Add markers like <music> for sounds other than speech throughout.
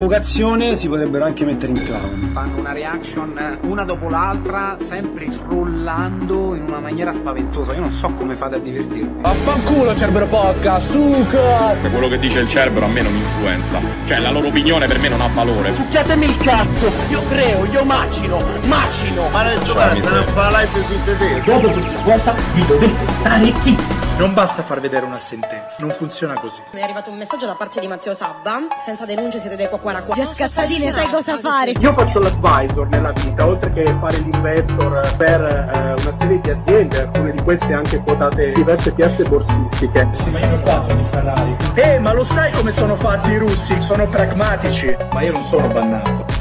Vocazione si potrebbero anche mettere in clown. Fanno una reaction una dopo l'altra, sempre trollando in una maniera spaventosa. Io non so come fate a divertirvi. Vaffanculo Cerbero Podcast, suca! Quello che dice il Cerbero a me non mi influenza. Cioè la loro opinione per me non ha valore. Succedetemi il cazzo, io creo, io macino, macino! Ma nel giovane se non fa live su te. Dopo questa cosa vi dovete stare zitti. Non basta far vedere una sentenza, non funziona così. Mi è arrivato un messaggio da parte di Matteo Sabba, senza denunce siete dei qua qua qua. Jessica Cazzadine, sai cosa fare? Io faccio l'advisor nella vita, oltre che fare l'investor eh, per eh, una serie di aziende, alcune di queste anche quotate diverse piazze borsistiche. Sì, ma io ne quattro di Ferrari. Eh, ma lo sai come sono fatti i russi? Sono pragmatici. Ma io non sono bannato.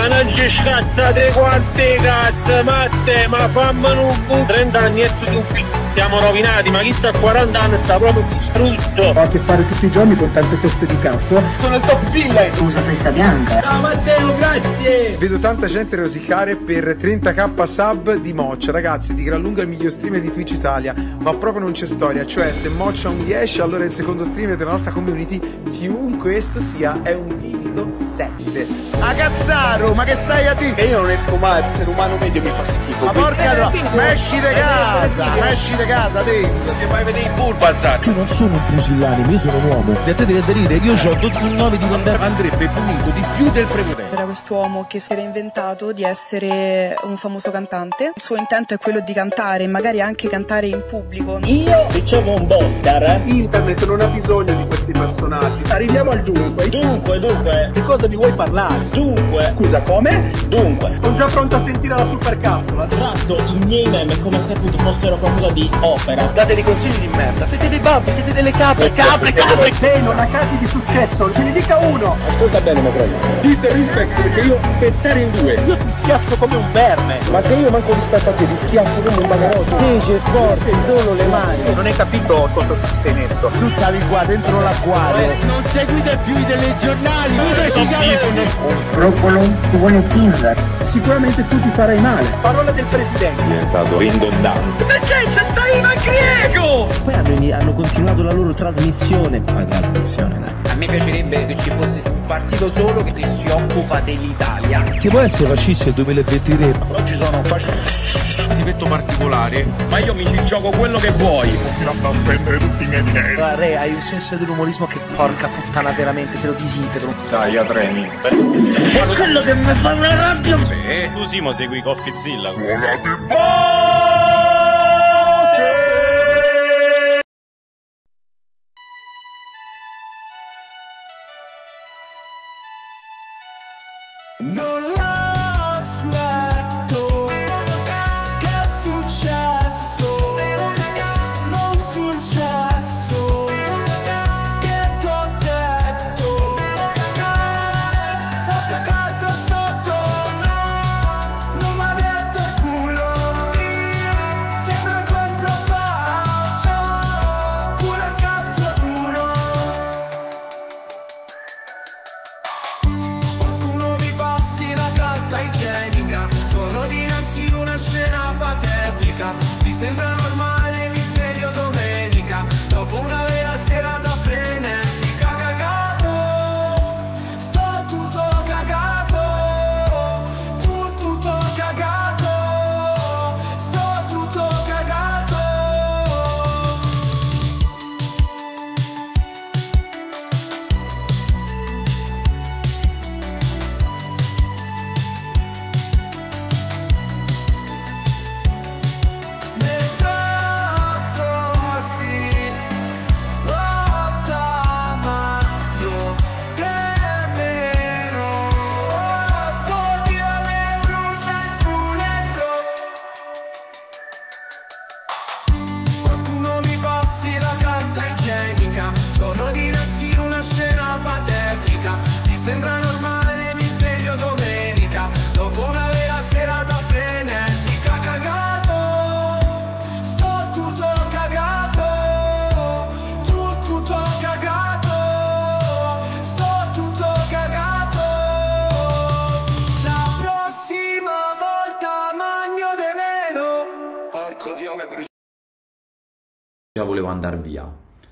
Ma non ci scattate quante cazzo, Matte, ma fammi un bu. 30 anni e tu siamo rovinati, ma chissà a 40 anni sta proprio distrutto. Ho a che fare tutti i giorni con tante feste di cazzo. Sono il top villain. Usa festa bianca. Ciao Matteo, grazie. Vedo tanta gente rosicare per 30k sub di Moccia, ragazzi, di gran lunga il miglior streamer di Twitch Italia, ma proprio non c'è storia, cioè se Moccia è un 10, allora il secondo streamer della nostra community, chiunque esso sia, è un divido 7. Agazzaro! ma che stai a dire? Che io non esco mai, essere umano medio mi fa schifo. Ma porca la, eh, eh, ma esci di casa, ma esci di casa, te. Ti fai vedere i Bulbazzar. Io non sono un pusillanime, io sono un uomo. E a te devi aderire, io ho un 9 di condanna. Andrebbe punito di più del premio da quest'uomo che si era inventato di essere un famoso cantante. Il suo intento è quello di cantare, magari anche cantare in pubblico. Io ricevo un Boscar. Eh? Internet non ha bisogno di questi personaggi. Arriviamo al dunque. Dunque, dunque. Di cosa mi vuoi parlare? Dunque. Scusa, come? Dunque. Sono già pronto a sentire la supercazzola. Tratto i miei meme come se appunto fossero qualcosa di opera. Date dei consigli di merda. Siete dei babbi, siete delle capre, capre, capre. Ehi, non ha casi di successo, ce ne dica uno. Ascolta bene, Macron. Dite rispetto perché io spezzare in due. Io ti schiaccio come un verme. Ma se io manco rispetto a te ti schiaccio come un magarotto. Fece sporte solo le mani. non hai capito quanto chi sei messo. Tu stavi qua dentro l'acquario. Non seguite più i telegiornali. Cosa ci capiscono? Un froccolo, tu vuoi un killer. Sicuramente tu ti farai male. Parola del presidente. È stato ridondante. Perché c'è sta in greco? Poi hanno, hanno, continuato la loro trasmissione. Ma trasmissione, eh. dai. A me piacerebbe che ci fosse un partito solo che si occupa Salvate l'Italia. Si può essere fascisti nel 2023? Oggi sono fascista. Ti metto particolare. Ma io mi ci gioco quello che vuoi. Continuando a spendere tutti i miei dinari. Allora, Re, hai un senso dell'umorismo che porca puttana veramente, te lo disintegro. Dai, a tremi. È quello che mi fa una rabbia. Sì. tu Simo segui Coffee Zilla. Volate. Oh!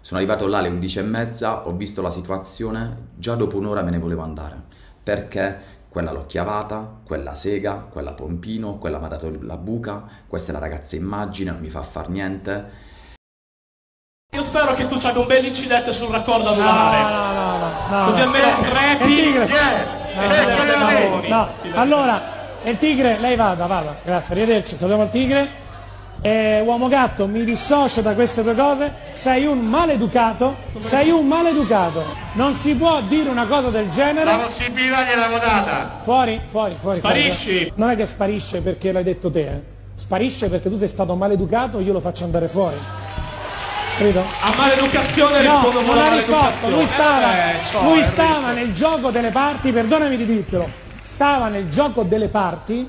Sono arrivato là alle 11 e mezza, ho visto la situazione, già dopo un'ora me ne volevo andare, perché quella l'ho chiavata, quella sega, quella pompino, quella mi ha dato la buca, questa è la ragazza immagine, non mi fa far niente. Io spero che tu ci abbia un bel incidente sul raccordo anulare. No, no, no, no, Così almeno eh, tre picchi. Eh, no, allora, il tigre, lei vada, vada, grazie, arrivederci, salutiamo il tigre. Eh, uomo gatto, mi dissocio da queste due cose, sei un maleducato, sei un maleducato. Non si può dire una cosa del genere. La possibilità gliela votata. Fuori, fuori, fuori. Sparisci. Fuori. Non è che sparisce perché l'hai detto te, eh. Sparisce perché tu sei stato maleducato e io lo faccio andare fuori. Credo. A maleducazione no, rispondo non ha risposto, lui stava, eh, eh so, lui eh, stava nel gioco delle parti, perdonami di dirtelo, stava nel gioco delle parti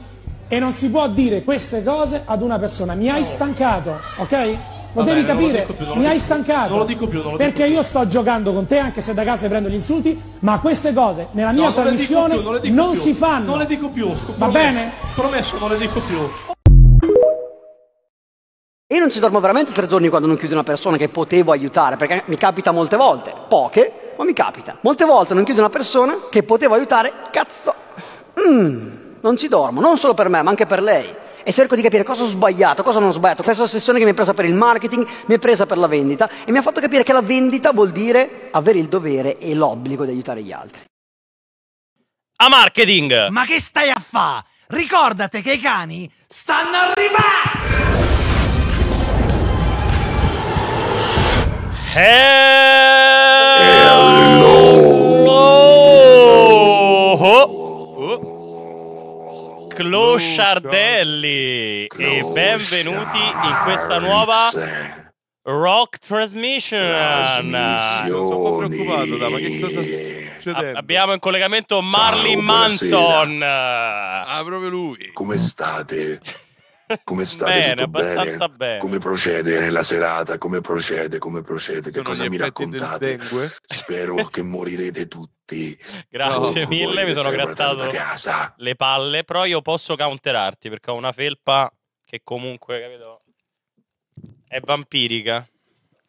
e non si può dire queste cose ad una persona. Mi hai stancato, ok? Lo devi capire, mi hai stancato. Non lo dico più, non lo dico Perché io sto giocando con te, anche se da casa prendo gli insulti, ma queste cose nella mia no, non trasmissione non, si fanno. Non le dico più, Scusa, va bene? Promesso, non le dico più. Io non ci dormo veramente tre giorni quando non chiudo una persona che potevo aiutare, perché mi capita molte volte, poche, ma mi capita. Molte volte non chiudo una persona che potevo aiutare, cazzo. Mmm non ci dormo, non solo per me, ma anche per lei. E cerco di capire cosa ho sbagliato, cosa non ho sbagliato. Questa ossessione che mi ha presa per il marketing, mi ha presa per la vendita e mi ha fatto capire che la vendita vuol dire avere il dovere e l'obbligo di aiutare gli altri. A marketing! Ma che stai a fa? Ricordate che i cani stanno arrivando! Hell Sciardelli e benvenuti in questa nuova Rock Transmission. Sono un po' preoccupato, da, ma che cosa succede? Abbiamo in collegamento Marlin Manson. Ah, proprio lui. Come state? <laughs> Come state? bene, abbastanza bene? bene? Come procede la serata? Come procede? Come procede? Che cosa mi raccontate? Spero <laughs> che morirete tutti. Grazie no, oh, mille, mi sono grattato le palle, però io posso counterarti perché ho una felpa che comunque, capito, è vampirica.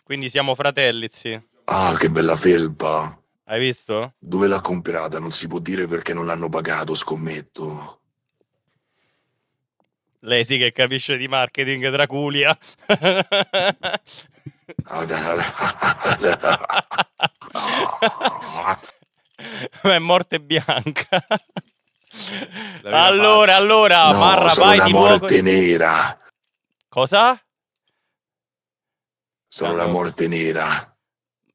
Quindi siamo fratelli, sì. Ah, che bella felpa. Hai visto? Dove l'ha comprata? Non si può dire perché non l'hanno pagato, scommetto. Lei sì che capisce di marketing, Draculia. Ma è morte bianca. Allora, allora, no, Marra, vai di nuovo. morte nera. Cosa? Sono la morte nera.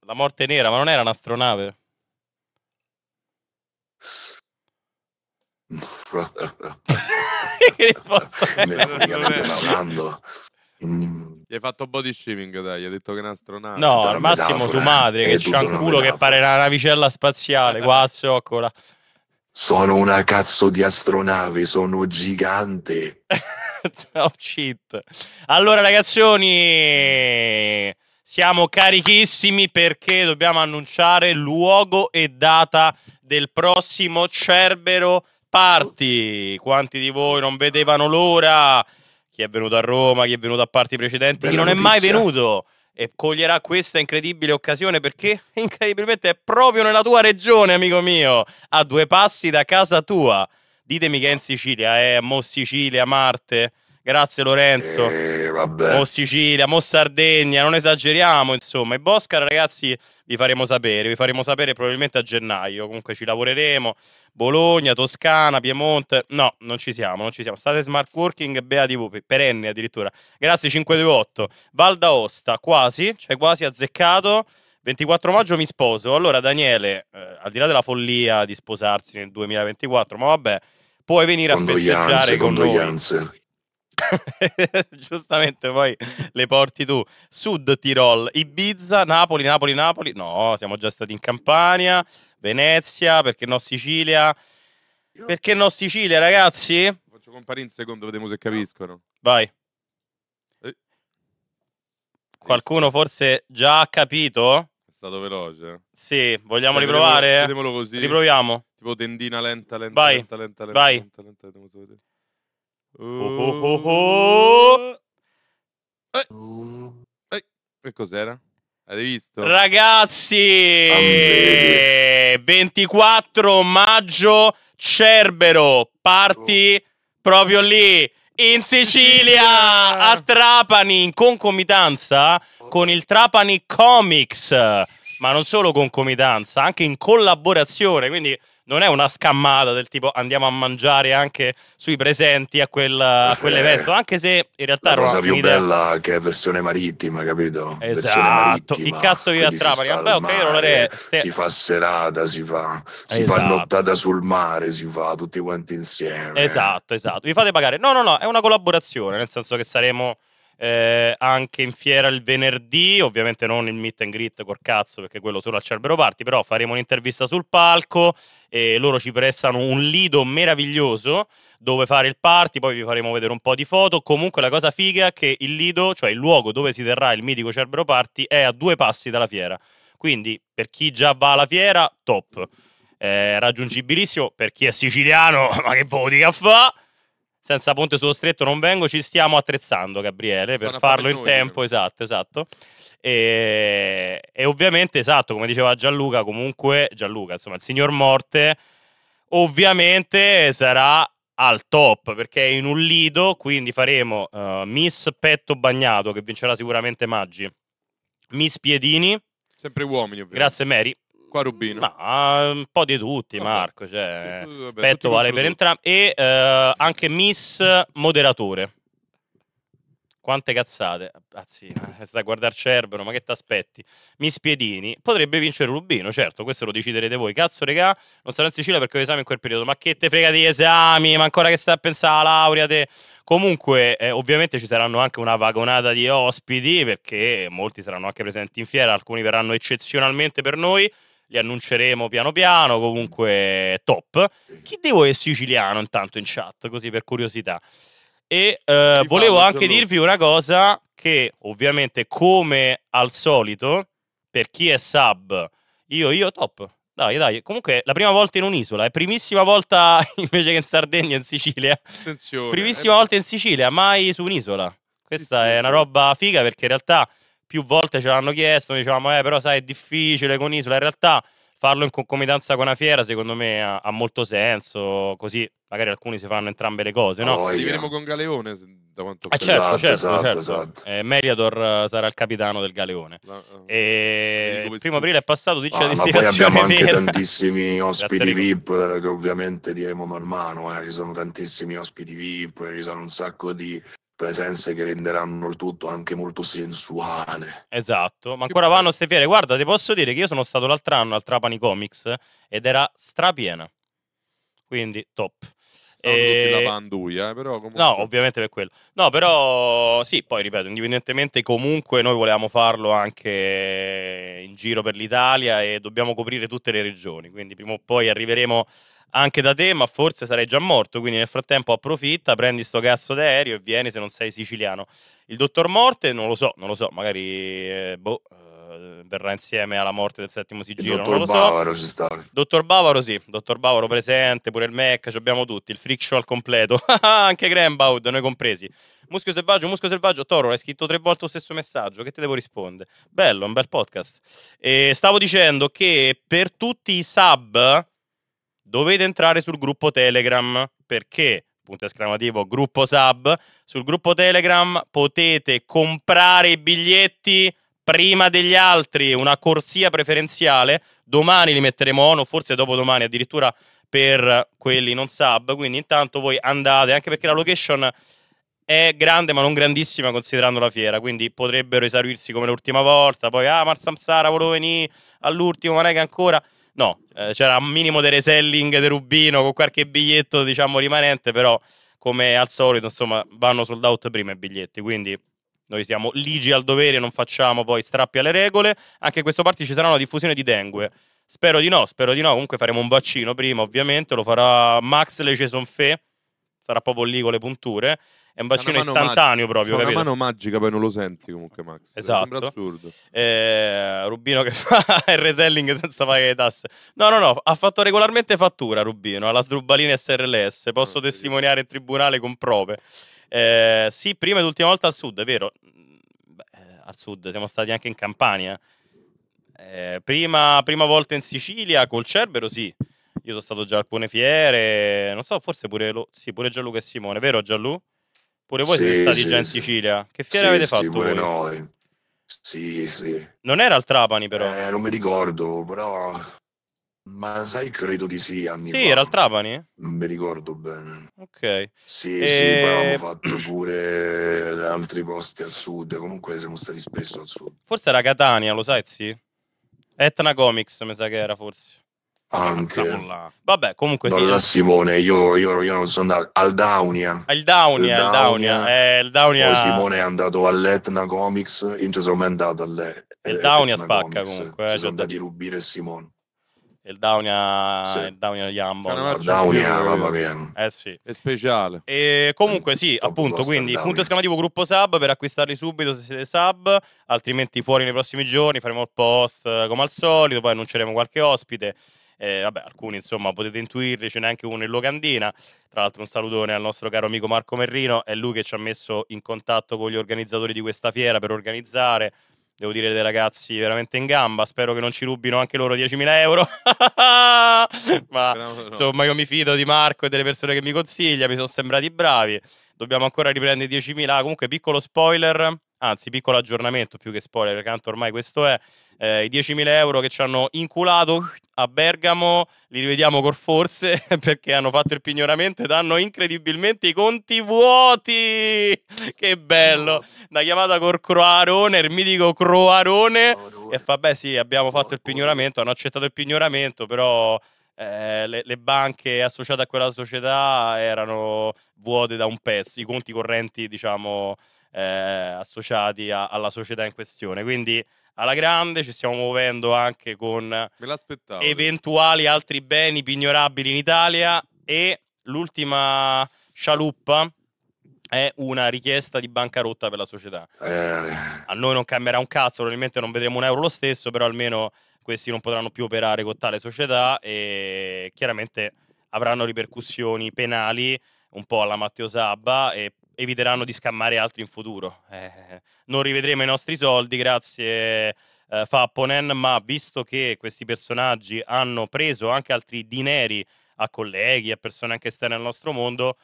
La morte nera, ma non era un'astronave. no <laughs> che risposta è? Meravigliamente Gli hai fatto body shaming, dai, gli hai detto che è un astronauta. No, al massimo su eh. madre, che c'ha un culo che pare una navicella spaziale, qua zoccola. Sono una cazzo di astronave, sono gigante. <laughs> oh, shit. Allora, ragazzoni, siamo carichissimi perché dobbiamo annunciare luogo e data del prossimo Cerbero parti. quanti di voi non vedevano l'ora? Chi è venuto a Roma, chi è venuto a parti precedenti, Bella chi non notizia. è mai venuto e coglierà questa incredibile occasione perché <laughs> incredibilmente è proprio nella tua regione, amico mio, a due passi da casa tua. Ditemi che è in Sicilia, eh, Mo Sicilia, Marte. Grazie Lorenzo. Eh, vabbè. Sicilia, o Sardegna, non esageriamo, insomma. E Boscar, ragazzi, vi faremo sapere, vi faremo sapere probabilmente a gennaio, comunque ci lavoreremo. Bologna, Toscana, Piemonte. No, non ci siamo, non ci siamo. State smart working, Bea TV, perenne addirittura. Grazie 528. Val d'Aosta, quasi, cioè quasi azzeccato. 24 maggio mi sposo. Allora Daniele, eh, al di là della follia di sposarsi nel 2024, ma vabbè, puoi venire a festeggiare con noi. <laughs> giustamente poi le porti tu. Sud Tirol, Ibiza, Napoli, Napoli, Napoli. No, siamo già stati in Campania, Venezia, perché no Sicilia? Perché no Sicilia, ragazzi? Faccio comparire in secondo, vediamo se capiscono. Vai. Eh. Qualcuno forse già ha capito? È stato veloce. Sì, vogliamo eh, riprovare? Vediamolo così. Riproviamo. Tipo tendina lenta, lenta, Vai. lenta, lenta, lenta, Vai. lenta, lenta, lenta, lenta, lenta, lenta, lenta, lenta Oh, uh. oh, eh. oh, eh. che cos'era? Avete visto? Ragazzi, Ammeri. Ah, 24 maggio Cerbero, parti oh. proprio lì in Sicilia, a Trapani, in concomitanza con il Trapani Comics, ma non solo concomitanza, anche in collaborazione, quindi non è una scammata del tipo andiamo a mangiare anche sui presenti a, quel, a eh, quell'evento, eh. anche se in realtà la cosa più bella che è versione marittima, capito? Esatto. Marittima, Chi cazzo vive a Trapani? Vabbè, ok, mare, non è... Te... Si fa serata, si fa, si esatto. fa nottata sul mare, si fa tutti quanti insieme. Esatto, esatto. Vi fate pagare. No, no, no, è una collaborazione, nel senso che saremo eh, anche in fiera il venerdì, ovviamente non il meet and greet col cazzo perché quello solo al Cerbero Party, però faremo un'intervista sul palco e loro ci prestano un lido meraviglioso dove fare il party, poi vi faremo vedere un po' di foto. Comunque la cosa figa è che il lido, cioè il luogo dove si terrà il mitico Cerbero Party, è a due passi dalla fiera. Quindi per chi già va alla fiera, top. Eh, raggiungibilissimo per chi è siciliano, <laughs> ma che voti che fa? senza ponte sullo stretto non vengo, ci stiamo attrezzando Gabriele per farlo in noi, tempo, però. esatto, esatto. E, e, ovviamente, esatto, come diceva Gianluca, comunque Gianluca, insomma, il signor Morte ovviamente sarà al top perché è in un lido, quindi faremo uh, Miss Petto Bagnato che vincerà sicuramente Maggi, Miss Piedini, sempre uomini ovviamente. Grazie Mary qua Rubino? Ma, un po' di tutti, vabbè. Marco. Cioè, vabbè, petto vale per entrambi. E eh, anche Miss Moderatore. Quante cazzate. Pazzina, eh, sta a guardare Cerbero, ma che ti aspetti? Miss Piedini. Potrebbe vincere Rubino, certo, questo lo deciderete voi. Cazzo, regà, non sarò in Sicilia perché ho esami in quel periodo. Ma che te frega degli esami? Ma ancora che sta a pensare alla laurea te... Comunque, eh, ovviamente ci saranno anche una vagonata di ospiti perché molti saranno anche presenti in fiera, alcuni verranno eccezionalmente per noi li annunceremo piano piano, comunque top. Chi devo è siciliano intanto in chat, così per curiosità. E eh, volevo anche dirvi una cosa che ovviamente come al solito, per chi è sub, io, io top. Dai, dai, comunque la prima volta in un'isola, è primissima volta <laughs> invece che in Sardegna, in Sicilia. Attenzione. Primissima eh. volta in Sicilia, mai su un'isola. Questa sì, è una roba figa perché in realtà più volte ce l'hanno chiesto, dicevamo, eh, però sai, è difficile con Isola. In realtà farlo in concomitanza con una fiera, secondo me, ha, ha molto senso. Così magari alcuni si fanno entrambe le cose, no? Oh, Arriveremo con Galeone, da quanto eh, certo, esatto, certo, esatto, certo. Esatto. Eh, Meriador eh, sarà il capitano del Galeone. La, uh, e il primo aprile è passato, dice ah, la destinazione poi abbiamo <laughs> tantissimi ospiti VIP, eh, che ovviamente diremo man mano, eh. ci sono tantissimi ospiti VIP, ci sono un sacco di presenze che renderanno il tutto anche molto sensuale. Esatto, ma ancora vanno ste Guarda, ti posso dire che io sono stato l'altro anno al Trapani Comics ed era strapiena. Quindi top. E... la panduia, eh, però comunque... No, ovviamente per quello. No, però sì, poi ripeto, indipendentemente comunque noi volevamo farlo anche in giro per l'Italia e dobbiamo coprire tutte le regioni, quindi prima o poi arriveremo anche da te, ma forse sarei già morto. Quindi nel frattempo approfitta, prendi sto cazzo d'aereo e vieni se non sei siciliano. Il dottor Morte, non lo so, non lo so, magari eh, boh, eh, verrà insieme alla morte del settimo sigillo. Il dottor non Bavaro so. ci sta. Dottor Bavaro, sì, dottor Bavaro presente, pure il Mecca, ci abbiamo tutti, il freak show al completo, <laughs> anche Grenbaud, noi compresi. Muschio selvaggio, muschio selvaggio, Toro, hai scritto tre volte lo stesso messaggio, che ti devo rispondere? Bello, un bel podcast. E stavo dicendo che per tutti i sub dovete entrare sul gruppo Telegram perché punto esclamativo gruppo sub sul gruppo Telegram potete comprare i biglietti prima degli altri una corsia preferenziale domani li metteremo on o forse dopodomani addirittura per quelli non sub quindi intanto voi andate anche perché la location è grande ma non grandissima considerando la fiera, quindi potrebbero esaurirsi come l'ultima volta, poi ah Mar volevo venire all'ultimo ma non è che ancora... No, eh, c'era un minimo di reselling di Rubino con qualche biglietto, diciamo, rimanente, però come al solito, insomma, vanno sold out prima i biglietti, quindi noi siamo ligi al dovere, non facciamo poi strappi alle regole. Anche in questo party ci sarà una diffusione di dengue. Spero di no, spero di no. Comunque faremo un vaccino prima, ovviamente. Lo farà Max Le Fe. Sarà proprio lì con le punture. È un bacino istantaneo proprio. C'è una capito? mano magica, poi non lo senti comunque, Max. Esatto. Sembra assurdo. Eh, Rubino che <laughs> fa il reselling senza pagare le tasse. No, no, no, ha fatto regolarmente fattura Rubino alla Sdrubalini SRLS. Ah, Posso oh, testimoniare in tribunale con prove. Eh, sì, prima ed ultima volta al sud, è vero. Beh, al sud, siamo stati anche in Campania. Eh, prima, prima volta in Sicilia col Cerbero, sì. Io sono stato già a alcune fiere, non so, forse pure, lo, sì, pure Gianluca e Simone, vero Gianluca? Pure voi sì, siete stati sì, già in Sicilia. Che fiera sì, avete fatto? Pure voi? noi. Sì, sì. Non era al Trapani, però. Eh, non mi ricordo, però. Ma sai, credo di sì. Anni sì, fa. era al Trapani? Non mi ricordo bene. Ok. Sì, e... sì, poi avevamo fatto pure altri posti al sud. Comunque siamo stati spesso al sud. Forse era Catania, lo sai, sì? Etna Comics, mi sa che era, forse. Anche. Vabbè, comunque no, sì. Là, Simone, io, io, io, non sono andato al Downia. Al Downia, il Downia. il Downia. Eh, poi Simone è andato all'Etna Comics, io ci sono mai andato all'Etna Il eh, Downia spacca Comics. comunque. Eh, ci sono andati a rubire Simone. Il Downia, sì. il Downia Jambo. Il Downia, mamma eh. mia. Eh sì. È speciale. E comunque sì, Top appunto, quindi punto esclamativo gruppo sub per acquistarli subito se siete sub, altrimenti fuori nei prossimi giorni faremo il post come al solito, poi annunceremo qualche ospite. Eh, vabbè, alcuni insomma potete intuirli, ce n'è anche uno in locandina. Tra l'altro un salutone al nostro caro amico Marco Merrino, è lui che ci ha messo in contatto con gli organizzatori di questa fiera per organizzare. Devo dire dei ragazzi veramente in gamba, spero che non ci rubino anche loro 10.000 euro. <laughs> Ma insomma io mi fido di Marco e delle persone che mi consiglia, mi sono sembrati bravi. Dobbiamo ancora riprendere 10.000. Comunque piccolo spoiler, anzi piccolo aggiornamento più che spoiler, perché tanto ormai questo è eh, i 10.000 euro che ci hanno inculato a Bergamo, li rivediamo col forse <laughs> perché hanno fatto il pignoramento ed hanno incredibilmente i conti vuoti. Che bello! Una chiamata con Croarone, il mitico Croarone. E fa, beh sì, abbiamo fatto il pignoramento, hanno accettato il pignoramento, però... Eh, le, le, banche associate a quella società erano vuote da un pezzo, i conti correnti, diciamo, eh, associati a, alla società in questione. Quindi alla grande, ci stiamo muovendo anche con eventuali altri beni pignorabili in Italia e l'ultima scialuppa è una richiesta di bancarotta per la società. Eh. A noi non cambierà un cazzo, probabilmente non vedremo un euro lo stesso, però almeno questi non potranno più operare con tale società e chiaramente avranno ripercussioni penali un po' alla Matteo Sabba e eviteranno di scammare altri in futuro. Eh, non rivedremo i nostri soldi, grazie eh, Fapponen, ma visto che questi personaggi hanno preso anche altri dineri a colleghi, a persone anche esterne al nostro mondo,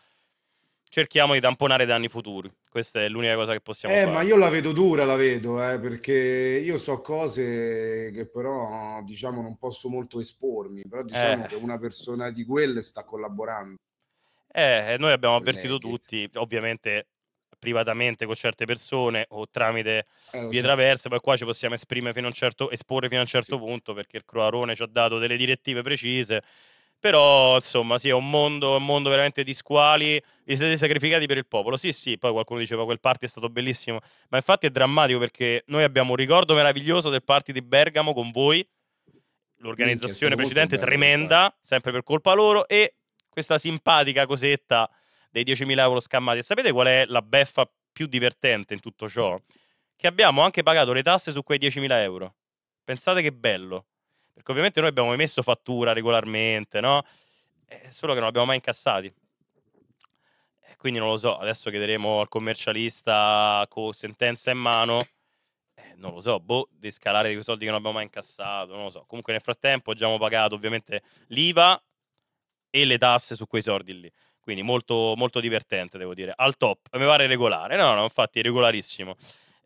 cerchiamo di tamponare danni futuri. Questa è l'unica cosa che possiamo eh, fare. Ma io la vedo dura, la vedo, eh, perché io so cose che però diciamo non posso molto espormi, però diciamo eh. che una persona di quelle sta collaborando. Eh, noi abbiamo avvertito tutti, ovviamente privatamente con certe persone o tramite eh, vie so. traverse, poi qua ci possiamo esprimere fino a un certo, esporre fino a un certo sì. punto perché il Croarone ci ha dato delle direttive precise. Però, insomma, sì, è un mondo, un mondo veramente di squali. Vi siete sacrificati per il popolo. Sì, sì, poi qualcuno diceva quel party è stato bellissimo. Ma infatti è drammatico perché noi abbiamo un ricordo meraviglioso del party di Bergamo con voi. L'organizzazione Minchia, precedente tremenda, sempre per colpa loro. E questa simpatica cosetta dei 10.000 euro scammati. E sapete qual è la beffa più divertente in tutto ciò? Mm. Che abbiamo anche pagato le tasse su quei 10.000 euro. Pensate che bello. Perché ovviamente noi abbiamo emesso fattura regolarmente, no? È eh, solo che non l'abbiamo mai incassati. Eh, quindi non lo so, adesso chiederemo al commercialista con sentenza in mano, eh, non lo so, boh, di scalare quei soldi che non abbiamo mai incassato, non lo so. Comunque nel frattempo abbiamo pagato ovviamente l'IVA e le tasse su quei soldi lì. Quindi molto, molto divertente, devo dire. Al top, mi pare regolare. No, no, infatti è regolarissimo.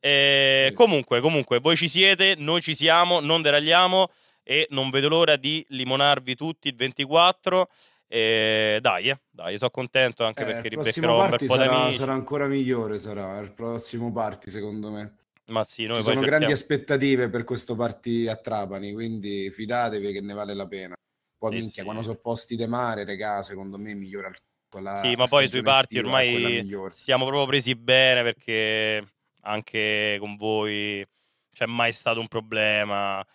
Eh, comunque, comunque, voi ci siete, noi ci siamo, non deragliamo e non vedo l'ora di limonarvi tutti il 24. Ehm, eh, dai, dai, sono contento anche eh, perché riprenderò un bel po' sarà, d'amici. sarà ancora migliore, sarà il prossimo party secondo me. Ma sì, noi Ci sono cerchiamo. grandi aspettative per questo party a Trapani, quindi fidatevi che ne vale la pena. Poi, sì, minchia, sì. quando sono posti de mare, regà, secondo me migliora il la, sì, ma poi sui parti ormai siamo proprio presi bene perché anche con voi c'è mai stato un problema.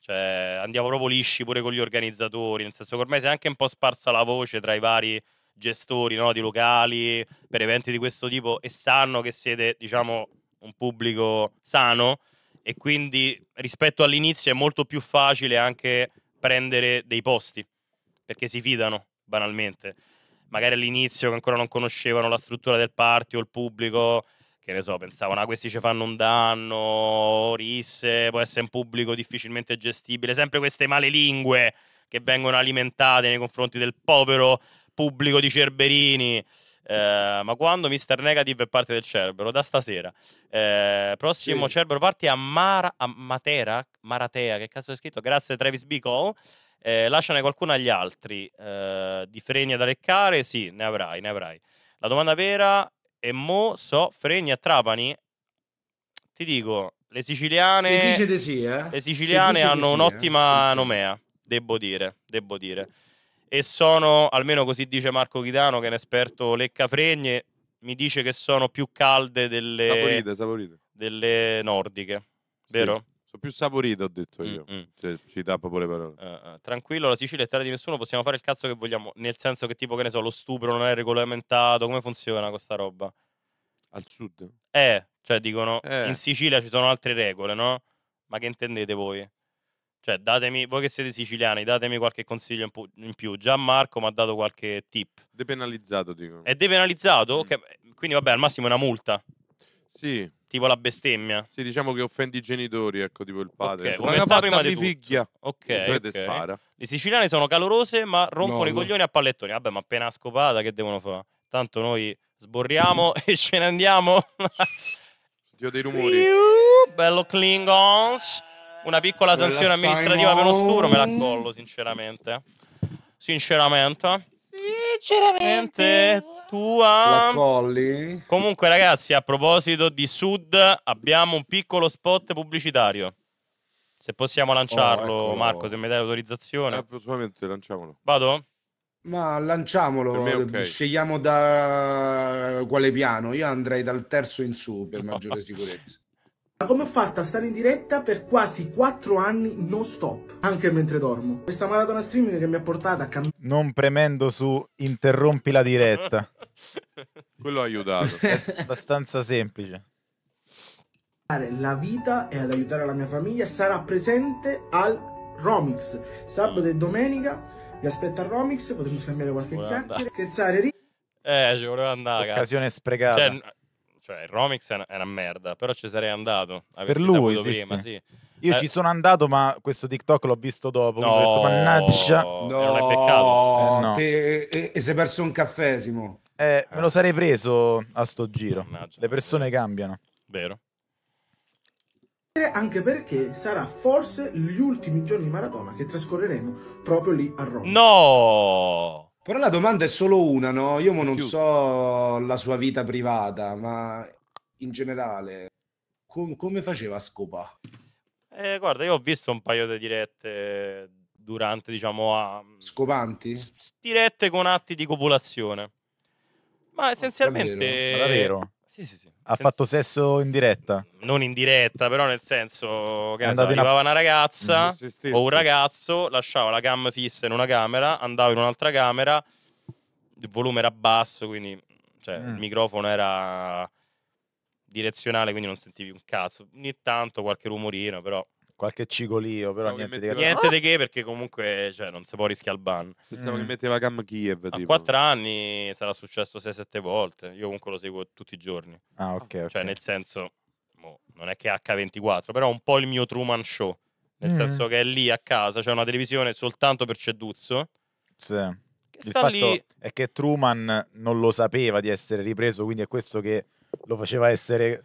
Cioè, andiamo proprio lisci pure con gli organizzatori, nel senso che ormai si è anche un po' sparsa la voce tra i vari gestori no, di locali per eventi di questo tipo e sanno che siete, diciamo, un pubblico sano e quindi rispetto all'inizio è molto più facile anche prendere dei posti perché si fidano banalmente. Magari all'inizio che ancora non conoscevano la struttura del party o il pubblico, che ne so, pensavano ah, questi ci fanno un danno, risse, può essere un pubblico difficilmente gestibile, sempre queste male lingue che vengono alimentate nei confronti del povero pubblico di Cerberini. Eh, ma quando Mister Negative è parte del Cerbero? Da stasera. Eh, prossimo sì. Cerbero parte a, Mara, a Matera, Maratea, che cazzo è scritto? Grazie Travis Bicol. Eh, lasciane qualcuno agli altri. Eh, di fregna da leccare? Sì, ne avrai, ne avrai. La domanda vera è mo so fregni a Trapani? Ti dico, le siciliane, si dice di sì, eh? le siciliane hanno eh? un'ottima eh? nomea, devo dire, devo dire e sono, almeno così dice Marco Chitano, che è un esperto leccafregne, mi dice che sono più calde delle, saporite, saporite. delle nordiche, vero? Sì. Sono più saporite, ho detto mm, io. Mm-hmm. Cioè, ci dà proprio le parole. uh, tranquillo, la Sicilia è terra di nessuno, possiamo fare il cazzo che vogliamo. Nel senso che, tipo, che ne so, lo stupro non è regolamentato. Come funziona questa roba? Al sud? Eh, cioè dicono, eh. in Sicilia ci sono altre regole, no? Ma che intendete voi? Cioè, datemi, voi che siete siciliani, datemi qualche consiglio in, pu- in più. Gianmarco mi ha dato qualche tip. Depenalizzato, dicono. È depenalizzato? Mm. Okay. Quindi, vabbè, al massimo è una multa. Sì. Tipo la bestemmia. Sì, diciamo che offendi i genitori, ecco, tipo il padre. Okay. Come fa prima di figlia. Ok. okay. spara. Le siciliane sono calorose, ma rompono no, i no. coglioni a pallettoni. Vabbè, ma appena scopata, che devono fare? Tanto noi sborriamo <laughs> e ce ne andiamo. Dio dei rumori. Iu, bello Klingons una piccola sanzione amministrativa per uno sturo me la collo, sinceramente. Sinceramente. Sinceramente. Tua. La colli. Comunque, ragazzi, a proposito di Sud, abbiamo un piccolo spot pubblicitario. Se possiamo lanciarlo, oh, Marco, se mi dai l'autorizzazione. Eh, lanciamolo. Vado? Ma lanciamolo, okay. scegliamo da quale piano. Io andrei dal terzo in su per maggiore sicurezza. Ma come ho fatto a stare in diretta per quasi 4 anni non stop, anche mentre dormo? Questa maratona streaming che mi ha portato a cambiare... Non premendo su interrompi la diretta. <laughs> Quello ha aiutato. È abbastanza semplice. La vita e ad aiutare la mia famiglia sarà presente al Romix. Sabato e mm. domenica vi aspetto al Romix, potremo scambiare qualche Vuole chiacchiera, andare. scherzare, ri- Eh, ci voleva andare. Occasione ragazzi. sprecata. Cioè, cioè, il Romix era una, merda, però ci sarei andato. Per lui, sì, prima, sì. sì. Io eh. ci sono andato, ma questo TikTok l'ho visto dopo. No, ho detto, mannaggia. No, eh, non è peccato. Eh, no. Te, e, e sei perso un caffesimo. Eh, me lo sarei preso a sto giro. Mannaggia, Le persone vero. cambiano. Vero. Anche perché sarà forse gli ultimi giorni di maratona che trascorreremo proprio lì a Roma. No! Però la domanda è solo una, no? Io non so la sua vita privata, ma in generale, com- come faceva a scopa? Eh, guarda, io ho visto un paio di dirette durante, diciamo, a... Mm, Scopanti? S- dirette con atti di copulazione. Ma essenzialmente... Oh, davvero? davvero? Sì, sì, sì. Ha Senza... fatto sesso in diretta? Non in diretta, però nel senso che so, arrivava a... una ragazza mm, o un ragazzo, lasciava la cam fissa in una camera, andava in un'altra camera, il volume era basso, quindi cioè, mm. il microfono era direzionale, quindi non sentivi un cazzo. Ogni tanto qualche rumorino, però qualche cigolio, però Pensavo niente, che metteva... niente di <laughs> che perché comunque cioè, non si può rischiare il ban. Pensavo mm. che metteva Cam Kiev. Tipo. A 4 anni sarà successo 6-7 volte. Io comunque lo seguo tutti i giorni. Ah, ok. Ah. Cioè, nel senso, boh, non è che H24, però è un po' il mio Truman Show. Nel mm. senso che è lì a casa, c'è una televisione soltanto per Ceduzzo. Sì. il fatto lì... è che Truman non lo sapeva di essere ripreso, quindi è questo che lo faceva essere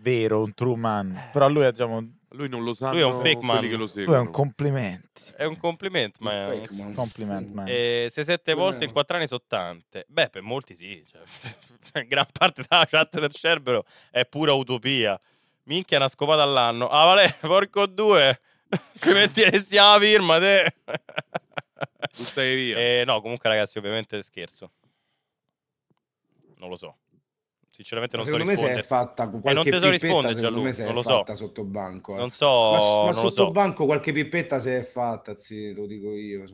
vero, un Truman. Però lui diciamo, lui non lo sa. Lui è un fake man. Che lo Lui è un complimento È un complimento ma è un man. compliment man. E eh, se sette volte in quattro anni sono tante. Beh, per molti sì. Cioè, <laughs> gran parte della chat del Cerbero è pura utopia. Minchia, una scopata all'anno. Ah, vale, <laughs> porco due. <laughs> Ci metti la firma, te. Tu stai via. E, eh, no, comunque, ragazzi, ovviamente scherzo. Non lo so. Sinceramente non so eh, rispondere. Secondo me è fatta qualche eh, non te so risponde Gianluca, non lo so. sotto banco. Eh. Non so, ma, ma non sotto so. banco qualche pippetta si è fatta, zio, lo dico io.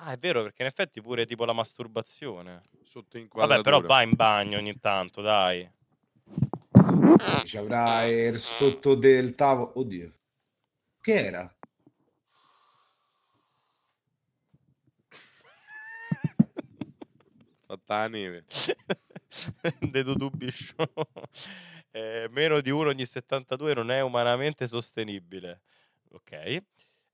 Ah, è vero, perché in effetti pure tipo la masturbazione. Sotto in Vabbè, però va in bagno ogni tanto, dai. Ci avrà il sotto del tavolo. Oddio. Che era? Fatta la neve. <laughs> <laughs> Dedo Dubbio Show. <laughs> Eh, meno di uno ogni 72 non è umanamente sostenibile. Ok.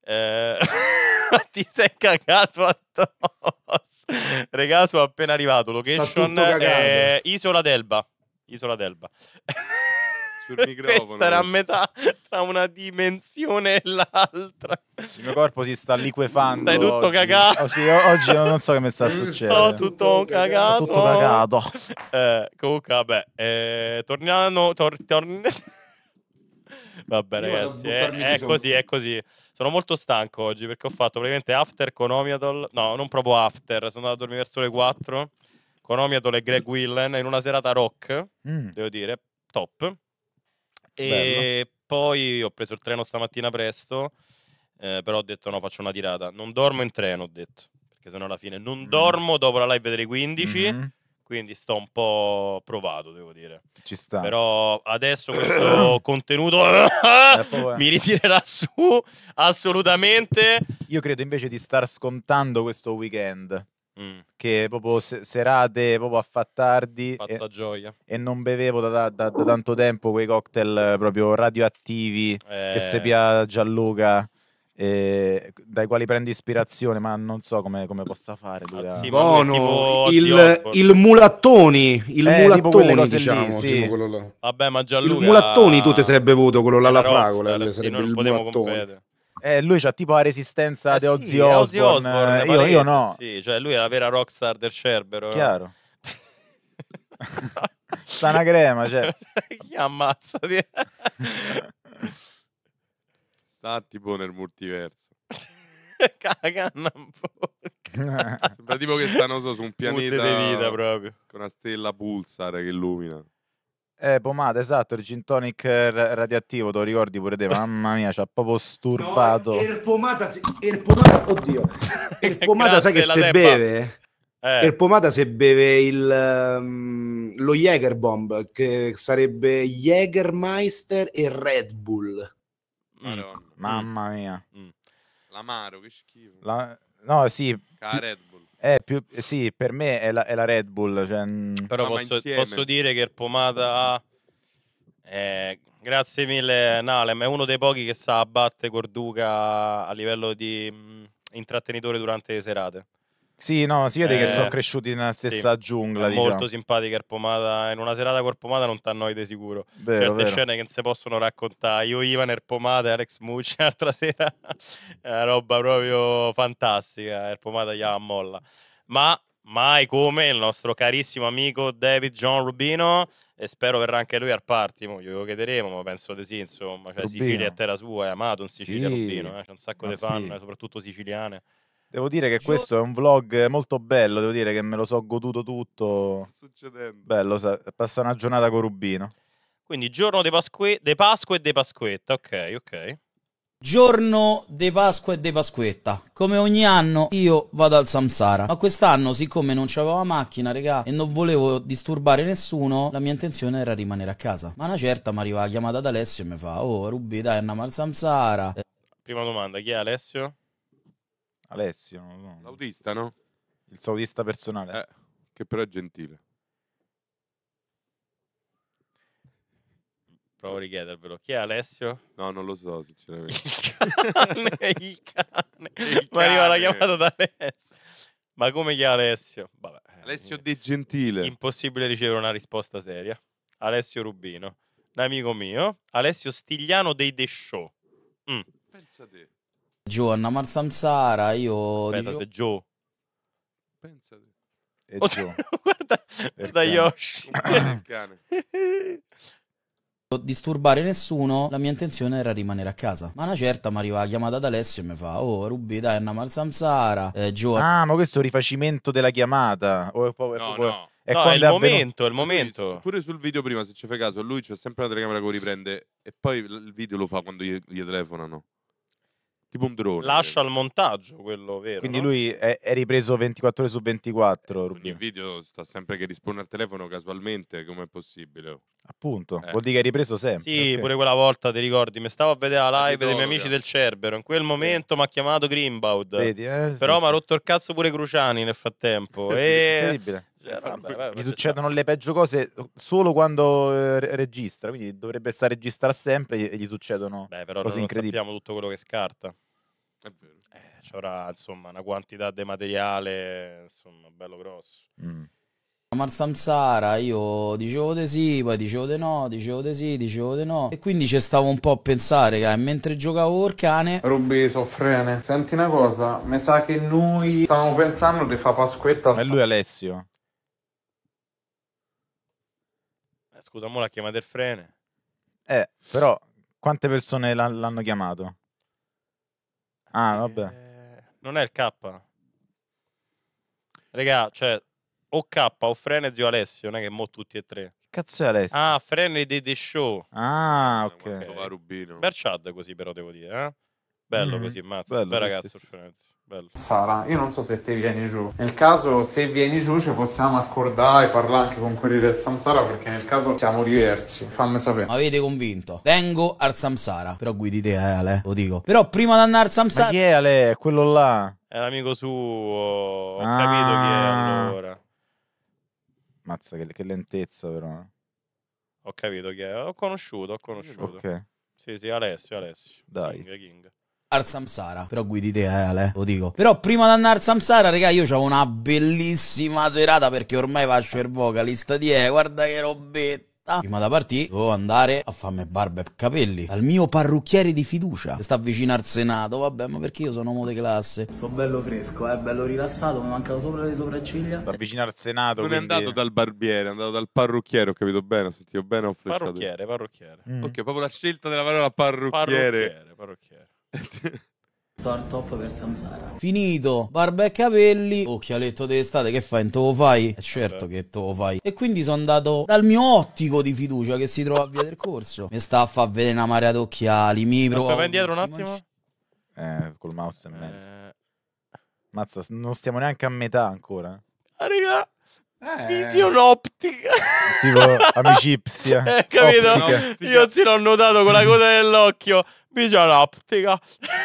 Eh, <laughs> ti sei cagato addosso. Regà, sono appena arrivato. Location eh, Isola d'Elba. Isola d'Elba sul microfono. Questa era a metà tra una dimensione e l'altra. Il mio corpo si sta liquefando. Stai tutto oggi. cagato. Oh, sì, oggi non so che mi sta succedendo. Sto tutto cagato. Tutto cagato. Eh, comunque, vabbè, eh, torniamo. Tor, torn... <laughs> Vabbè, ragazzi, eh, è così, è così. Sono molto stanco oggi perché ho fatto praticamente after con Conomiatol. No, non proprio after. Sono andato a dormire verso le 4. con Conomiatol e Greg Willen in una serata rock, mm. devo dire, top. E Bello. poi ho preso il treno stamattina presto, eh, però ho detto no, faccio una tirata. Non dormo in treno, ho detto, perché sennò alla fine non mm. dormo dopo la live delle 15. Mm-hmm. Quindi sto un po' provato, devo dire. Ci sta. Però adesso <coughs> questo contenuto eh, <coughs> mi ritirerà su assolutamente. Io credo invece di star scontando questo weekend. Mm. Che proprio serate proprio a far tardi. Pazza e, gioia. E non bevevo da, da, da, tanto tempo quei cocktail eh, proprio radioattivi eh. che sepia Gianluca. Eh, dai quali prendo ispirazione, ma non so come, come possa fare. Lui, ah, sì, Bono, il, il, Mulattoni, il eh, Mulattoni, diciamo, lì, sì. Vabbè, ma Gianluca... Il Mulattoni tu ti sarebbe bevuto, quello là alla fragola, sì, eh, sarebbe il Mulattoni. Compete. Eh, lui c'ha tipo la resistenza eh, di Ozzy sì, Osbourne. Osbourne eh, io, io, no. Sì, cioè lui è la vera rockstar del Cerbero. Chiaro. <laughs> Sta una crema, cioè. <laughs> Chi ammazza? <laughs> Sta tipo nel multiverso. Cagano un po'. Sembra tipo che stanno so, su un pianeta di vita proprio. con una stella pulsar che illumina. Eh, pomata, esatto, il gin tonic eh, ra- radioattivo, te lo ricordi pure te? Mamma mia, ci ha proprio <laughs> sturbato. No, il pomata, se- il pomata, oddio. <laughs> Il pomata sai che se teppa. beve... Eh. Il pomata se beve il, um, lo Jäger Bomb, che sarebbe Jägermeister e Red Bull. Mm. Madonna. Mamma mia. Mm. mm. L'amaro, che schifo. La... No, sì. Red Bull eh, più, sì, per me è la, è la Red Bull. Cioè... Mm. Però ah, posso, posso, dire che il Pomata... Eh, grazie mille Nalem, è uno dei pochi che sa abbattere Corduca a livello di mh, mm, intrattenitore durante le serate. Sì, no, si vede eh, che sono eh, cresciuti nella stessa sì, giungla. Diciamo. Molto simpatica Erpomata. In una serata con Erpomata non t'annoide sicuro. Vero, Certe vero. scene che non si possono raccontare. Io, Ivan, Erpomata e Alex Mucci <laughs> l'altra sera. È una roba proprio fantastica. Erpomata gli ammolla. Ma mai come il nostro carissimo amico David John Rubino e spero verrà anche lui al party, mo, glielo chiederemo, ma penso di sì, insomma, cioè, Sicilia è terra sua, è amato in Sicilia sì. Rubino, eh. c'è un sacco di fan, sì. soprattutto siciliane. Devo dire che questo è un vlog molto bello, devo dire che me lo so goduto tutto. Sta succedendo. Bello, passa una giornata con Rubino. Quindi giorno di Pasque, Pasqua e di Pasquetta, ok, ok. Giorno di Pasqua e di Pasquetta. Come ogni anno io vado al Samsara. Ma quest'anno, siccome non c'avevo la macchina, regà, e non volevo disturbare nessuno, la mia intenzione era rimanere a casa. Ma una certa mi arriva la chiamata da Alessio e mi fa: Oh, Rubi, dai, andiamo al Samsara. Prima domanda, chi è Alessio? Alessio, no, no. l'autista, no? Il saudista personale. Eh, che però è gentile. Provo a richiedervelo. Chi è Alessio? No, non lo so, sinceramente. Il cane, <laughs> il cane. Il Ma arriva la chiamata da Alessio. Ma come chi è Alessio? Vabbè, eh, Alessio eh. De Gentile. impossibile ricevere una risposta seria. Alessio Rubino, un amico mio. Alessio Stigliano dei The Show. Mm. Pensa te. Anna Marsamsara, io... Aspetta, Joe. Joe. Pensate. E oh, Joe. guarda, guarda Yoshi. disturbare nessuno, la mia intenzione era rimanere a casa. Ma una certa mi arriva la chiamata da Alessio e mi fa: Oh, Rubi, dai, Anna Marzamsara. Eh, Gio. Ah, ma questo è un rifacimento della chiamata. Oh, oh, oh, no, no. È, no, è il è momento, è il momento. Sì, pure sul video prima, se ci fai caso, lui c'è sempre la telecamera che lo riprende e poi il video lo fa quando gli, gli telefonano tipo un drone. Lascia il montaggio quello vero. Quindi no? lui è, è, ripreso 24 ore su 24. Eh, ogni video sta sempre che risponde al telefono casualmente, com'è possibile? Appunto, eh. vuol dire che è ripreso sempre. Sì, okay. pure quella volta ti ricordi, mi stavo a vedere la live dei miei amici del Cerbero. In quel momento mi ha chiamato Grimbaud, Vedi, eh, Però sì, mi ha rotto il cazzo pure Cruciani nel frattempo. e... Incredibile cioè, gli succedono le peggio cose solo quando eh, registra, quindi dovrebbe stare a registrare sempre e gli succedono Beh, però cose incredibili. Sappiamo tutto quello che scarta. È vero. Eh, c'era insomma una quantità di materiale, insomma, bello grosso. Mm. Mar Samsara, io dicevo di sì, poi dicevo di no, dicevo di sì, dicevo di no. E quindi ci stavo un po' a pensare, che mentre giocavo Orcane... cane. Rubi soffrene. Senti una cosa, mi sa che noi stavamo pensando di fare Pasquetta. Ma è lui Alessio. scusa, mo la chiama del frene. Eh, però quante persone l'hanno chiamato? Ah, eh, vabbè. Eh, non è il K. Regà, cioè, o K o Frene zio Alessio, non è che mo tutti e tre. cazzo è Alessio? Ah, Frene di The Show. Ah, eh, ok. okay. Rubino. Berciad così però devo dire, eh? Bello mm. così, mazzo. Bello, Beh, sì, ragazzo, sì, sì. Bello. Sara, io non so se te vieni giù. Nel caso, se vieni giù, ci possiamo accordare, e parlare anche con quelli del Samsara, perché nel caso siamo diversi. Fammi sapere. Ma avete convinto? Vengo al Samsara. Però guidi te, eh, Ale, lo dico. Però prima di andare al Samsara. Ma chi è Ale? quello là. È l'amico suo. Ho ah. capito chi è allora. Mazza, che, che lentezza, però. Ho capito chi è. Ho conosciuto, ho conosciuto. Ok. Sì, sì, Alessio, Alessio. Dai. King, King. Al Samsara. Però guidi te, eh, Ale, lo dico. Però prima di andare al Samsara, raga, io ho una bellissima serata perché ormai faccio il vocalista di E, guarda che robetta. Prima da partire devo andare a farmi barba e capelli al mio parrucchiere di fiducia che sta vicino al Senato. Vabbè, ma perché io sono uomo di classe? Sto bello fresco, eh, bello rilassato, mi mancano sopra le sopracciglia. Sta vicino al Senato. Non quindi... è andato dal barbiere, è andato dal parrucchiere, ho capito bene, ho sentito bene, ho flashato. Parrucchiere, parrucchiere. Mm. Ok, proprio la scelta della parola parrucchiere. Parrucchiere, parrucchiere. Top per Samsara. Finito, barba e capelli, occhialetto oh, d'estate, che fai? Te lo fai? Certo eh, certo Vabbè. che te lo fai. E quindi sono andato dal mio ottico di fiducia che si trova a via del corso. Mi sta a far vedere una marea d'occhiali, mi provo... Vai indietro un attimo. Eh, col mouse è meglio. Eh... Mazza, non stiamo neanche a metà ancora. Arriva ah, raga... Eh. Vision optica tipo amicipsia <laughs> eh, capito? Optica. io sì l'ho notato con la coda dell'occhio Visionoptico.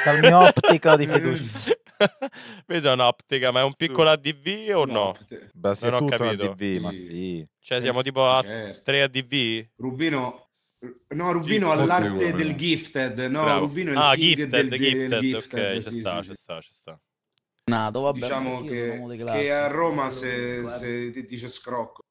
Dal mio optico di fiducia. <laughs> Visionoptica, ma è un piccolo ADV o no? Beh, se non ho capito. ADV, ma sì. Cioè siamo eh tipo a certo. 3 ADV? Rubino No, Rubino all'arte del gifted, no, Bravo. Rubino è il ah, gifted, del, gifted, del gifted, ok, sì, ci sta, sì, ci sta, ci sta. Nato, vabbè, diciamo che, che, a Roma se, se, se dice scrocco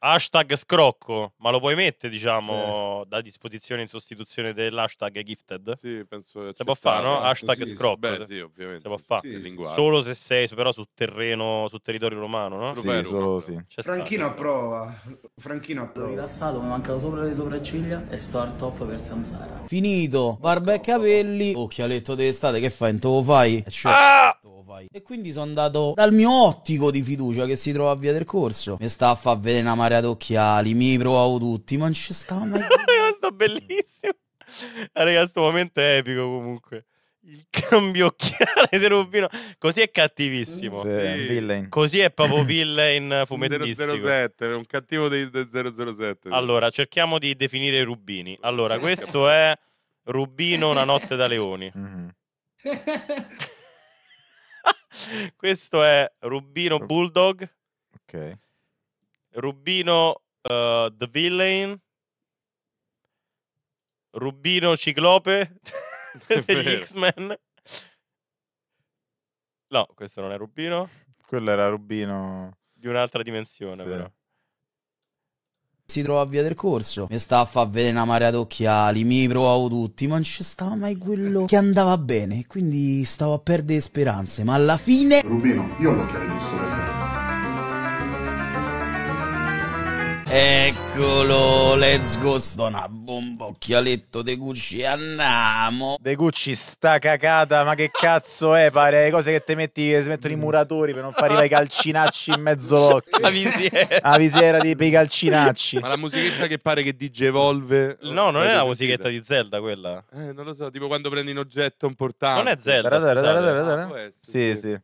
hashtag scrocco, ma lo puoi mettere, diciamo, sì. da disposizione in sostituzione dell'hashtag gifted? Sì, penso che si può fare, no? Hashtag sì, scrocco. Beh, sì, ovviamente. Si può fare. Sì, solo se sei, però, su terreno, su territorio romano, no? Sì, Rupero, solo sì. C'è Franchino sta, a prova. Franchino a prova. Rilassato, mi manca sopra le sopracciglia e sto al top per Sanzara. Finito. Barba e capelli. Occhialetto d'estate, che fai? Non te lo fai? Eh, cioè, ah! fai. E quindi sono andato dal mio ottico di fiducia che si trova a via del corso. Mi sta a far vedere una marea d'occhiali, mi provavo tutti, ma non ci stava mai. <laughs> sta bellissimo. Raga, sto momento è epico comunque. Il cambio occhiale di Rubino. Così è cattivissimo. Sì, è Così è proprio <clears throat> villain fumettistico. 007, un cattivo di 007. Allora, cerchiamo di definire i Rubini. Allora, questo è Rubino una notte da leoni. Mm-hmm. <laughs> Questo è Rubino Rub- Bulldog. Ok. Rubino uh, The Villain. Rubino Ciclope <laughs> <laughs> degli X-Men. No, questo non è Rubino. Quello era Rubino di un'altra dimensione, sì. però si trova a via del corso. Mi sta a far vedere una marea d'occhiali, mi provavo tutti, ma non ci stava mai quello che andava bene. Quindi stavo a perdere speranze, ma alla fine... Rubino, io ho l'occhiale giusto per te. Eccolo, let's go, sto una bomba, occhialetto De Gucci, andiamo. De Gucci sta cacata, ma che cazzo è, pare, le cose che ti metti, si mettono i mm. muratori per non far arrivare i calcinacci in mezzo all'occhio <laughs> La visiera. La visiera dei, dei calcinacci. Ma la musichetta che pare che Digi evolve. No, non è la musichetta di Zelda quella. Eh, non lo so, tipo quando prendi un oggetto, un portante. Non è Zelda. Ah, sì, sì. sì.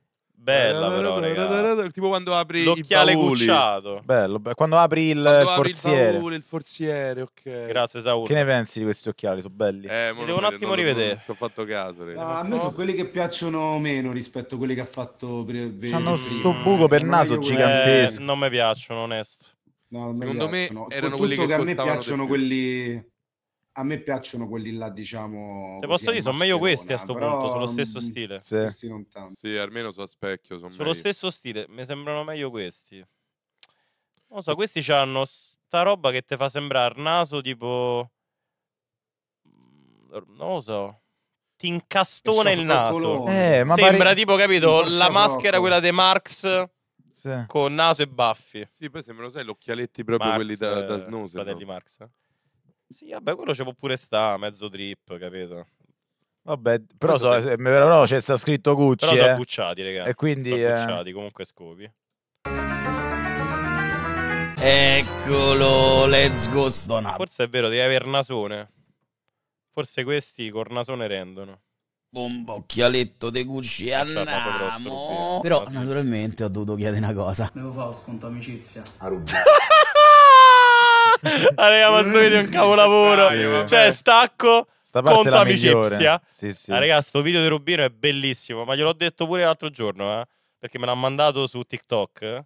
Bella però, raga. Tipo quando apri L'occhiale cucciato. Bello, be- quando apri il quando forziere. Apri il, baule, il forziere, ok. Grazie Saul. Che ne pensi di questi occhiali? Sono belli. Eh, devo non, un attimo non, rivedere. ci ho fatto caso. No, ah, a me sono quelli che piacciono meno rispetto a quelli che ha fatto per Hanno questo buco per naso gigantesco. Eh, non mi piacciono, onesto. No, Secondo piacciono. me erano quelli che, che a me piacciono quelli a me piacciono quelli là, diciamo. Se posso dire, sono meglio questi a sto punto, sullo stesso stile. Sì. Questi non tanto. Sì, almeno su specchio, sono Sullo meglio. stesso stile, mi sembrano meglio questi. Non so, questi hanno sta roba che ti fa sembrare naso tipo mm, non lo so. Ti incastona il naso. Eh, Sembra pare... tipo, capito, la maschera poco. quella di Marx sì. con naso e baffi. Sì, poi sembrano, sai, gli occhialetti proprio Marx, quelli da, da eh, Snowser. Fratelli Marx. Eh? Sì, vabbè, quello ci può pure sta, mezzo trip, capito? Vabbè, però, so, te... Eh, però c'è sta scritto Gucci. Però eh. sono bucciati, raga. E quindi... Sono eh... bucciati, comunque scopi. Eccolo, let's go stona. Forse è vero, devi aver nasone. Forse questi col nasone rendono. Bomba, occhialetto de Gucci, eh, andiamo. Però, naturalmente, ho dovuto chiedere una cosa. Devo fare sconto amicizia. A <laughs> rubare raga, ma sto video è un capolavoro. cioè, stacco. Sta parte conto amicizia. Sì, sì. Ah, raga, sto video di Rubino è bellissimo, ma gliel'ho detto pure l'altro giorno, eh? perché me l'ha mandato su TikTok,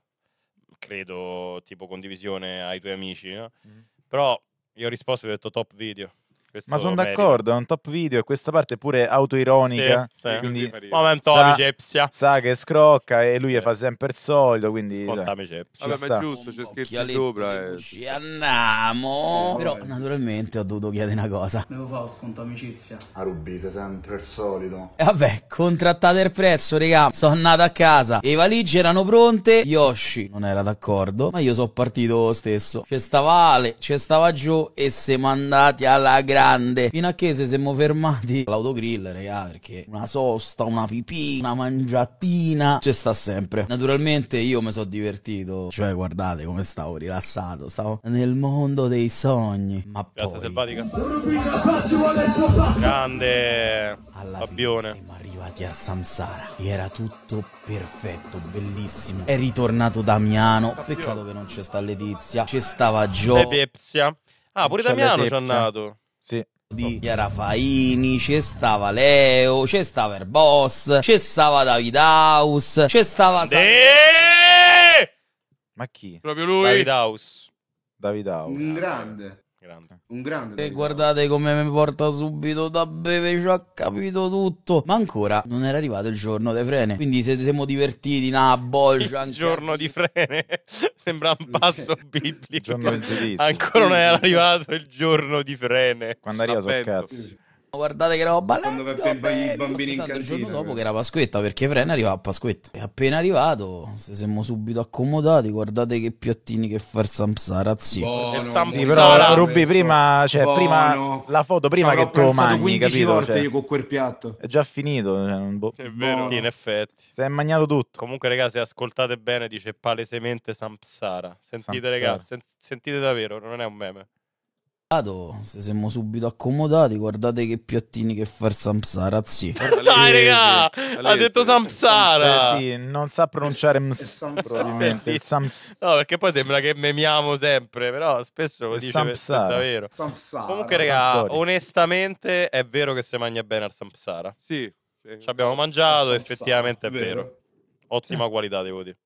credo, tipo condivisione ai tuoi amici, no? Mm. Però io ho risposto e ho detto top video. Questo Ma sono d'accordo, è un top video e questa parte è pure autoironica. Sì, sì. Quindi Momento sa, amicizia. sa che scrocca e lui sì. fa sempre il solito, quindi... Vabbè, ma è giusto, c'è scherzo sopra. Eh. Ci andiamo! Eh, Però naturalmente ho dovuto chiedere una cosa. Devo fare sconto amicizia. A rubite sempre il solito. E eh, vabbè, contrattate il prezzo, regà. Sono andato a casa e i valigie erano pronte. Yoshi non era d'accordo, ma io sono partito lo stesso. C'è stava Ale, c'è stava Giù e siamo andati alla grande grande. Fino a che se siamo fermati all'autogrill, raga, perché una sosta, una pipì, una mangiatina, ci sta sempre. Naturalmente io mi sono divertito, cioè guardate come stavo rilassato, stavo nel mondo dei sogni. Ma Piazza poi... selvatica. Grande Alla Fabbione. siamo arrivati al Samsara. Era tutto perfetto, bellissimo. È ritornato Damiano. Peccato che non c'è sta Letizia. C'è stava Gio. Lepezia. Ah, pure Damiano ci è andato. Sì. Di c'era Faini, c'è stava Leo, c'è stava il boss, c'è stava David House, c'è stava... Sa- Ma chi? Proprio lui? David House. David House. Un grande. Grande. Un grande. E guardate come mi porta subito da beve, ci ho capito tutto. Ma ancora non era arrivato il giorno dei frene. Quindi se siamo divertiti, una bolgia. <laughs> Il giorno di frene sembra un passo biblico. Ancora non era arrivato il giorno di frene. Quando arriva so cazzo. Guardate che roba Quando let's go, baby. i bambini in casino, il giorno dopo che era Pasquetta perché Fren arriva a Pasquetta. E appena arrivato, se siamo subito accomodati, guardate che piattini che fa il Samsara, zio. il Samsara, sì, Rubi prima, cioè, Buono. prima la foto prima che tu mangi, capito? Cioè, io con quel piatto. È già finito, cioè, boh. È vero. Buono. Sì, in effetti. Si è mangiato tutto. Comunque, ragazzi, se ascoltate bene dice palesemente Samsara. Sentite, ragazzi, sentite davvero, non è un meme. Se siamo subito accomodati, guardate che piattini che fa il Samsara, sì. Dai, regà! Ha detto Samsara! Sì, non sa pronunciare ms, probabilmente. Il sams... No, perché poi sembra che memiamo sempre, però spesso lo dice Samsara. davvero. Samsara. Comunque, regà, onestamente è vero che si mangia bene al Samsara. Sì. Ci abbiamo mangiato, effettivamente è vero. Ottima qualità, devo dire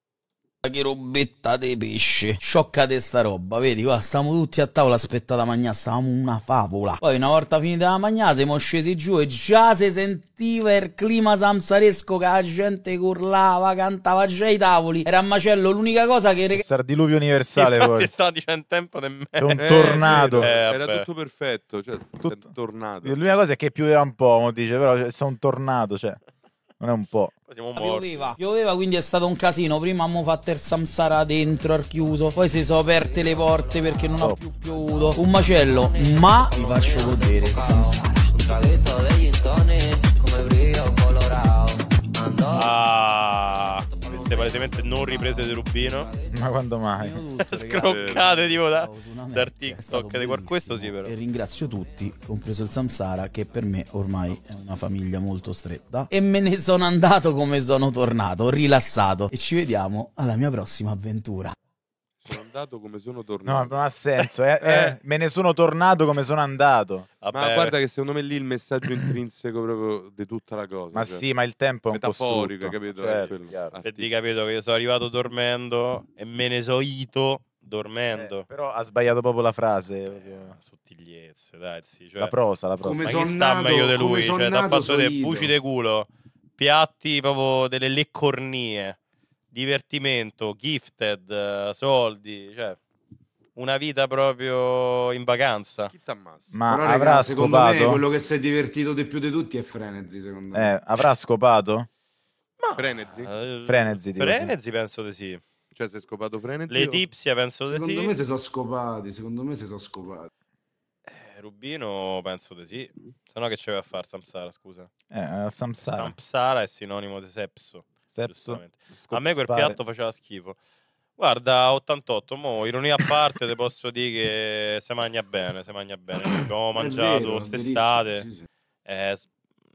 che robetta di pesce. Scioccate sta roba, vedi qua, stiamo tutti a tavola aspettate a mangiare, stavamo una favola. Poi una volta finita la mangiata siamo scesi giù e già si sentiva il clima samsaresco che la gente urlava, cantava già i tavoli. Era a macello l'unica cosa che... Rega... Star diluvio universale poi. stava dicendo tempo di me. È un tornado. Eh, era tutto perfetto, cioè, tutto... tornato. L'unica cosa è che pioveva un po', dice, però c'è cioè, un tornado, cioè... Non è un po'. Siamo morti. Pioveva, pioveva, quindi è stato un casino. Prima abbiamo fatto il Samsara dentro al chiuso, poi si sono aperte le porte perché non oh. ha più piovuto. Un macello, ma vi faccio godere il Samsara. Ah palesemente non riprese di Rubino. Ma quando mai? Scroccate eh, tipo da, dal TikTok di questo sì però. E ringrazio tutti, compreso il Samsara che per me ormai è una famiglia molto stretta e me ne sono andato come sono tornato, rilassato e ci vediamo alla mia prossima avventura sono andato come sono tornato. No, non ha senso. Eh, <laughs> eh, me ne sono tornato come sono andato. Vabbè. Ma guarda che secondo me lì il messaggio intrinseco proprio di tutta la cosa. Ma cioè, sì, ma il tempo è un po' metaforico, capito? Certo, per di capito che io sono arrivato dormendo e me ne so ito dormendo. Eh, però ha sbagliato proprio la frase. Eh, proprio. sottigliezze, dai, sì, cioè, la prosa, la prosa. Come ma chi sta nato, meglio di lui? Cioè, ti ha fatto dei buci de culo, piatti proprio delle leccornie divertimento, gifted, eh, soldi, cioè una vita proprio in vacanza. Ma Però, avrà ragazzi, scopato? Secondo me quello che si è divertito di più di tutti è Frenzy, secondo me. Eh, avrà scopato? Ma... Frenzy? Eh, Frenzy, Frenzy penso di sì. Cioè, si è scopato Frenzy? Le o... penso di sì. Secondo me si sono scopati, secondo me si sono scopati. Rubino penso di sì. Se no che c'aveva a fare Samsara, scusa? Eh, Samsara. Samsara è sinonimo di sepso. Certo, a me quel piatto faceva schifo. Guarda, 88, mo, ironia a parte, ti posso dire che si mangia bene, si mangia bene. <coughs> Abbiamo mangiato quest'estate. Sì, sì. eh,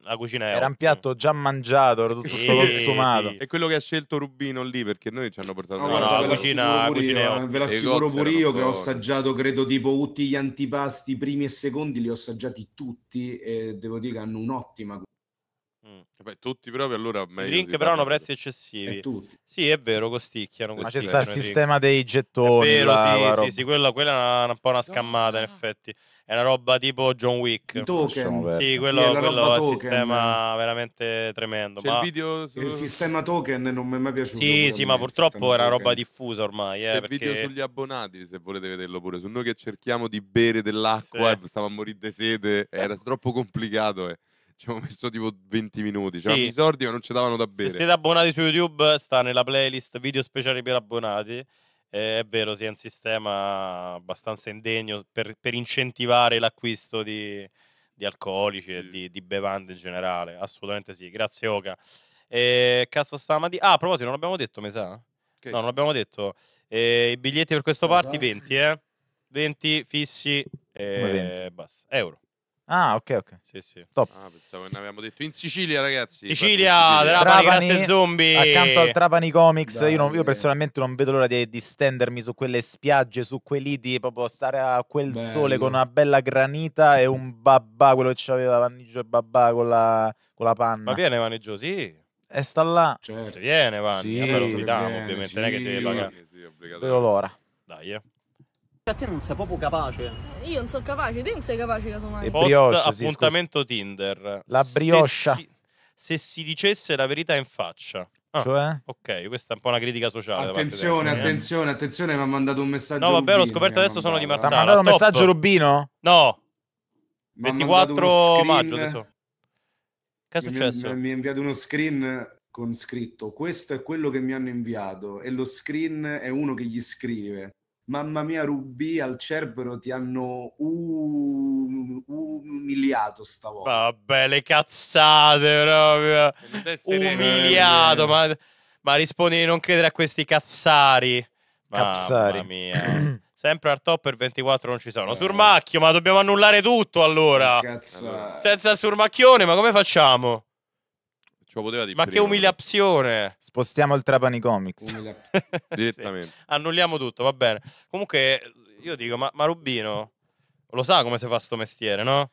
la cucina era un piatto già mangiato, era tutto sì, consumato. Sì. quello che ha scelto Rubino lì perché noi ci hanno portato no, no, la cucina, cucina ve l'assicuro pure io che ho assaggiato credo tipo tutti gli antipasti primi e secondi li ho assaggiati tutti e devo dire che hanno un'ottima cucina. Mm. Beh, tutti proprio allora I drink però hanno prezzi eccessivi. Sì, è vero, costicchiano. Ma c'è sta il sistema dei gettoni. È vero, là, sì, sì, roba. sì, quella, quella è una, un po' una scammata in effetti. È una roba tipo John Wick. I token. Sì, quello, sì, quello è un sistema veramente tremendo. Ma... il, video su... il sistema token non mi è mai piaciuto. Sì, sì, ma purtroppo è una roba diffusa ormai. Eh, il perché... video sugli abbonati, se volete vederlo pure. Su noi che cerchiamo di bere dell'acqua, sì. stavamo a morire di sete, era troppo complicato. Eh ci abbiamo messo tipo 20 minuti. Cioè, sì. i soldi ma non ci davano da bere. Se siete abbonati su YouTube, sta nella playlist video speciali per abbonati. Eh, è vero, sì, è un sistema abbastanza indegno per, per incentivare l'acquisto di, di alcolici sì. e di, di, bevande in generale. Assolutamente sì, grazie Oca. Eh, cazzo stamattina... Ah, a proposito, non abbiamo detto, mi sa? Okay. No, non abbiamo detto. Eh, I biglietti per questo party, 20, eh? 20 fissi e 20. Eh, basta. Euro. Ah, ok, ok. Sì, sì. Top. Ah, pensavo che ne avevamo detto. In Sicilia, ragazzi. Sicilia, Trapani, Trapani grazie zombie. Accanto al Trapani Comics, Dai, io, non, io, personalmente non vedo l'ora di stendermi su quelle spiagge, su quei lidi, proprio stare a quel Bello. sole con una bella granita e un babà, quello che c'aveva Vanigio e babà con la, con la panna. Ma viene Vanigio, sì. E sta là. Certo, viene Vanigio. Sì, lo invitiamo, ovviamente, sì, non è che deve pagare. Sì, Vedo l'ora. Dai, eh. A te non sei proprio capace. Eh, io non sono capace, te non sei capace casomai. E post brioche, appuntamento sì, Tinder. La brioscia. Se si, se si, dicesse la verità in faccia. Ah, cioè? Ok, questa è un po' una critica sociale. Attenzione, eh. attenzione, attenzione, mi ha mandato un messaggio. No, vabbè, Rubino, l'ho scoperto adesso, sono di Marsala. Mi ha mandato un messaggio Rubino? No. 24 maggio adesso. Che è successo? Mi ha inviato uno screen con scritto questo è quello che mi hanno inviato e lo screen è uno che gli scrive mamma mia Ruby al Cerbero ti hanno um- umiliato stavolta. Vabbè, le cazzate proprio. Eh, umiliato, ma, ma rispondi di non credere a questi cazzari. Cazzari. Mamma mia. <clears throat> Sempre al top per 24 non ci sono. Eh. Surmacchio, ma dobbiamo annullare tutto allora. Cazzari. Senza surmacchione, ma come facciamo? Ce poteva dire. Ma prima. che umiliazione! Spostiamo il Trapani Comics. <laughs> Direttamente. Sì. Annulliamo tutto, va bene. Comunque, io dico, ma, ma Rubino lo sa come si fa sto mestiere, no?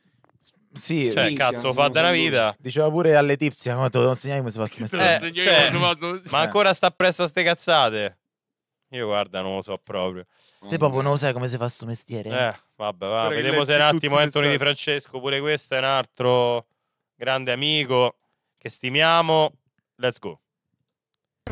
Sì, cioè, minchia, cazzo, fa da una vita. Diceva pure alle tipsia, ma te lo insegnai come si fa questo <laughs> mestiere. Cioè, eh, cioè, ma ancora sta presso a ste cazzate. Io guarda, non lo so proprio. Oh, te proprio non lo sai come si fa questo mestiere. Eh, eh vabbè, va. Vediamo se un attimo Anthony Di Francesco, pure questo è un altro grande amico che stimiamo. Let's go.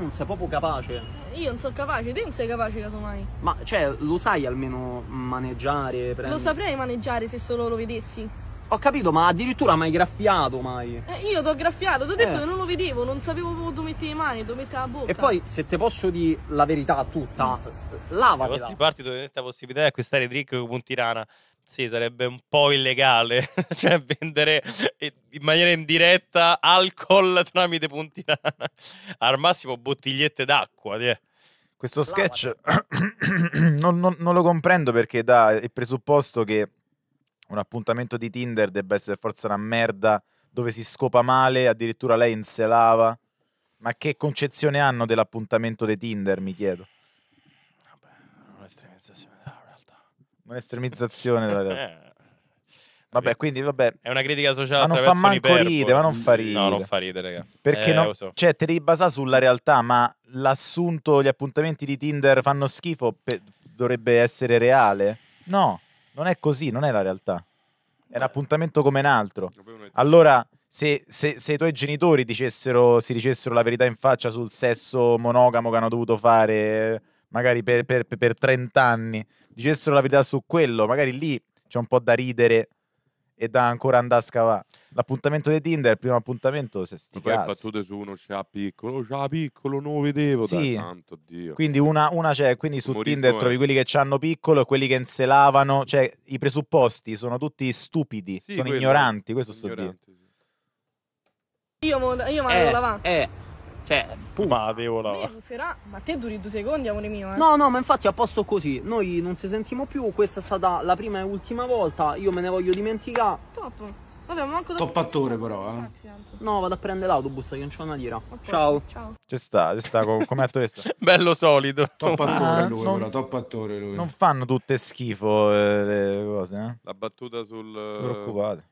Non sei proprio capace. Eh, io non sono capace, te non sei capace casomai. Ma cioè, lo sai almeno maneggiare? Prendi. Lo saprei maneggiare se solo lo vedessi. Ho capito, ma addirittura mai graffiato mai. Eh, io ti ho graffiato, ti ho detto eh. che non lo vedevo, non sapevo dove mettere le mani, dove mettere la bocca. E poi, se te posso dire la verità tutta, mm. lava. I vostri partiti dovete la possibilità di acquistare drink con Tirana. Sì, sarebbe un po' illegale, <laughs> cioè vendere in maniera indiretta alcol tramite puntina, <laughs> al massimo bottigliette d'acqua. Yeah. Questo sketch <coughs> non, non, non, lo comprendo perché dà il presupposto che un appuntamento di Tinder debba essere forza una merda dove si scopa male, addirittura lei inselava. Ma che concezione hanno dell'appuntamento di Tinder, mi chiedo. Un'estremizzazione della... Eh, eh. Vabbè, quindi vabbè. È una critica sociale. Ma ah, non fa manco iperbo. ride, ma non fa ridere. No, non fa ridere, raga. Perché eh, no, so. cioè, te devi basare sulla realtà, ma l'assunto, gli appuntamenti di Tinder fanno schifo, pe- dovrebbe essere reale? No, non è così, non è la realtà. È un appuntamento come un altro. Allora, se, se, se i tuoi genitori dicessero, si dicessero la verità in faccia sul sesso monogamo che hanno dovuto fare magari per, per, per 30 anni, dicessero la verità su quello, magari lì c'è un po' da ridere e da ancora andare a scavare. L'appuntamento di Tinder, il primo appuntamento, se sti Poi battute su uno c'ha piccolo, c'ha piccolo, non lo vedevo sì. tanto, Dio. Quindi una, una c'è, cioè, quindi su Umorismo Tinder è. trovi quelli che c'hanno piccolo e quelli che inselavano, cioè i presupposti sono tutti stupidi, sì, sono quello, ignoranti, questo ignoranti, sto dicendo. Sì. Io, mo, io mi eh, devo lavare. Eh. Cioè, puff. Ma devo lavare. Ma te duri due secondi, amore mio. Eh. No, no, ma infatti a posto così. Noi non ci sentiamo più. Questa è stata la prima e ultima volta. Io me ne voglio dimenticare. Top. Vabbè, manco da... Top attore però, eh. No, vado a prendere l'autobus che non c'ho una lira. Okay. Ciao. Ciao. Ci sta, ci sta come attoressa. <laughs> Bello solido. Top attore ah, lui, non... però, top attore lui. Non fanno tutte schifo eh, le cose, eh. La battuta sul... Non Preoccupate.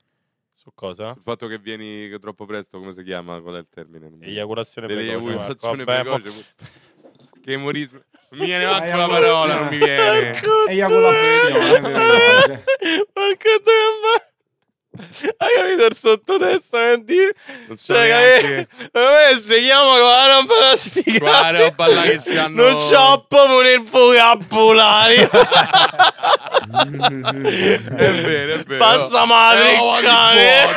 Su cosa? Sul fatto che vieni troppo presto, come si chiama? Qual è il termine? Eiaculazione precoce. Eiaculazione precoce. Che umorismo. Non mi viene <laughs> manco la parola, non mi viene. Eiaculazione precoce. Porca tempo. Hai capito il sottotesta? Eh? Non so cioè, che... si chiama qua roba da sfigare. roba là che ci hanno... Non c'ho proprio il vocabolario. <laughs> è vero, è vero. Passa eh, madre il cane.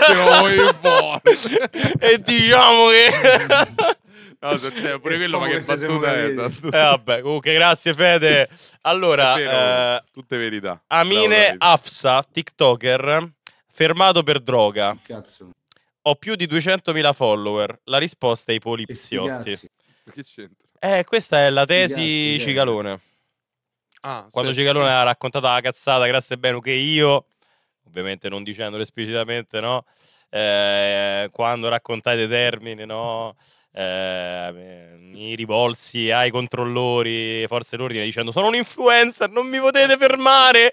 Fuori, <laughs> e diciamo che... No, cioè, pure quello, ma che battuta è. Eh, vabbè, comunque, grazie, Fede. Allora, vero, eh, tutte verità. Amine Bravo, Afsa, TikToker Fermato per droga. Cazzo. Ho più di 200.000 follower. La risposta è i polipziotti. Che c'entra? Eh, questa è la tesi cazzi, Cicalone. Cioè. Ah, Quando Cicalone ha raccontato la cazzata, grazie bene che io, ovviamente non dicendolo esplicitamente, no? Eh, quando raccontai dei termini, no? Eh, mi rivolsi ai controllori, forze dell'ordine dicendo sono un influencer, non mi potete fermare.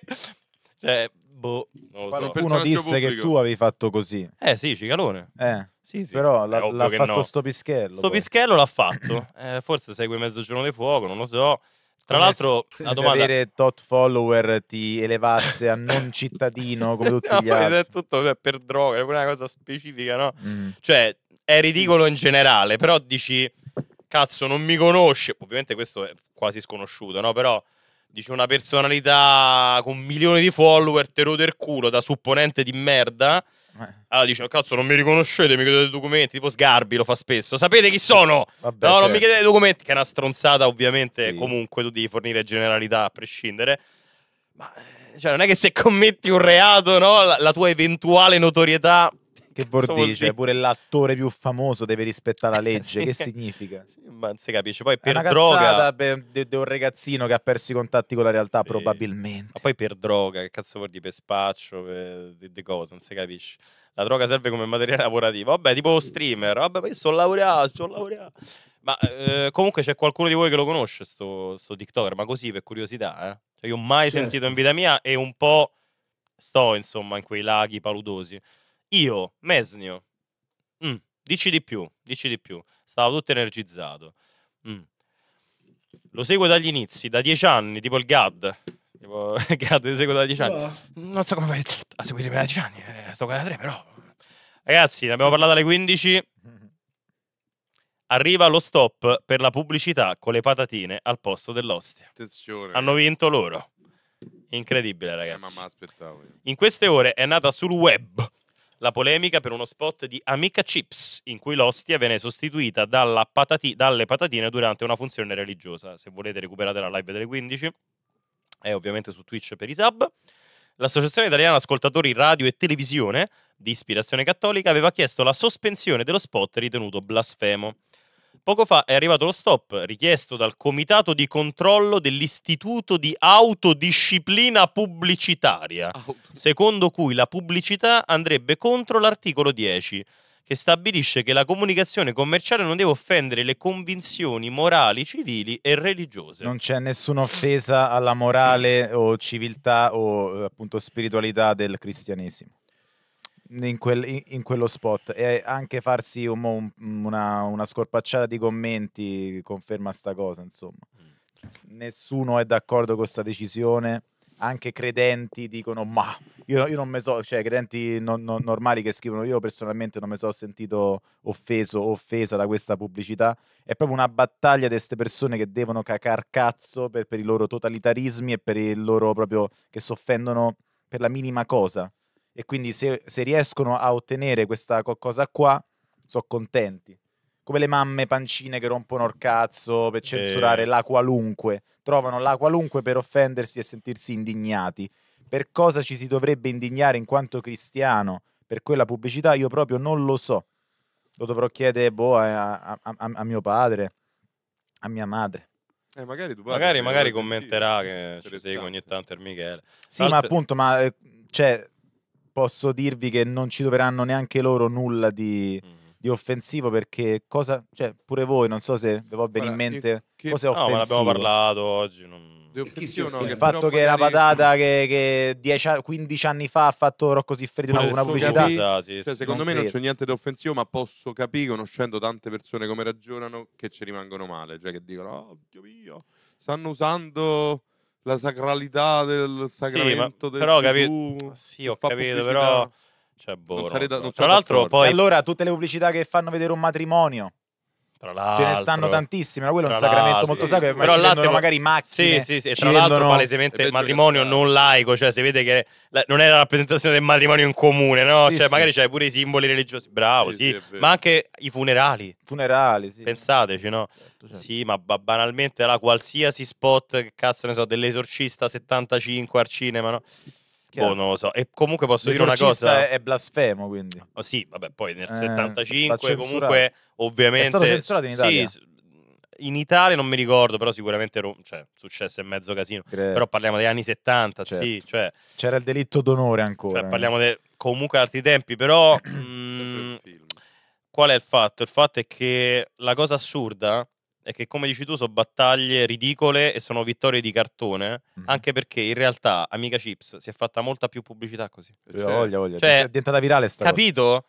Cioè, Boh, non lo so. Qualcuno disse pubblico. che tu avevi fatto così. Eh sì, Cicalone. Eh. Sì, sì. Però eh, l'ha, l'ha fatto no. sto pischello. Sto poi. pischello l'ha fatto. <coughs> eh, forse segue Mezzogiorno di Fuoco, non lo so. Tra come l'altro, se, la domanda... se avere tot follower ti elevasse a non cittadino come <laughs> tutti no, gli altri. È tutto cioè, per droga, è una cosa specifica, no? Mm. Cioè, è ridicolo in generale, però dici, cazzo, non mi conosce. Ovviamente questo è quasi sconosciuto, no? Però Dice una personalità con milioni di follower, te rode il culo da supponente di merda. Eh. Allora dice, oh, cazzo, non mi riconoscete, mi chiedete i documenti, tipo Sgarbi lo fa spesso. Sapete chi sono? Vabbè, no, certo. non mi certo. chiedete i documenti, che è una stronzata ovviamente, sì. comunque tu devi fornire generalità a prescindere. Ma eh, cioè, non è che se commetti un reato, no, la, la tua eventuale notorietà che Bordice, pure l'attore più famoso deve rispettare la eh, legge, che significa? Sì, ma non si capisce. Poi per droga... Per, di, di un ragazzino che ha perso i contatti con la realtà, sì. probabilmente. Ma poi per droga, che cazzo vuol dire? Per spaccio, di, di cosa, non si capisce. La droga serve come materiale lavorativo. Vabbè, tipo streamer, vabbè, poi sono laureato, sono laureato. Ma eh, comunque c'è qualcuno di voi che lo conosce, sto, sto TikToker, ma così per curiosità, eh? Cioè, io mai certo. sentito in vita mia e un po' sto, insomma, in quei laghi paludosi. Io, Mesnio, mm, dici di più, dici di più. Stavo tutto energizzato. Mm. Lo seguo dagli inizi, da dieci anni, tipo il GAD. Tipo, GAD ti seguo da dieci anni. Oh. Non so come fai a seguirmi da dieci anni, eh, sto qua da tre però. Ragazzi, ne abbiamo parlato alle 15. Arriva lo stop per la pubblicità con le patatine al posto dell'ostia. Attenzione. Hanno vinto loro. Incredibile, ragazzi. Eh, In queste ore è nata sul web la polemica per uno spot di Amica Chips, in cui l'ostia viene sostituita patati, dalle patatine durante una funzione religiosa. Se volete recuperate la live delle 15, è ovviamente su Twitch per i sub. L'Associazione Italiana Ascoltatori Radio e Televisione, di ispirazione cattolica, aveva chiesto la sospensione dello spot ritenuto blasfemo poco fa è arrivato lo stop richiesto dal Comitato di Controllo dell'Istituto di Autodisciplina Pubblicitaria, secondo cui la pubblicità andrebbe contro l'articolo 10 che stabilisce che la comunicazione commerciale non deve offendere le convinzioni morali, civili e religiose. Non c'è nessuna offesa alla morale o civiltà o appunto spiritualità del cristianesimo in, quel, in, quello spot e anche farsi un, un, una, una, scorpacciata di commenti conferma sta cosa insomma mm. nessuno è d'accordo con questa decisione anche credenti dicono ma io, io non mi so cioè credenti non, non, normali che scrivono io personalmente non mi sono sentito offeso offesa da questa pubblicità è proprio una battaglia di queste persone che devono cacar cazzo per, per i loro totalitarismi e per il loro proprio che si offendono per la minima cosa e quindi se, se riescono a ottenere questa cosa qua, sono contenti. Come le mamme pancine che rompono il cazzo per censurare eh. la qualunque. Trovano la qualunque per offendersi e sentirsi indignati. Per cosa ci si dovrebbe indignare in quanto cristiano per quella pubblicità? Io proprio non lo so. Lo dovrò chiedere boh, a, a, a, a mio padre, a mia madre. Eh, magari, magari, magari commenterà che ci segue ogni tanto il Michele. Sì, Altre... ma appunto, ma, eh, cioè, posso dirvi che non ci troveranno neanche loro nulla di, mm. di offensivo perché cosa, cioè pure voi non so se vi può venire in mente che, cosa è offensivo. No, ma abbiamo parlato oggi. Non... No, il fatto che la patata che, che dieci, 15 anni fa ha fatto Rocco Siffredi una, una pubblicità. Capì, cioè, secondo me credo. non c'è niente di offensivo, ma posso capire, conoscendo tante persone come ragionano, che ci rimangono male, cioè che dicono, oh Dio mio, stanno usando la sacralità del sacramento sì, del però Gesù, capi... sì, ho capito, pubblicità. però cioè, boh, non sarete, non tra l'altro poi e allora tutte le pubblicità che fanno vedere un matrimonio Ce ne stanno tantissime, ma quello è un sacramento molto sì, sacro, però l'altro, magari macchine. Sì, sì, sì. e tra l'altro vendono... palesemente eh, matrimonio eh, non laico, cioè si vede che non è la rappresentazione del matrimonio in comune, no? Sì, cioè sì. magari c'hai pure i simboli religiosi, bravo, sì, ma anche i funerali. Funerali, sì. Pensateci, no? Certo, certo. Sì, ma banalmente la qualsiasi spot, che cazzo ne so, dell'esorcista 75 al cinema, no? Chiaro. Boh, non lo so. E comunque posso dire una cosa. È, blasfemo, quindi. Oh, sì, vabbè, poi nel eh, 75 comunque ovviamente... È stato censurato in Italia. Sì, in Italia non mi ricordo, però sicuramente cioè, successo è mezzo casino. Credo. Però parliamo degli anni 70, certo. sì, cioè, c'era il delitto d'onore ancora. Cioè, eh. parliamo de, comunque altri tempi, però <clears throat> mh, mm, qual è il fatto? Il fatto è che la cosa assurda è che, come dici tu, sono battaglie ridicole e sono vittorie di cartone, mm. anche perché in realtà Amica Chips si è fatta molta più pubblicità così. Eh, cioè, voglia, voglia. Cioè, è diventata virale sta Capito? Cosa.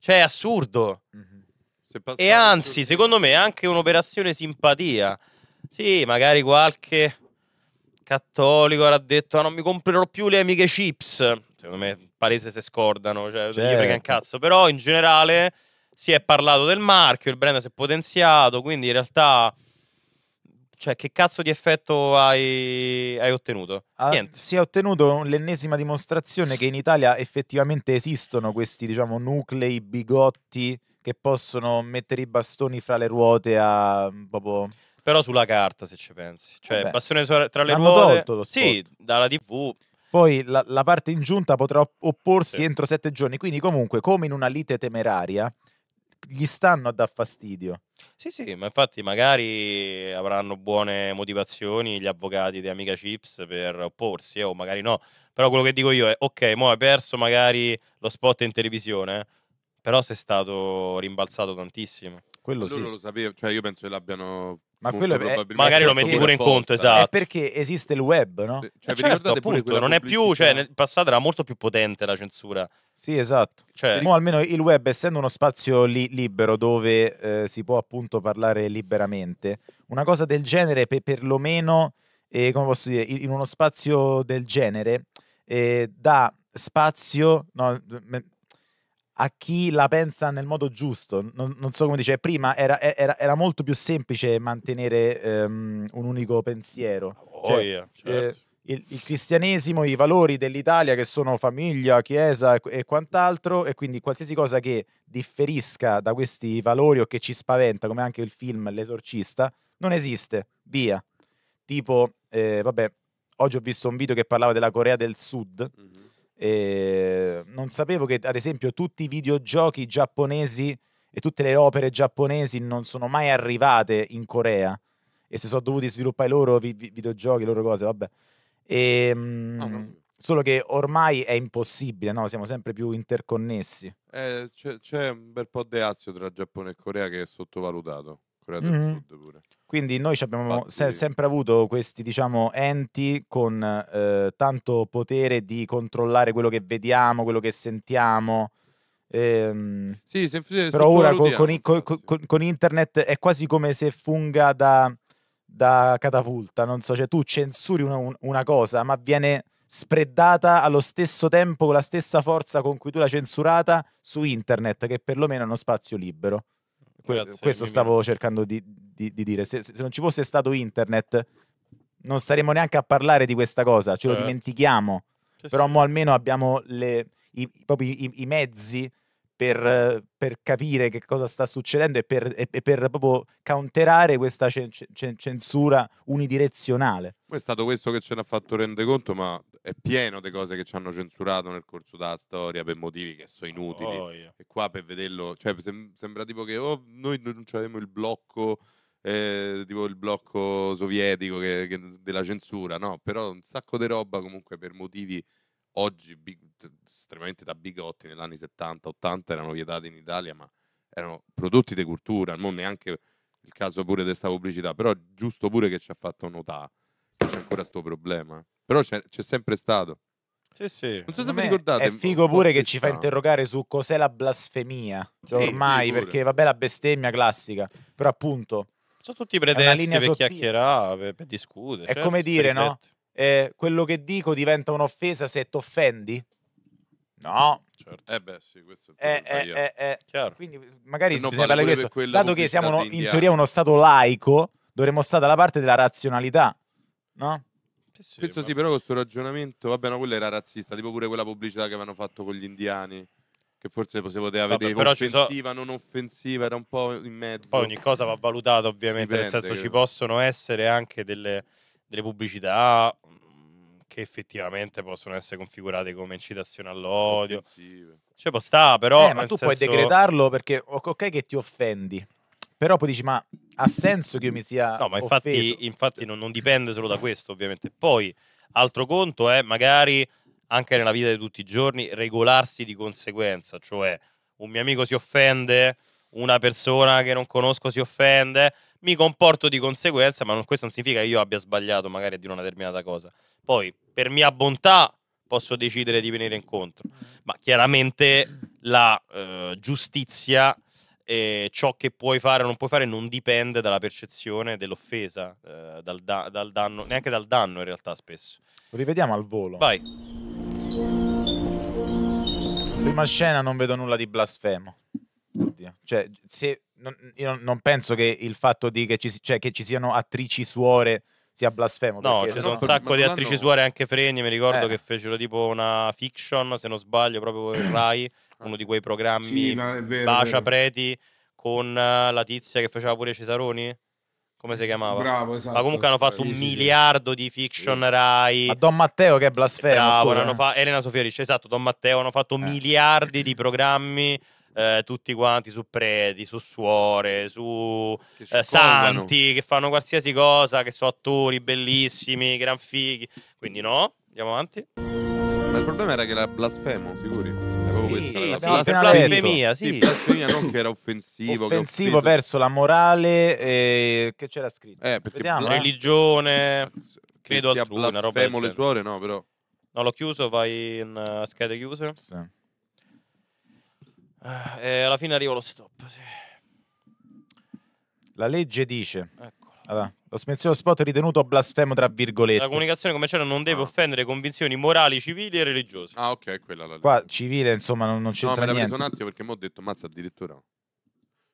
Cioè, è assurdo. Mm-hmm. E anzi, assurdo. secondo me, è anche un'operazione simpatia. Sì, magari qualche cattolico era detto ah, non mi comprerò più le amiche chips secondo me palese se scordano cioè certo. non gli frega un certo. cazzo però in generale si è parlato del marchio, il brand si è potenziato, quindi in realtà cioè, che cazzo di effetto hai, hai ottenuto? Ah, si è ottenuto l'ennesima dimostrazione che in Italia effettivamente esistono questi, diciamo, nuclei bigotti che possono mettere i bastoni fra le ruote a mm, proprio... Però sulla carta, se ci pensi. Cioè, Vabbè. bastone tra le L'hanno ruote... Tolto lo sport. Sì, dalla TV. Poi la, la parte ingiunta potrà opporsi sì. entro sette giorni. Quindi comunque, come in una lite temeraria, gli stanno a dar fastidio. Sì, sì, ma infatti magari avranno buone motivazioni gli avvocati di Amica Chips per opporsi eh, o magari no. Però quello che dico io è, ok, mo hai perso magari lo spot in televisione, però sei stato rimbalzato tantissimo. Quello Loro sì. lo sapevo, cioè io penso che l'abbiano ma quello è, magari lo metti pure in conto, esatto. È perché esiste il web, no? Cioè, eh certo, appunto, non è più, cioè, nel passato era molto più potente la censura. Sì, esatto. Cioè... Mo, almeno il web, essendo uno spazio li- libero dove eh, si può appunto parlare liberamente, una cosa del genere, per, perlomeno, eh, come posso dire, in uno spazio del genere, eh, dà spazio, no, a chi la pensa nel modo giusto. Non, non so come dice, prima era, era, era molto più semplice mantenere um, un unico pensiero. Oh, cioè, eh, yeah, certo. eh, il, il, cristianesimo, i valori dell'Italia che sono famiglia, chiesa e, e, quant'altro, e quindi qualsiasi cosa che differisca da questi valori o che ci spaventa, come anche il film L'esorcista, non esiste, via. Tipo, eh, vabbè, oggi ho visto un video che parlava della Corea del Sud. Mm-hmm eh, non sapevo che, ad esempio, tutti i videogiochi giapponesi e tutte le opere giapponesi non sono mai arrivate in Corea e si sono dovuti sviluppare i loro vi- videogiochi, le loro cose, vabbè. E, ehm, mh, Ah, no. Solo che ormai è impossibile, no? siamo sempre più interconnessi. Eh, c'è, c'è un bel po' di azio tra Giappone e Corea che è sottovalutato. Corea del mm-hmm. Sud pure. Quindi noi abbiamo se- sempre avuto questi diciamo, enti con eh, tanto potere di controllare quello che vediamo, quello che sentiamo. Ehm, sì, se, se, però ora con, con, con, con, internet è quasi come se funga da, da catapulta, non so, cioè tu censuri una, una cosa ma viene spreadata allo stesso tempo con la stessa forza con cui tu l'hai censurata su internet, che perlomeno è uno spazio libero. Grazie, questo stavo vero. cercando di, di, di dire. Se, se, non ci fosse stato internet, non staremmo neanche a parlare di questa cosa, ce eh. lo certo. dimentichiamo. Sì, Però sì. almeno abbiamo le, i, proprio i, i mezzi per, per, capire che cosa sta succedendo e per, e, per proprio counterare questa censura unidirezionale. È stato questo che ce ne ha fatto rendere conto, ma è pieno di cose che ci hanno censurato nel corso della storia per motivi che sono inutili. Oh, yeah. E qua per vederlo, cioè, sem- sembra tipo che oh, noi non avevamo il blocco. Eh, tipo il blocco sovietico che, che della censura, no? Però un sacco di roba comunque per motivi oggi big, estremamente da bigotti negli anni 70-80 erano vietati in Italia, ma erano prodotti di cultura, non neanche il caso pure di questa pubblicità, però giusto pure che ci ha fatto notare che c'è ancora questo problema. Però c'è, c'è sempre stato. Sì, sì. Non so se vi ricordate. È figo pure che ci fa interrogare su cos'è la blasfemia. Cioè, sì, ormai, figure. perché vabbè la bestemmia classica, però appunto... Sono tutti pretesti per sottile. chiacchierare, ah, per, discutere. È certo, come dire, no? Eh, quello che dico diventa un'offesa se ti offendi? No. Certo. Eh beh, sì, questo è eh, eh, il eh, eh, eh, Quindi magari eh, se bisogna vale questo. Dato che siamo no, in teoria uno Stato laico, dovremmo stare dalla parte della razionalità, no? Sì, sì, Questo sì, però questo ragionamento, vabbè, no, quella era razzista, tipo pure quella pubblicità che avevano fatto con gli indiani che forse si poteva vabbè, vedere offensiva, so... non offensiva, era un po' in mezzo. Poi ogni cosa va valutata ovviamente, Dipende, nel senso credo. ci possono essere anche delle, delle, pubblicità mm, che effettivamente possono essere configurate come incitazione all'odio. Offensive. Cioè può sta, però... Eh, ma tu senso... puoi decretarlo perché ok che ti offendi, però poi dici, ma ha senso che io mi sia. No, ma infatti, infatti non, non, dipende solo da questo, ovviamente. Poi, altro conto è magari anche nella vita di tutti i giorni regolarsi di conseguenza, cioè un mio amico si offende, una persona che non conosco si offende, mi comporto di conseguenza, ma non, questo non significa che io abbia sbagliato magari di una determinata cosa. Poi, per mia bontà, posso decidere di venire incontro, ma chiaramente la eh, giustizia e ciò che puoi fare o non puoi fare non dipende dalla percezione dell'offesa, eh, dal, da- dal danno, neanche dal danno in realtà spesso. Lo rivediamo al volo. Vai. Prima scena non vedo nulla di blasfemo. Oddio. Cioè, se, non, io non penso che il fatto che ci, cioè, che ci, siano attrici suore sia blasfemo. No, ci sono un sacco di attrici suore anche fregne. Mi ricordo eh. che fecero tipo una fiction, se non sbaglio, proprio il <clears throat> Rai. Ah. uno di quei programmi sì, vero, Bacia vero. Preti con eh, la tizia che faceva pure Cesaroni come si chiamava? Bravo, esatto. Ma comunque esatto. hanno fatto sì, un sì, miliardo sì. di fiction Rai. A Don Matteo che è blasfemo. Bravo, hanno eh. fa- Elena Sofioric, esatto, Don Matteo hanno fatto eh. miliardi di programmi eh, tutti quanti su preti, su suore, su che eh, santi che fanno qualsiasi cosa, che sono attori bellissimi, gran fighi. Quindi no, andiamo avanti. Ma il problema era che era blasfemo, figuri proprio sì, questa la blasfemia, sì. blasfemia non che era offensivo. Offensivo che verso la morale, eh, che c'era scritto? Eh, perché Vediamo, eh. religione, credo altrui, una roba del le suore, no però. No, l'ho chiuso, vai in uh, schede chiuse. Sì. Uh, e alla fine arrivo lo stop, sì. La legge dice... Ecco. Allora, lo smenzione spot è ritenuto blasfemo tra virgolette. La comunicazione commerciale non deve ah. offendere convinzioni morali, civili e religiose. Ah, ok, quella la Qua civile, insomma, non, non c'entra niente. No, me l'ha preso un attimo perché mi ho detto mazza addirittura.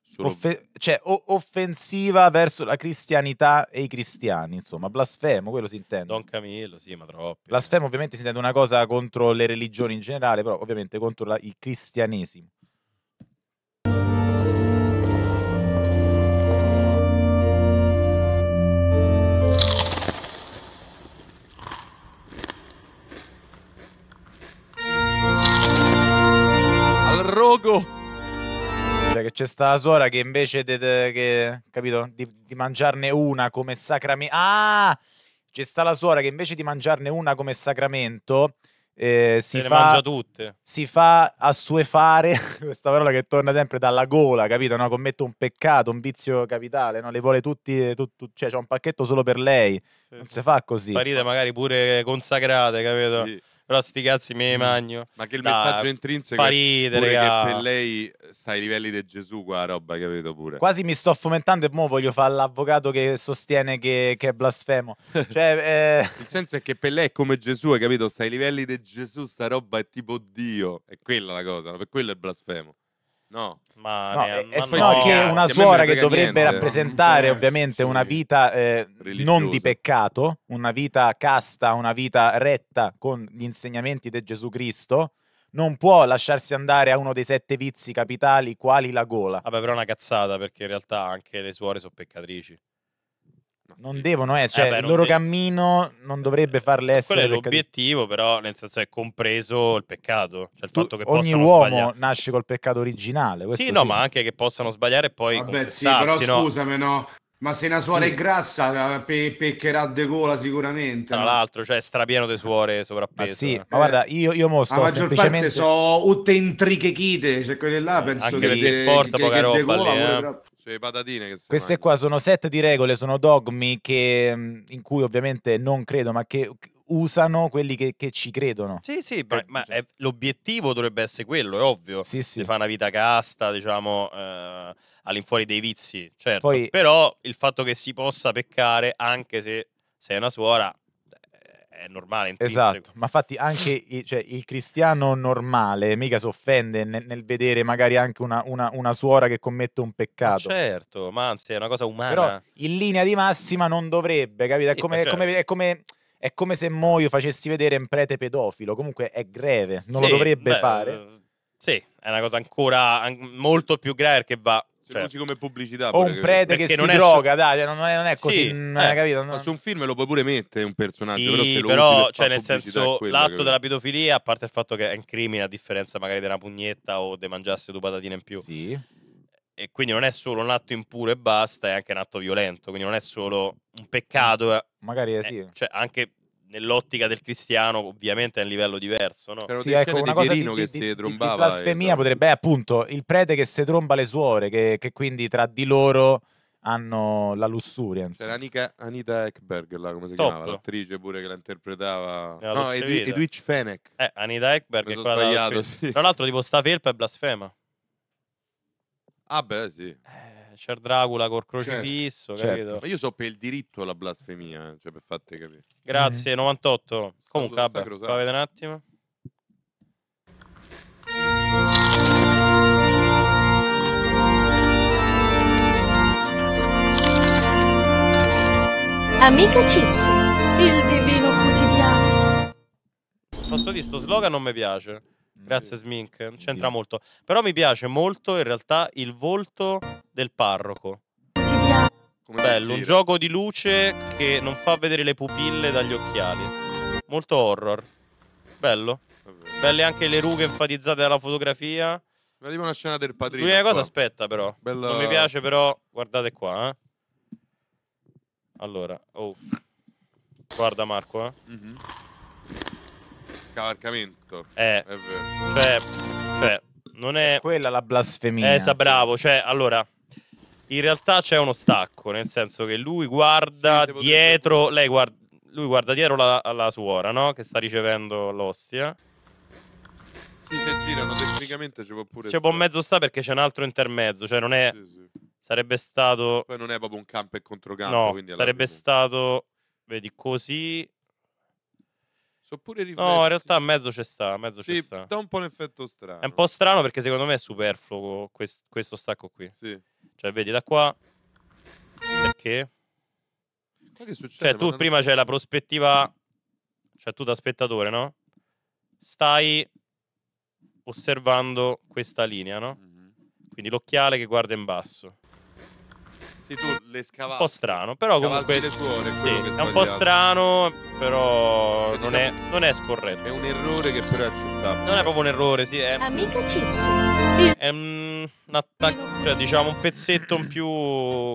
Solo... Offe cioè, offensiva verso la cristianità e i cristiani, insomma, blasfemo, quello si intende. Don Camillo, sì, ma troppo. Blasfemo ovviamente si intende una cosa contro le religioni in generale, però ovviamente contro la, il cristianesimo. gioco. Che c'è sta suora che invece de, de, che, capito? Di, di, mangiarne una come sacramento. Ah! C'è sta la suora che invece di mangiarne una come sacramento. Eh, si, fa, si fa assuefare <laughs> questa parola che torna sempre dalla gola, capito? No? Commetto un peccato, un vizio capitale, no? le vuole tutti, tu, tu, cioè c'è un pacchetto solo per lei, sì, non sì. si fa così. Sparite magari pure consacrate, capito? Sì però sti cazzi me ne mm. magno. Ma che il messaggio intrinseco fa ridere, che per lei sta ai livelli di Gesù qua roba, capito pure. Quasi mi sto fomentando e mo voglio fare l'avvocato che sostiene che, che è blasfemo. <laughs> cioè, eh... Il senso è che per lei è come Gesù, hai capito? Sta ai livelli di Gesù, sta roba è tipo Dio. È quella la cosa, no? per quello è blasfemo. No, ma no, ne, eh. è, ma no, che una suora che dovrebbe niente. rappresentare eh, ovviamente sì. una vita eh, non di peccato, una vita casta, una vita retta con gli insegnamenti di Gesù Cristo, non può lasciarsi andare a uno dei sette vizi capitali quali la gola. Vabbè, però è una cazzata perché in realtà anche le suore sono peccatrici non devono essere, eh cioè, Vabbè, il loro de- cammino non dovrebbe farle essere. Quello è l'obiettivo, però, nel senso è compreso il peccato. Cioè il tu, fatto che ogni uomo sbagliare. nasce col peccato originale. Sì, sì, no, ma anche che possano sbagliare e poi. Vabbè, sì, però no. scusami, no. Ma se una suora sì. è grassa, eh, pe- peccherà de gola sicuramente. Tra no? l'altro, cioè, strapieno di suore sovrappeso. Ma sì, eh. ma guarda, io, io mostro. La maggior semplicemente... parte so utte chite, cioè quelle là eh, penso Anche che. Anche perché de, sport, che, poca che roba. lì, eh. Sulle patatine che Queste mangiano. qua sono set di regole, sono dogmi che, mm, in cui ovviamente non credo, ma che usano quelli che, che ci credono. Sì, sì, per, cioè, ma, cioè. è, l'obiettivo dovrebbe essere quello, è ovvio. Sì, sì. Si fa una vita casta, diciamo, eh, all'infuori dei vizi, certo. Poi, Però il fatto che si possa peccare, anche se sei una suora, è normale. Esatto, ma infatti anche cioè, il cristiano normale mica si offende nel, nel vedere magari anche una, una, una, suora che commette un peccato. Ma certo, ma anzi è una cosa umana. Però in linea di massima non dovrebbe, capito? È eh, come, certo. è come, è come, è come se muoio facessi vedere un prete pedofilo, comunque è greve, non sì, lo dovrebbe beh, fare. Sì, è una cosa ancora molto più grave perché va cioè, usi certo. come pubblicità. O un prete che, che si droga, so... dai, non è, non è così, sì, non eh, capito? Non... su un film lo puoi pure mettere un personaggio, sì, però, però cioè, nel senso, quella, l'atto capito? della pedofilia, a parte il fatto che è un crimine, a differenza magari della pugnetta o di mangiarsi due patatine in più. Sì. E quindi non è solo un atto impuro e basta, è anche un atto violento, quindi non è solo un peccato. Eh. Magari è, eh, sì. Cioè, anche nell'ottica del cristiano ovviamente è un livello diverso, no? Sì, ecco, una cosa di, che di, si trombava. Di blasfemia e... potrebbe, essere eh, appunto, il prete che si tromba le suore, che, che quindi tra di loro hanno la lussuria. C'era Anika, Anita Ekberg, là, come si Top. chiamava, l'attrice pure che la interpretava. no, Edu, Edwidge Fenech. Eh, Anita Ekberg. Sono sbagliato, sì. Tra l'altro tipo sta felpa è blasfema. Ah beh, sì. Eh c'è certo. Dracula col crocifisso, certo, Certo. Ma io so per il diritto alla blasfemia, eh, cioè per fatte capire. Grazie, 98. Mm. Comunque, vabbè, fa vedere un attimo. Amica Chips, il divino quotidiano. Posso dire, sto slogan non mi piace. Mm. Grazie Smink, non c'entra molto. Però mi piace molto in realtà il volto del parroco. Come Bello, un gioco di luce che non fa vedere le pupille dagli occhiali. Molto horror. Bello. Belle anche le rughe enfatizzate dalla fotografia. Mi arriva una scena del padrino. L'unica cosa, aspetta però. Bella... Non mi piace però, guardate qua. Eh. Allora, oh. Guarda Marco, eh. Mm -hmm cavalcamento. Eh. È vero. Cioè, cioè, non è... Quella la blasfemia. Esa, eh, bravo, cioè, allora... In realtà c'è uno stacco, nel senso che lui guarda sì, dietro, potrebbe... lei guarda, lui guarda dietro la, la suora, no? Che sta ricevendo l'ostia. Sì, se girano tecnicamente ci può pure. C'è un mezzo sta perché c'è un altro intermezzo, cioè non è. Sì, sì. Sarebbe stato. Poi non è proprio un campo e controcampo. No, sarebbe stato. Vedi così. Sono pure riflessi. No, in realtà mezzo c'è sta, mezzo sì, c'è sta. Dà un po' l'effetto strano. È un po' strano perché secondo me è superfluo questo, questo stacco qui. Sì. Cioè, vedi da qua. Perché? Ma che succede? Cioè, tu prima c'è la prospettiva. Cioè, tu da spettatore, no? Stai osservando questa linea, no? Mm-hmm. Quindi l'occhiale che guarda in basso. Sì, tu le scavavi. Un po' strano, però comunque. Suore, sì, è, è un po' strano, però non, diciamo, è, non, è, scorretto. È un errore che però è accettabile. Non è proprio un errore, sì. È, Amica Chips. È un attacco, cioè diciamo un pezzetto in più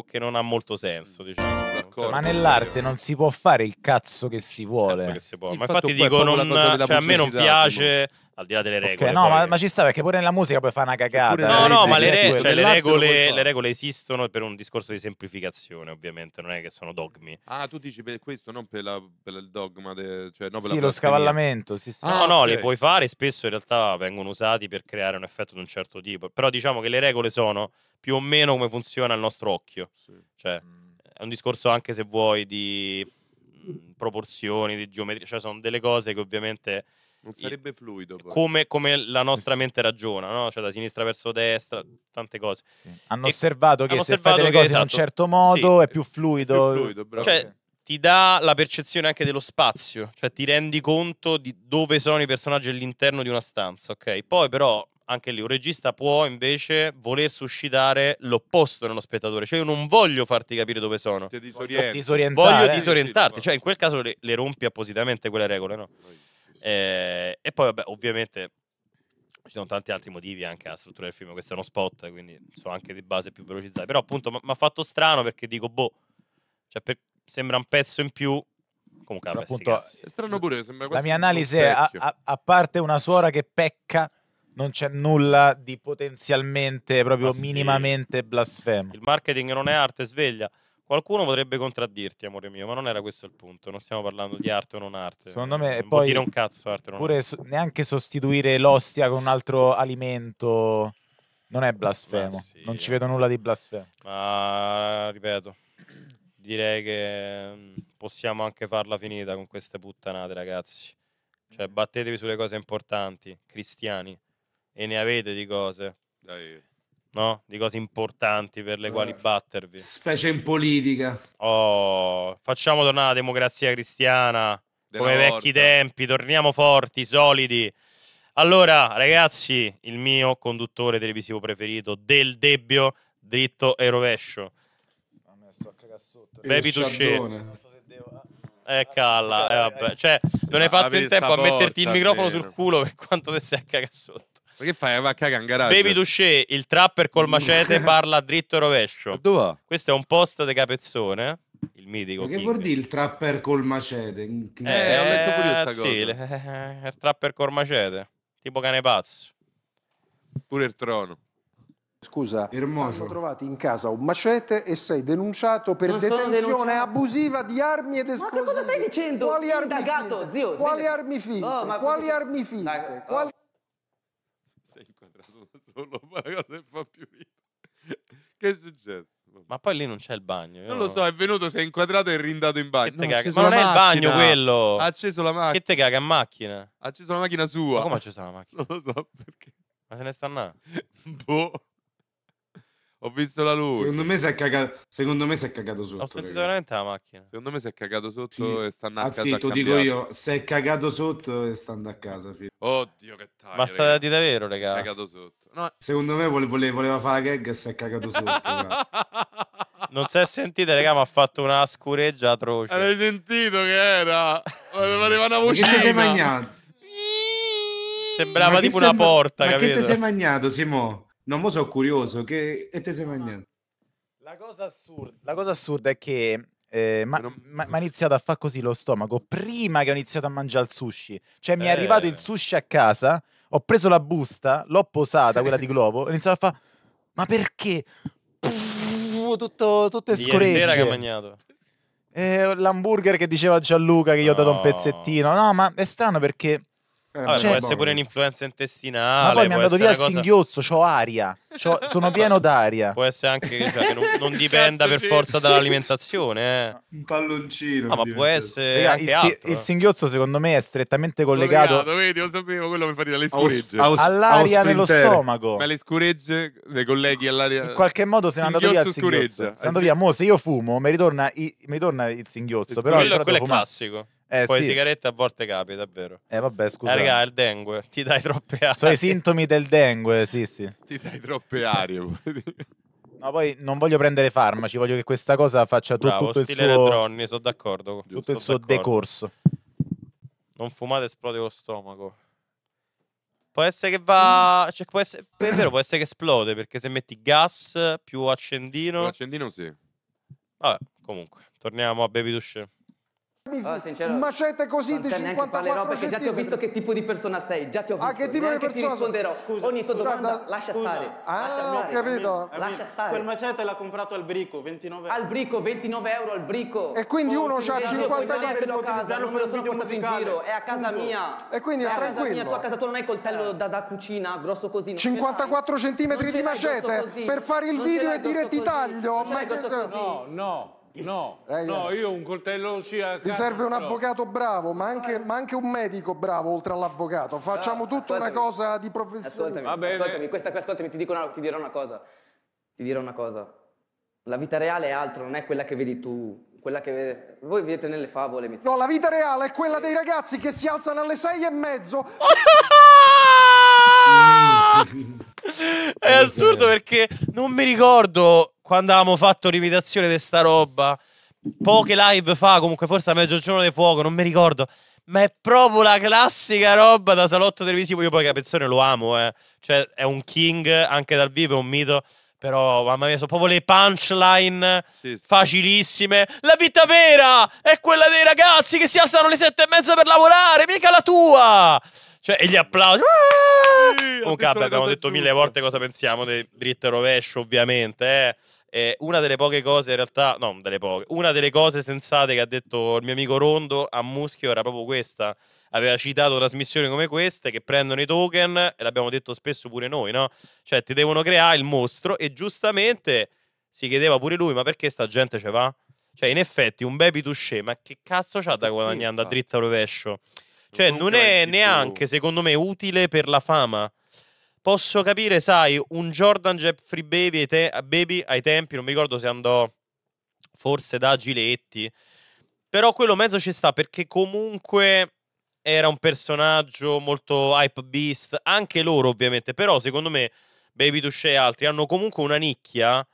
che non ha molto senso, mm, diciamo. Ma nell'arte non si può fare il cazzo che si vuole. Certo che si può. Sì, Ma infatti dico, non, cioè, a me non piace. Come al di là delle regole. Okay, no, ma, ma, ci sta perché pure nella musica puoi fare una cagata. Eh. No, no, ma le, re, cioè, le, regole, le, regole, esistono per un discorso di semplificazione, ovviamente, non è che sono dogmi. Ah, tu dici per questo, non per, la, per il dogma, de, cioè, no, per sì, lo scavallamento. Sì, sì. Ah, no, no, ah, okay. li puoi fare, spesso in realtà vengono usati per creare un effetto di un certo tipo, però diciamo che le regole sono più o meno come funziona il nostro occhio. Sì. Cioè, mm. è un discorso anche se vuoi di mm, proporzioni, di geometria, cioè sono delle cose che ovviamente non sarebbe fluido. Come, come, la nostra mente ragiona, no? cioè da sinistra verso destra, tante cose. Sì. Hanno e osservato che hanno se osservato fate le cose esatto, in un esatto. certo modo sì, è più fluido. È più fluido cioè, ti dà la percezione anche dello spazio, cioè ti rendi conto di dove sono i personaggi all'interno di una stanza, ok? Poi però anche lì un regista può invece voler suscitare l'opposto nello spettatore, cioè io non voglio farti capire dove sono. Ti Voglio disorientarti, cioè in quel caso le, le rompi appositamente quelle regole, no? Eh, e poi, vabbè, ovviamente ci sono tanti altri motivi anche alla struttura del film, questo è uno spot, quindi sono anche di base più velocizzate. Però appunto mi ha fatto strano perché dico, boh, cioè per, sembra un pezzo in più. Comunque, vabbè, appunto, è strano pure, sembra quasi La mia analisi è, a, a, parte una suora che pecca non c'è nulla di potenzialmente, proprio ah, minimamente blasfemo. Il marketing non è arte, sveglia. Qualcuno potrebbe contraddirti, amore mio, ma non era questo il punto. Non stiamo parlando di arte o non arte. Secondo me, non poi dire un cazzo arte o non arte. So- neanche sostituire l'ostia con un altro alimento non è blasfemo. Sì, non ci eh. vedo nulla di blasfemo. Ma ripeto, direi che mm, possiamo anche farla finita con queste puttanate, ragazzi. Cioè, battetevi sulle cose importanti, cristiani, e ne avete di cose. Dai no? di cose importanti per le eh, quali battervi. Specie in politica. Oh, facciamo tornare la democrazia cristiana Della come vecchi tempi, torniamo forti, solidi. Allora, ragazzi, il mio conduttore televisivo preferito del debbio, dritto e rovescio. Ma me sto a cagare sotto. Bevi tu eh. eh, calla, eh, vabbè. Cioè, non hai fatto in tempo a metterti il microfono sul culo per quanto te sei a cagassotto. Ma che fai? Va a cagare in garage. Baby Touché, il trapper col macete <laughs> parla dritto e rovescio. Dove? Questo è un post di Capezzone, il mitico. Ma che King. vuol dire il trapper col macete? Eh, eh, ho letto pure questa sì, cosa. Eh, il trapper col macete, tipo cane pazzo. Pure il trono. Scusa, Ermoso. trovato in casa un macete e sei denunciato per non detenzione abusiva di armi ed esplosivi. Ma che cosa stai dicendo? Quali armi Indagato, finte? Zio, Quali armi finte? Oh, Quali armi finte? Dai, oh. Quali sei inquadrato da solo, ma la cosa che fa più ridere. Che è successo? Ma poi lì non c'è il bagno. Non lo so, è venuto, si è inquadrato e è rindato in bagno. No, ma non è il bagno quello. Ha acceso la macchina. Che te caga, è macchina. Ha acceso la macchina sua. Ma come ha acceso la <laughs> macchina? Non lo so perché. Ma se ne sta andando? <laughs> boh. Ho visto la luce. Secondo me si è cagato, secondo me si è cagato sotto. Ho sentito ragazzi. veramente la macchina. Secondo me si è cagato sotto sì. e sta andando a ah, casa. Sì, lo dico io, si è cagato sotto e sta andando a casa. Figlio. Oddio che taglio. Ma Basta di davvero, ragazzi. Si è cagato sotto. No. Secondo me vole, vole, voleva fare la gag e si è cagato sotto. <laughs> non si è sentita, raga, ma ha fatto una scureggia atroce. Avevi sentito che era? Voleva una voce. Che sei magnato? Sembrava tipo sembra... una porta, ma capito? che ti sei magnato, Simo? Non lo so, curioso, che e te sei mangiato? Ah. La cosa assurda, la cosa assurda è che eh, ma, <laughs> ha iniziato a fare così lo stomaco prima che ho iniziato a mangiare il sushi. Cioè, mi è eh. arrivato il sushi a casa, ho preso la busta, l'ho posata, quella di Globo, e ho iniziato a fare... Ma perché? Pff, tutto, tutto è scoreggia. che ha mangiato. Eh, l'hamburger che diceva Gianluca che gli no. ho dato un pezzettino. No, ma è strano perché eh, Vabbè, cioè, può essere pure boh. un'influenza intestinale. Ma poi mi hanno dato via il cosa... singhiozzo, ho aria, c'ho, sono pieno d'aria. Può essere anche cioè, che non, non <laughs> dipenda per forza dall'alimentazione. <laughs> Eh. Un palloncino. No, ma può essere Raga, il, si, il, singhiozzo secondo me è strettamente collegato... Collegato, vedi, lo sapevo, quello mi fa dire le scuregge. Aus, aus, all'aria nello stomaco. Ma le scuregge, le colleghi all'aria... In qualche modo se ne è andato via il singhiozzo. Se andato via, mo se io fumo mi ritorna, i, mi ritorna il singhiozzo. Però quello, quello è fumato. classico. Eh, Poi sì. sigarette a volte capita, davvero. Eh vabbè, scusa. Eh, raga, il dengue, ti dai troppe arie. Sono i sintomi del dengue, sì, sì. Ti dai troppe arie. Ma poi non voglio prendere farmaci, voglio che questa cosa faccia tu, Bravo, tutto il suo... Dronni, sono d'accordo. Tutto Giusto, il suo decorso. Non fumate, esplode lo stomaco. Può essere che va... Cioè, può essere... È vero, può essere che esplode, perché se metti gas più accendino... Più accendino sì. Vabbè, comunque, torniamo a Baby Duche sincero, un macete così di 54 robe che già ti ho visto che tipo di persona sei, già ti ho ah, visto. Ah, che tipo di persona? Ti risponderò. Scusa, Ogni tua domanda scusa, lascia scusa. stare. Ah, lascia stare. capito. lascia stare. Quel macete l'ha comprato al brico, 29 euro. Al brico, 29 euro al brico. E quindi uno ha 50 euro per casa, non me lo sono portato in giro, è a casa mia. E quindi è tranquillo. Tu a casa tua non hai coltello eh. da cucina, grosso così. 54 centimetri di macete per fare il video e dire ti taglio? No, no. No, no, io un coltello sia... Ti serve un avvocato bravo, ma anche, ma anche, un medico bravo oltre all'avvocato. Ah, Facciamo no, tutta una cosa di professione. Ascoltami, ascoltami, questa, ascoltami ti, una, ti dirò una cosa. Ti dirò una cosa. La vita reale è altro, non è quella che vedi tu quella che voi vedete nelle favole. Mi no, la vita reale è quella dei ragazzi che si alzano alle sei e mezzo. <laughs> è assurdo perché non mi ricordo quando avevamo fatto l'imitazione di sta roba, poche live fa, comunque forse a mezzogiorno di fuoco, non mi ricordo. Ma è proprio la classica roba da salotto televisivo. Io poi Capezzone lo amo, eh. Cioè, è un king anche dal vivo, è un mito. Però, mamma mia, sono proprio le punchline sì, sì. facilissime. La vita vera è quella dei ragazzi che si alzano alle sette e mezza per lavorare, mica la tua! Cioè, e gli applausi. Ah! Comunque, detto abbiamo detto mille volte cosa pensiamo dei dritto e rovescio, ovviamente. Eh. Eh, una delle poche cose, in realtà, no, delle poche, una delle cose sensate che ha detto il mio amico Rondo a Muschio era proprio questa. Aveva citato trasmissioni come queste che prendono i token, e l'abbiamo detto spesso pure noi, no? Cioè, ti devono creare il mostro, e giustamente si chiedeva pure lui, ma perché sta gente ce va? Cioè, in effetti, un baby touché, ma che cazzo c'ha da guadagnare da e rovescio? Cioè, non è neanche, secondo me, utile per la fama. Posso capire, sai, un Jordan Jeffrey Baby ai, te- Baby ai tempi, non mi ricordo se andò forse da Giletti, però quello mezzo ci sta perché comunque era un personaggio molto hype beast, anche loro ovviamente, però secondo me Baby Touché e altri hanno comunque una nicchia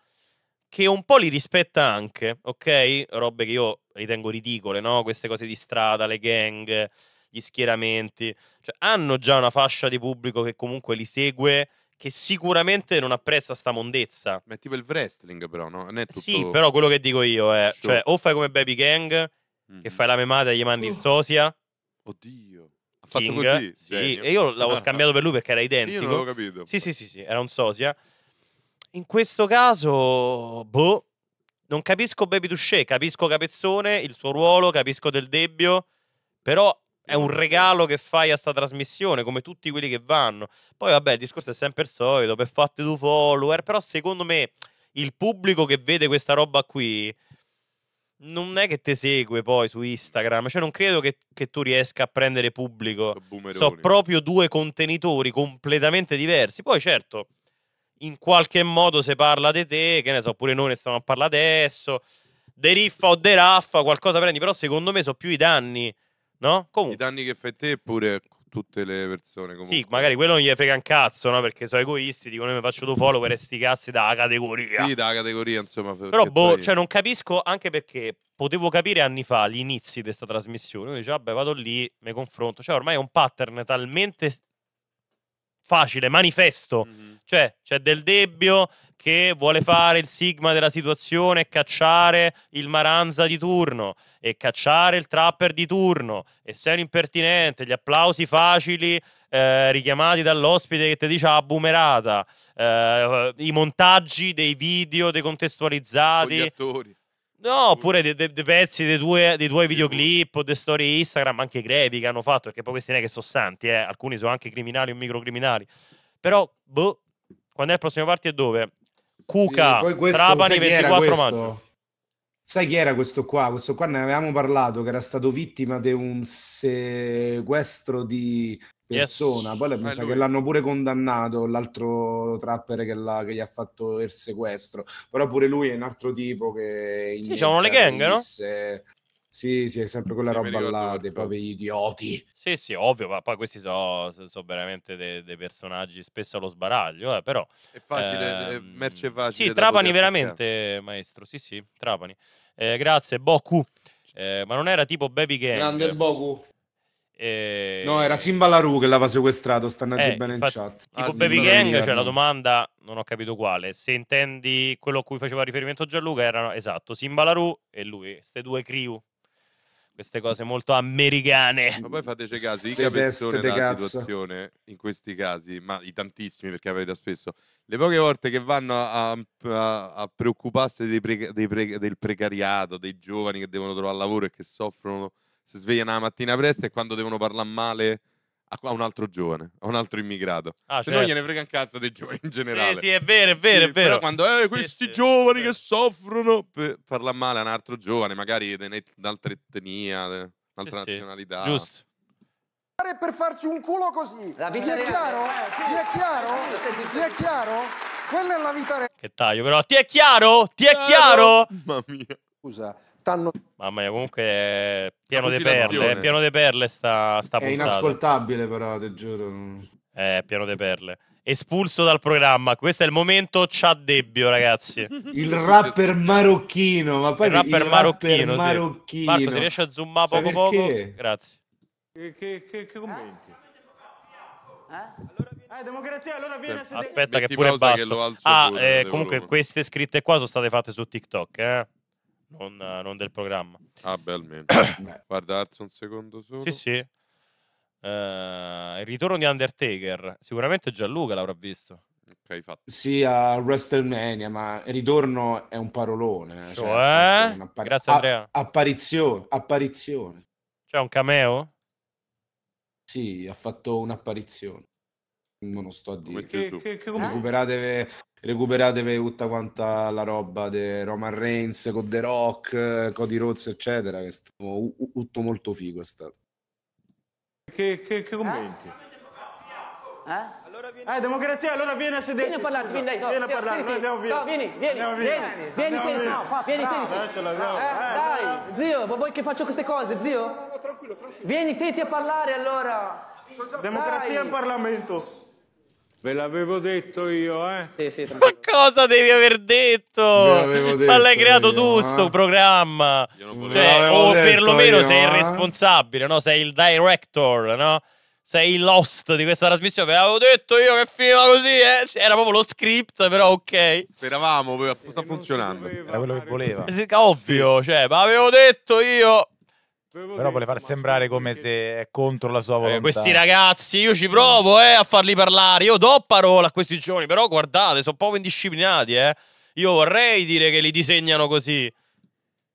che un po' li rispetta anche, ok? Robe che io ritengo ridicole, no? Queste cose di strada, le gang, gli schieramenti, cioè, hanno già una fascia di pubblico che comunque li segue che sicuramente non apprezza sta mondezza. Ma è tipo il wrestling, però, no? Non è tutto... Sì, però quello che dico io è: cioè, o fai come Baby Gang, mm-hmm. che fai la memata e gli mandi oh. il sosia. Oddio. Ha King, fatto così. Sì, genio. e io l'avevo <laughs> scambiato per lui perché era identico. Io non l'avevo capito. Sì, sì, sì, sì, era un sosia. In questo caso, boh, non capisco Baby Touché, capisco Capezzone, il suo ruolo, capisco Del Debbio, però è un regalo che fai a sta trasmissione, come tutti quelli che vanno. Poi, vabbè, il discorso è sempre il solito, per fatti tu follower, però secondo me il pubblico che vede questa roba qui non è che ti segue poi su Instagram, cioè non credo che, che tu riesca a prendere pubblico. Sono proprio due contenitori completamente diversi. Poi certo, in qualche modo se parla di te, che ne so, pure noi ne stiamo a parlare adesso, deriffa o deraffa, qualcosa prendi, però secondo me sono più i danni No? Comunque. I danni che fai te pure tutte le persone. Comunque. Sì, magari quello non gli frega un cazzo, no? Perché sono egoisti, dicono mi faccio tu follower per sti cazzi da categoria. Sì, da categoria, insomma. Però boh, poi... cioè non capisco anche perché potevo capire anni fa gli inizi di questa trasmissione. Io dicevo, vabbè, vado lì, mi confronto. Cioè, ormai è un pattern talmente facile, manifesto. Mm-hmm. Cioè, c'è del debbio che vuole fare il sigma della situazione e cacciare il Maranza di turno e cacciare il trapper di turno e sei un impertinente, gli applausi facili eh, richiamati dall'ospite che ti dice ah boomerata, eh, i montaggi dei video decontestualizzati con gli attori No, oppure dei, dei, dei pezzi dei, tue, dei tuoi videoclip o delle storie Instagram, anche grevi che hanno fatto, perché poi questi non è che sono santi, eh. alcuni sono anche criminali o microcriminali. Però, boh, quando è il prossimo party e dove? Cuca, sì, Trapani 24 maggio. Sai chi era questo qua? Questo qua ne avevamo parlato, che era stato vittima di un sequestro di persona. Yes. Poi mi sa che l'hanno pure condannato l'altro trapper che, che, gli ha fatto il sequestro. Però pure lui è un altro tipo che... Sì, diciamo le gang, disse... no? Sì, sì, è sempre quella roba là dei propri idioti. Sì, sì, ovvio, ma poi questi sono so veramente dei, de personaggi spesso allo sbaraglio, eh, però... È facile, ehm... è merce facile. Sì, Trapani veramente, affrontare. maestro, sì, sì, Trapani. Eh, grazie, Boku. Eh, ma non era tipo Baby Gang. Grande Boku. E... Eh, no, era Simbalaru che l'aveva sequestrato, stanno a eh, bene infatti, in chat. Tipo ah, Baby Gang, c'è cioè, la domanda, non ho capito quale, se intendi quello a cui faceva riferimento Gianluca, erano, esatto, Simbalaru e lui, queste due crew. Queste cose molto americane. Ma poi fateci cioè caso, i capezzone della cazzo. situazione, in questi casi, ma i tantissimi perché avete spesso, le poche volte che vanno a, a, a preoccuparsi pre, pre, del precariato, dei giovani che devono trovare lavoro e che soffrono si svegliano la mattina presto e quando devono parlare male a un altro giovane, a un altro immigrato. Ah, Se no certo. gliene frega un cazzo dei giovani in generale. Sì, sì, è vero, è vero, sì, è vero. quando eh, questi sì, giovani sì. che soffrono per parlare male a un altro giovane, magari di un'altra etnia, di un'altra nazionalità. Giusto. Per farci un culo così. La vita eh? è chiaro? Ti è chiaro? Ti è chiaro? Quella è la vita reale. Che taglio però. Ti è chiaro? Ti è eh, chiaro? Mamma mia. Scusa stanno... Mamma mia, comunque è pieno di perle, è pieno di perle sta, sta È puntata. inascoltabile però, ti giuro. È pieno di perle. Espulso dal programma, questo è il momento C'ha Debbio, ragazzi. il rapper marocchino, ma poi il rapper, il marocchino, rapper marocchino. Sì. Marco, se riesci a zoomare cioè, poco perché? poco, grazie. Che, che, che commenti? Eh? Allora... Eh, democrazia, allora viene Aspetta, che pure basta. Che ah, eh, comunque, queste scritte qua sono state fatte su TikTok, eh? non, non del programma. Ah, beh, almeno. <coughs> Eh. Guarda, alzo un secondo solo. Sì, sì. Eh, il ritorno di Undertaker. Sicuramente Gianluca l'avrà visto. Ok, fatto. Sì, a WrestleMania, ma il ritorno è un parolone. Eh, cioè, cioè appar- Grazie Andrea. A- apparizione, apparizione. C'è un cameo? Sì, ha fatto un'apparizione. Non lo sto a dire. Che, che, che, come... Recuperate recuperatevi tutta quanta la roba di Roman Reigns con The Rock, Cody Rhodes, eccetera, che è stato tutto molto figo. È stato. Che, che, che commenti? Eh? eh? Allora vieni... Eh, democrazia, allora vieni a sedere. Vieni a parlare, vieni dai, no, vieni a parlare, noi andiamo via. No, vieni, vieni, andiamo vieni, vieni, vieni, andiamo vieni, via. no, fa, vieni, bravo, ah, senti. Eh, eh, dai, zio, ma vuoi che faccio queste cose, zio? No, no, no, tranquillo, tranquillo. Vieni, senti a parlare allora. Democrazia dai. in Parlamento. Ve l'avevo detto io, eh? Sì, sì, Ma cosa devi aver detto? detto Ma l'hai creato io, tu eh? sto eh? programma. Cioè, o perlomeno io, sei il eh? responsabile, no? Sei il director, no? Sei il host di questa trasmissione. Ve l'avevo detto io che finiva così, eh? Era proprio lo script, però ok. Speravamo, sta funzionando. Era quello che voleva. Ovvio, cioè, ma avevo detto io. Però vuole far sembrare come se è contro la sua eh, volontà. Eh, questi ragazzi, io ci provo eh, a farli parlare. Io do parola a questi giovani, però guardate, sono poco indisciplinati. Eh. Io vorrei dire che li disegnano così.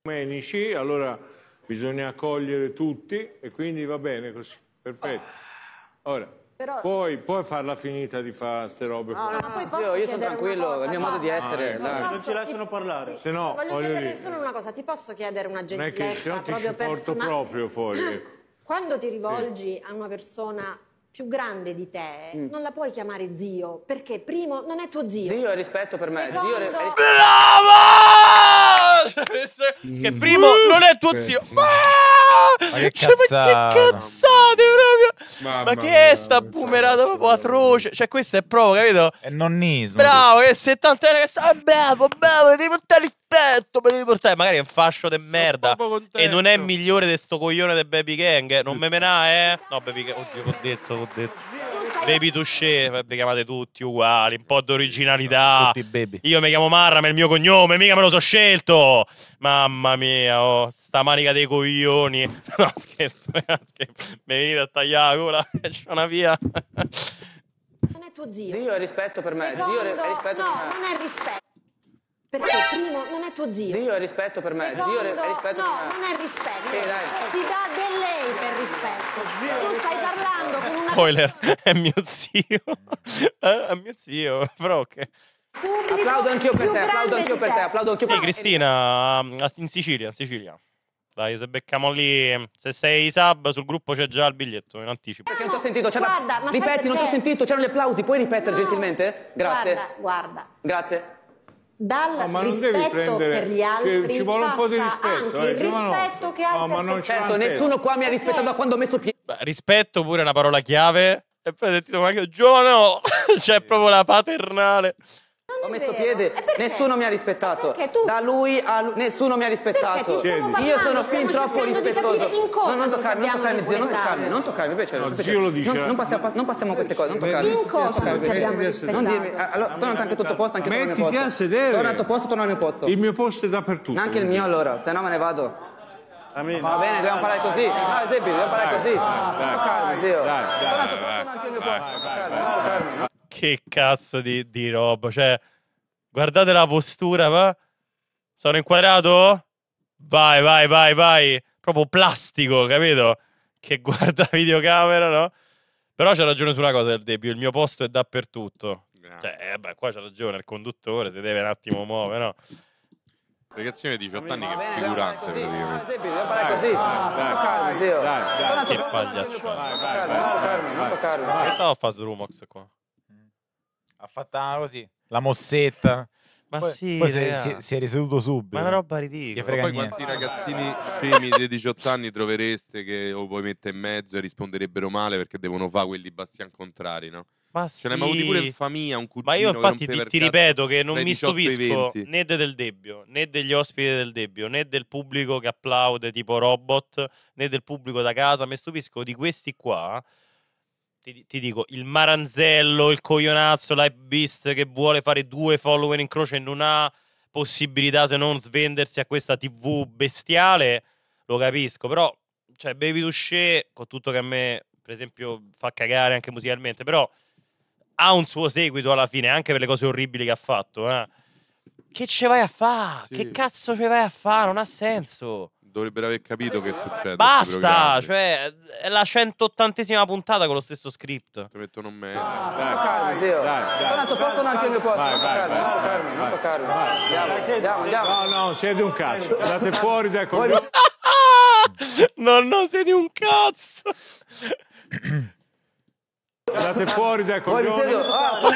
Domenici, allora bisogna accogliere tutti e quindi va bene così. Perfetto. Ora, però... Poi, puoi farla finita di fare queste robe. No, no, no, no. Io, io sono tranquillo, cosa, il mio modo di essere. Ah, non, eh, posso, non ci lasciano ti, parlare. Ti, se no, voglio chiedere dire. solo una cosa, ti posso chiedere una gentilezza non è che proprio ti porto proprio fuori. <coughs> Ecco. Quando ti rivolgi sì. a una persona più grande di te, mm. non la puoi chiamare zio, perché primo non è tuo zio. Zio è rispetto per me. Secondo... Zio è... Bravo! <laughs> Cioè, che primo mm. non è tuo zio. Ma! Ma che cazzate, cioè, ma che proprio. Mamma ma che mia, è sta boomerata proprio atroce. Cioè, questa è proprio, capito? È nonnismo. Bravo, che 70 anni che sta bravo, bravo, devi portare rispetto, mi devi portare. Magari è un fascio di merda. E non è migliore di sto coglione del baby gang. Non me menà, eh? No, baby gang. Oddio, ho detto, ho detto. Baby Touché, vi chiamate tutti uguali, un po' d'originalità. Tutti baby. Io mi chiamo Marra, ma è il mio cognome, mica me lo so scelto. Mamma mia, oh, sta manica dei coglioni. <laughs> No, scherzo, scherzo. Mi venite a tagliare la <laughs> cola, c'è una via. Non è tuo zio. Dio è rispetto per me. Secondo, Dio è rispetto no, per me. non è rispetto. Perché primo non è tuo zio. Dio è rispetto per me. Secondo, Dio è rispetto no, per me. non è rispetto. Sì, dai. Si dà del lei per rispetto. Zio tu stai parlando con una. Spoiler, è mio zio. <laughs> è mio zio, però che. Pubblico applaudo anch'io per te, applaudo anch'io per te, applaudo anch'io per te. Sì, Cristina, in Sicilia, in Sicilia. Dai, se becchiamo lì, se sei sub sul gruppo c'è già il biglietto in anticipo. Perché non ti ho sentito, c'era... Guarda, ma Ripeti, non ti ho sentito, c'erano gli applausi, puoi ripetere no. gentilmente? Grazie. Guarda, guarda. Grazie dal no, rispetto prendere, per gli altri ci, vuole un po' di rispetto, eh, anche eh, il rispetto no. che ha no, ma non certo, nessuno qua mi ha rispettato okay. quando ho messo piede rispetto pure è una parola chiave e poi ho detto ma che giovane <laughs> cioè proprio la paternale ho messo vero. piede, nessuno mi ha rispettato. Tu... Da lui a lui, nessuno mi ha rispettato. Io sono fin troppo rispettoso. No, non toccarmi, non toccarmi, zio, non toccarmi, non toccarmi, invece. No, zio lo dice. Non, passiamo, non passiamo a queste cose, non toccarmi. In cosa non ti abbiamo rispettato? Non dirmi, allora, torna anche tutto a posto, anche tu. al mio posto. a sedere. Torna al posto, torna al mio posto. Il mio posto è dappertutto. Anche il mio allora, se no me ne vado. Amin. Va bene, dobbiamo parlare così. dobbiamo parlare così. Non toccarmi, zio. Torna al posto, torna anche il mio posto. Non toccarmi, non che cazzo di, di roba. Cioè, guardate la postura, va? Sono inquadrato? Vai, vai, vai, vai. Proprio plastico, capito? Che guarda la videocamera, no? Però c'ha ragione su una cosa del debito, il mio posto è dappertutto. No. Cioè, eh beh, qua c'ha ragione, il conduttore si deve un attimo muovere, no? Ragazzino 18 anni che è figurante praticamente. Devo parlare così. Non toccarmi, zio. Che pagliaccio. Non toccarmi, non toccarmi. Che stava a fare Rumox qua? Ha fatto così, la mossetta. Ma poi, sì, poi si, è, si è risieduto subito. Ma una roba ridicola. Poi niente. quanti ragazzini primi dei 18 anni trovereste che o poi mette in mezzo e risponderebbero male perché devono fare quelli bastian contrari, no? Ma sì. Ce ne abbiamo avuti pure in famiglia, un cugino. Ma io infatti ti, ti ripeto che non mi stupisco né del Debbio, né degli ospiti del Debbio, né del pubblico che applaude tipo robot, né del pubblico da casa. Mi stupisco di questi qua ti, ti, dico, il maranzello, il coglionazzo, l'hype beast che vuole fare due follower in croce e non ha possibilità se non svendersi a questa TV bestiale, lo capisco, però, cioè, Baby Touché, con tutto che a me, per esempio, fa cagare anche musicalmente, però ha un suo seguito alla fine, anche per le cose orribili che ha fatto, eh. Che ce vai a fare? Sì. Che cazzo ce vai a fare? Non ha senso dovrebbero aver capito che succede. Basta! Cioè, è la 180esima puntata con lo stesso script. Ti mettono un mese. Dai, dai, dai. Donato, porta un attimo il posto. Vai, vai, non toccarmi, non toccarmi. Andiamo, andiamo, No, no, siete un cazzo. Andate fuori dai con coglioni. No, no, siete un cazzo. Andate fuori dai coglioni. Ah.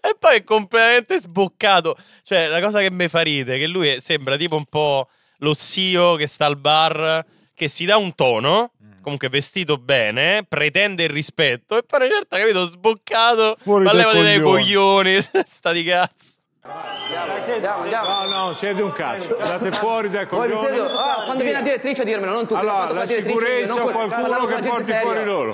e poi è completamente sboccato. Cioè, la cosa che mi fa ridere è che lui sembra tipo un po' lo zio che sta al bar, che si dà un tono, mm. comunque vestito bene, pretende il rispetto, e poi una certa, capito, sboccato, Fuori ma levati dai coglioni, <laughs> sta di cazzo. No, no, siete un cazzo. Andate fuori dai coglioni. Ah, quando viene la direttrice a dirmelo, non tu. Allora, la sicurezza non qualcuno che porti seria. fuori loro.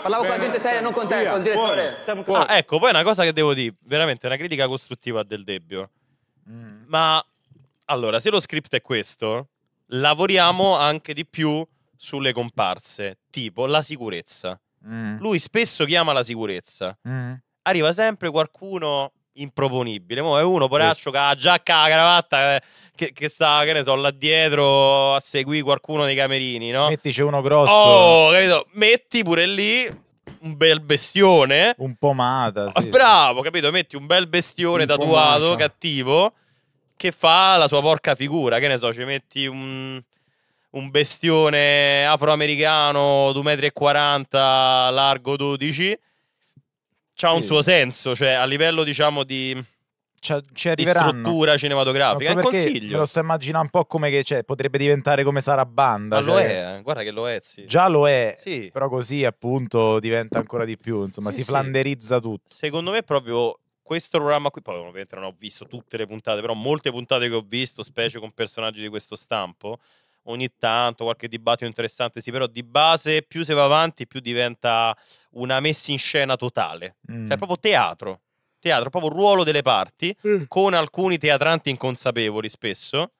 Parlavo con la gente seria, non con te, Via, col direttore. Fuori. Ah, ecco, poi una cosa che devo dire, veramente una critica costruttiva Del Debbio. Mm. Ma allora, se lo script è questo, lavoriamo anche di più sulle comparse, tipo la sicurezza. Mm. Lui spesso chiama la sicurezza. Mm. Arriva sempre qualcuno improponibile. Mo è uno, poraccio, che ha giacca, la cravatta, eh, che, che, sta, che ne so, là dietro a seguire qualcuno dei camerini, no? Mettici uno grosso. Oh, capito? Metti pure lì un bel bestione. Un pomata, sì. Bravo, capito? Metti un bel bestione un tatuato, cattivo che fa la sua porca figura, che ne so, ci metti un, un bestione afroamericano 2,40 m, largo 12, c'ha un suo senso, cioè a livello diciamo di ci arriverà struttura cinematografica. Non so perché, consiglio. lo sto immaginando un po' come che cioè, potrebbe diventare come Sara Banda. Ma cioè, lo è, eh, guarda che lo è, sì. Già lo è, sì. però così appunto diventa ancora di più, insomma, sì, si sì. flanderizza tutto. Secondo me proprio questo programma qui, poi ovviamente non ho visto tutte le puntate, però molte puntate che ho visto, specie con personaggi di questo stampo, ogni tanto qualche dibattito interessante, sì, però di base più si va avanti, più diventa una messa in scena totale, mm. cioè proprio teatro, teatro, proprio ruolo delle parti, mm. con alcuni teatranti inconsapevoli spesso,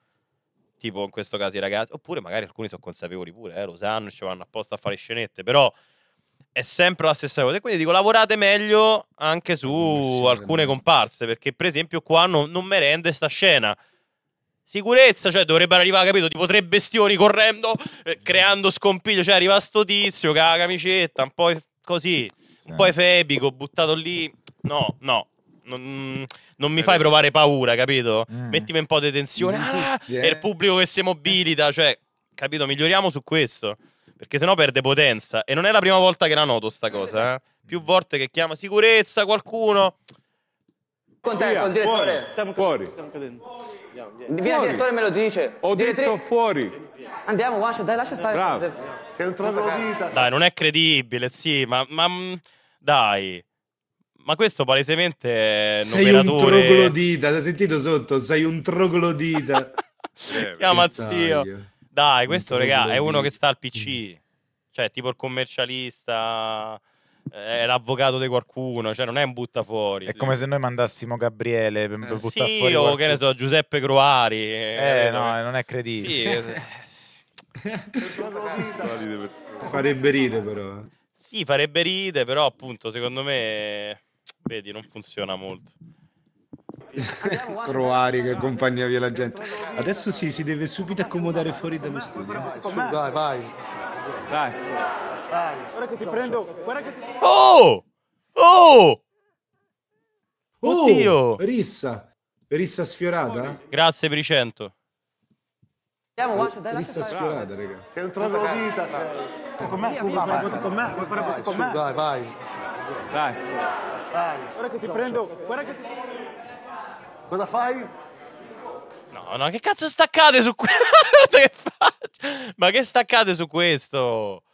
tipo in questo caso i ragazzi, oppure magari alcuni sono consapevoli pure, eh, lo sanno, ci vanno apposta a fare scenette, però è sempre la stessa cosa. quindi dico, lavorate meglio anche su Commissione. alcune comparse, perché per esempio qua non, non mi rende sta scena. Sicurezza, cioè dovrebbero arrivare, capito, tipo tre bestioni correndo, eh, creando scompiglio, cioè arriva sto tizio che ha la camicetta, un po' così, un po' febico, buttato lì. No, no, non, non, mi eh, fai provare paura, capito? Mm. Mettimi un po' di tensione. Ah, yeah. E il pubblico che si mobilita, cioè, capito? Miglioriamo su questo. Perché sennò perde potenza. E non è la prima volta che la noto sta eh, cosa. Eh. eh? Più volte che chiama sicurezza qualcuno. Contento, il direttore. Fuori. Stiamo fuori. Stiamo cadendo. Via, direttore me lo dice. Ho Direttrice. detto fuori. Andiamo, Washa, dai, lascia stare. Bravo. Sei un troglodita. Dai, non è credibile, sì, ma, ma mm, dai. Ma questo palesemente è un sei operatore... un troglodita, l'hai sentito sotto? Sei un troglodita. <laughs> Chiama zio. Dai, questo, regà, è uno che sta al PC. Mm. Cioè, tipo il commercialista eh, è l'avvocato di qualcuno, cioè non è un buttafuori. È sì. come se noi mandassimo Gabriele per eh, buttare sì, fuori. o che ne so, Giuseppe Croari. Eh, eh no, eh. non è credibile. Eh, sì, farebbe ride però. Sì, farebbe ride, però appunto, secondo me, vedi, non funziona molto. Croari che compagnia via la eh, gente. Adesso sì, si deve subito accomodare fuori dallo studio. Su, dai, vai. Dai. Dai. Ora che ti prendo. Oh! Oh! Oddio! Oh, rissa. Rissa sfiorata? Grazie per i 100. Andiamo, Guascio, dai, Rissa sfiorata, raga. Sei un troglodita, sei. Con me, con me, con me. Vuoi fare con me? Dai, vai. Dai. Dai. Ora che ti prendo. Guarda che ti... Oh! Oh! Oh! Cosa fai? No, no, che cazzo staccate su questo? <laughs> Ma che staccate su questo?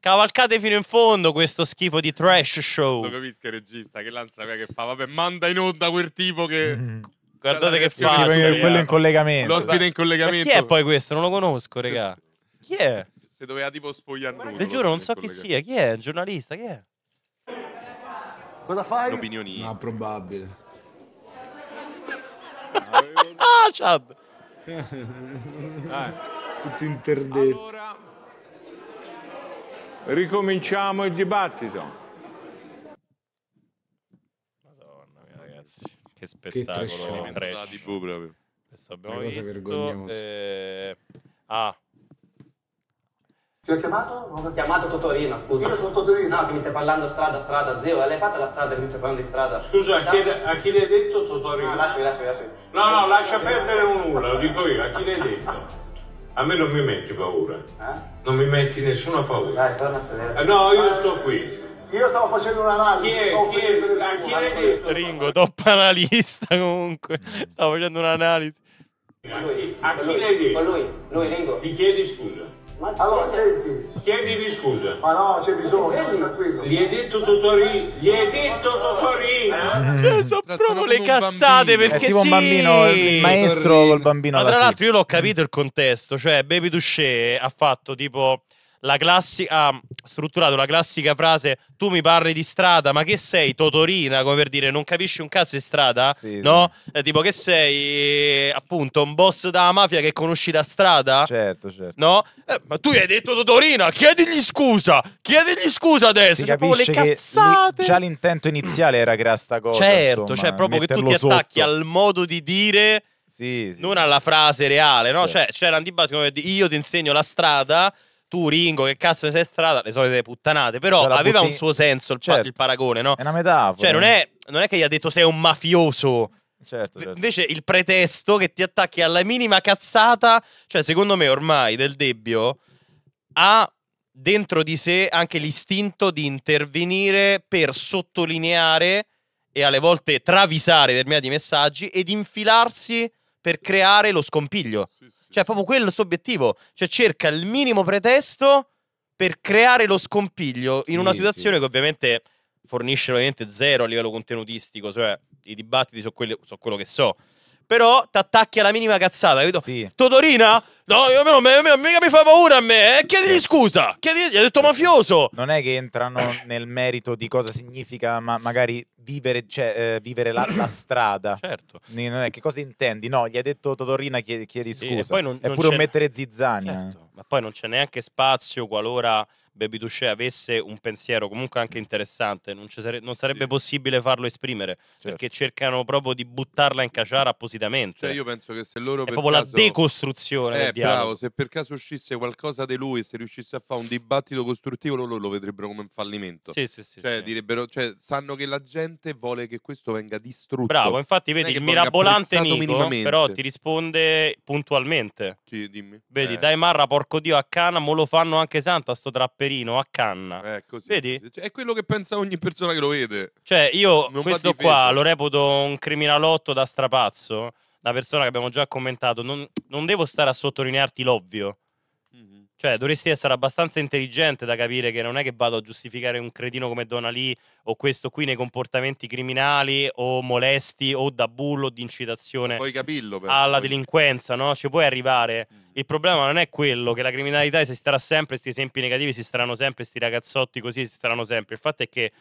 Cavalcate fino in fondo questo schifo di trash show. Lo capisco il regista che lancia che fa, vabbè, manda in onda quel tipo che... <laughs> Guardate che fa. Quello in collegamento. L'ospite in collegamento. Ma chi è poi questo? Non lo conosco, regà. Chi è? Se doveva tipo spogliare noi. Ti giuro, non so chi sia. Chi è? Un giornalista? Chi è? Cosa fai? L'opinionista. Ma no, probabile ah, Chad! Dai. Tutto interdetto. Allora, ricominciamo il dibattito. Madonna mia, ragazzi. Che spettacolo. Che trash. Trash. Di proprio. abbiamo Una cosa visto. vergognosa. Eh... Ah, chi ho chiamato? Non chiamato Totorino, scusa. Io sono Totorino. No, che mi stai parlando strada, strada, zero. L'hai fatta la strada che mi stai parlando di strada. Scusa, a chi, a chi l'hai detto Totorino? No, lasciami, lasciami, lasciami. No, no, lascia perdere un nulla, lo dico io. A chi l'hai detto? A me non mi metti paura. Eh? Non mi metti nessuna paura. Dai, torna a sedere. Eh, no, io sto qui. Io stavo facendo un'analisi. Chi è? Chi è? Chi l'hai Ringo, top analista comunque. Stavo facendo un'analisi. A chi, a chi l'hai detto? Con lui, lui, Ringo. Mi chiedi scusa. Allora, senti. Chiedimi scusa. Ma no, c'è bisogno. Gli hai detto tutorino. Gli hai detto tutorino. Eh? Mm. Cioè, sono proprio le cazzate perché è sì. un bambino, il maestro col bambino. Ma tra l'altro io l'ho capito il contesto, cioè Baby Duché ha fatto tipo la classica, ha ah, strutturato la classica frase tu mi parli di strada, ma che sei Totorina, come per dire, non capisci un cazzo di strada? Sì, no? Sì. Eh, tipo che sei appunto un boss della mafia che conosci la strada? Certo, certo. No? Eh, ma tu gli hai detto Totorina, chiedigli scusa, chiedigli scusa adesso. Si cioè, capisce le cazzate. Li, già l'intento iniziale era creare sta cosa. Certo, insomma, cioè proprio che tu ti sotto. attacchi al modo di dire... Sì, sì. non alla frase reale, no? Sì. Certo. Cioè, c'era un dibattito come io ti insegno la strada, tu Ringo che cazzo ne sei strada, le solite puttanate, però cioè, aveva putti... un suo senso il, certo. pa- il, paragone, no? È una metafora. Cioè non è, non è che gli ha detto sei un mafioso. Certo, certo. Invece il pretesto che ti attacchi alla minima cazzata, cioè secondo me ormai del Debbio ha dentro di sé anche l'istinto di intervenire per sottolineare e alle volte travisare determinati messaggi ed infilarsi per creare lo scompiglio. Sì, sì. Cioè, proprio quello è il suo obiettivo. Cioè, cerca il minimo pretesto per creare lo scompiglio in una situazione sì. che ovviamente fornisce ovviamente zero a livello contenutistico, cioè i dibattiti sono quello che so. Però ti attacchi alla minima cazzata, capito? Sì. Totorina No, io, non, io, mica mi fa paura a me. Eh. Chiedigli scusa. Chiedigli, gli ha detto mafioso. Non è che entrano nel merito di cosa significa ma magari vivere, cioè, eh, vivere la, la, strada. <clears throat> Certo. È, che cosa intendi? No, gli ha detto Totorina chiedi, chiedi sì, scusa. E poi non, è non mettere zizzania. Certo. Ma poi non c'è neanche spazio qualora Baby Touché avesse un pensiero comunque anche mm. interessante, non, sare non sarebbe sì. possibile farlo esprimere certo. perché cercano proprio di buttarla in caciara appositamente. Cioè, io penso che se loro. È proprio caso... la decostruzione. Eh, bravo, se per caso uscisse qualcosa di lui, se riuscisse a fare un dibattito costruttivo, loro lo vedrebbero come un fallimento. Sì, sì, sì. Cioè, sì. direbbero, cioè, sanno che la gente vuole che questo venga distrutto. Bravo, infatti, vedi il mirabolante Nico, però ti risponde puntualmente. Sì, dimmi. Vedi, eh. dai Marra, porco dio, a Cana, mo lo fanno anche Santa, sto trappetto Gasperino a canna. Eh, così, Vedi? Così. Cioè, è quello che pensa ogni persona che lo vede. Cioè, io non questo qua lo reputo un criminalotto da strapazzo, una persona che abbiamo già commentato. Non, non devo stare a sottolinearti l'ovvio. Mm-hmm. Cioè, dovresti essere abbastanza intelligente da capire che non è che vado a giustificare un cretino come Dona Donalì o questo qui nei comportamenti criminali o molesti o da bullo o di incitazione capirlo, però, alla puoi... delinquenza, no? Ci puoi arrivare. Mm. Il problema non è quello che la criminalità esisterà sempre, questi esempi negativi esisteranno sempre, questi ragazzotti così esisteranno sempre. Il fatto è che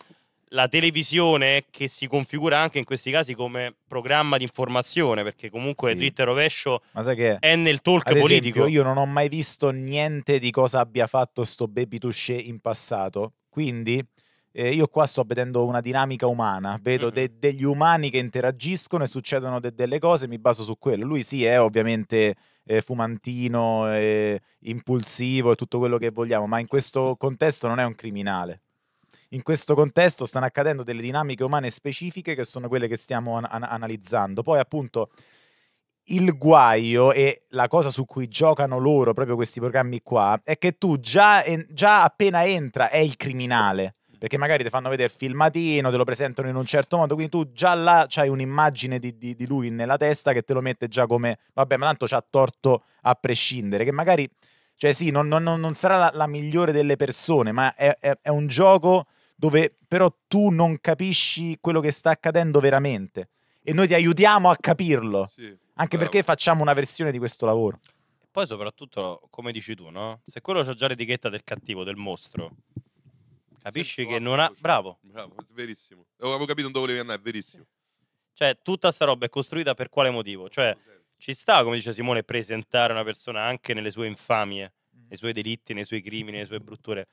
la televisione che si configura anche in questi casi come programma di informazione, perché comunque sì. dritto e rovescio è nel talk esempio, politico. Io non ho mai visto niente di cosa abbia fatto sto baby touché in passato, quindi eh, io qua sto vedendo una dinamica umana, vedo de- degli umani che interagiscono e succedono de- delle cose, mi baso su quello. Lui sì è ovviamente eh, fumantino, eh, impulsivo e tutto quello che vogliamo, ma in questo contesto non è un criminale in questo contesto stanno accadendo delle dinamiche umane specifiche che sono quelle che stiamo an- analizzando. Poi appunto il guaio e la cosa su cui giocano loro proprio questi programmi qua è che tu già, en- già appena entra è il criminale perché magari ti fanno vedere il filmatino, te lo presentano in un certo modo, quindi tu già là hai un'immagine di, di, di, lui nella testa che te lo mette già come, vabbè, ma tanto c'ha torto a prescindere, che magari, cioè sì, non, non, non sarà la, la, migliore delle persone, ma è, è, è un gioco dove però tu non capisci quello che sta accadendo veramente e noi ti aiutiamo a capirlo, sì, anche bravo. perché facciamo una versione di questo lavoro. E poi soprattutto, come dici tu, no? se quello c'ha già l'etichetta del cattivo, del mostro, capisci Senso che non ha... bravo. Bravo, è verissimo. Avevo capito dove volevi andare, è verissimo. Cioè, tutta sta roba è costruita per quale motivo? Cioè, certo. ci sta, come dice Simone, presentare una persona anche nelle sue infamie, mm. nei suoi delitti, nei suoi crimini, nelle sue brutture.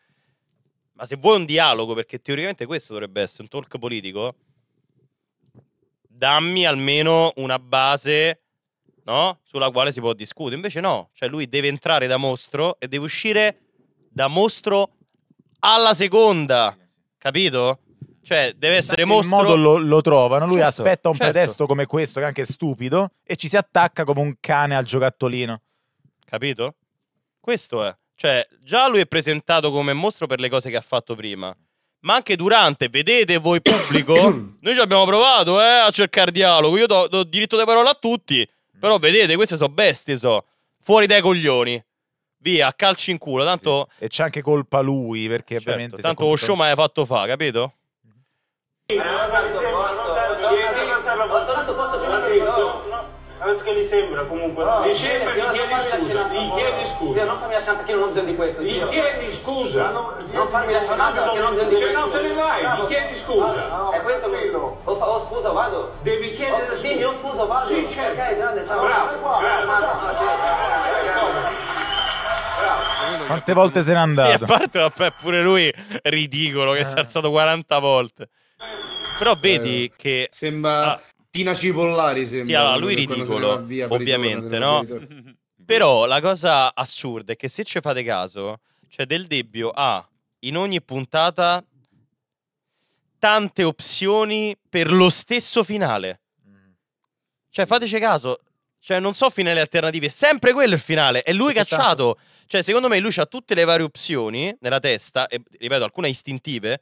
Ma se vuoi un dialogo, perché teoricamente questo dovrebbe essere un talk politico, dammi almeno una base no? sulla quale si può discutere. Invece no, cioè lui deve entrare da mostro e deve uscire da mostro alla seconda, capito? Cioè, deve essere mostro. Il modo lo, lo trovano. Lui certo, aspetta un certo. pretesto come questo, che è anche stupido, e ci si attacca come un cane al giocattolino. Capito? Questo è. Cioè, già lui è presentato come mostro per le cose che ha fatto prima. Ma anche durante, vedete voi pubblico, noi ci abbiamo provato eh, a cercare dialogo. Io do, do diritto di parola a tutti, però vedete, queste sono bestie, so. Fuori dai coglioni via, calci in culo. Tanto... Sì. E c'è anche colpa lui, perché certo, ovviamente... Tanto lo show mai hai fatto fa, capito? Eh, tanto che gli sembra comunque no, gli sembra gli chiedi scusa gli chiedi scusa Dio non farmi lasciare perché non ho bisogno di questo gli chiedi scusa non, non farmi lasciare non perché cioè, non ho bisogno di questo se no te ne vai gli chiedi scusa ah, è questo lo o, o scusa vado devi chiedere scusa dimmi o scusa vado sì certo ok grande ciao bravo ah, certo. bravo quante volte se n'è andato? Sì, a parte vabbè, pure lui è ridicolo che eh. si è alzato 40 volte. Però vedi eh, che sembra ah, Tina Cipollari sembra. Sì, allora, lui ridicolo, ovviamente, no? <laughs> Però la cosa assurda è che se ci fate caso, cioè Del Debbio ha in ogni puntata tante opzioni per lo stesso finale. Mm. Cioè, fateci caso, cioè, non so finali alternative, è sempre quello il finale. È lui cacciato. Cioè, secondo me lui ha tutte le varie opzioni nella testa, e, ripeto, alcune istintive,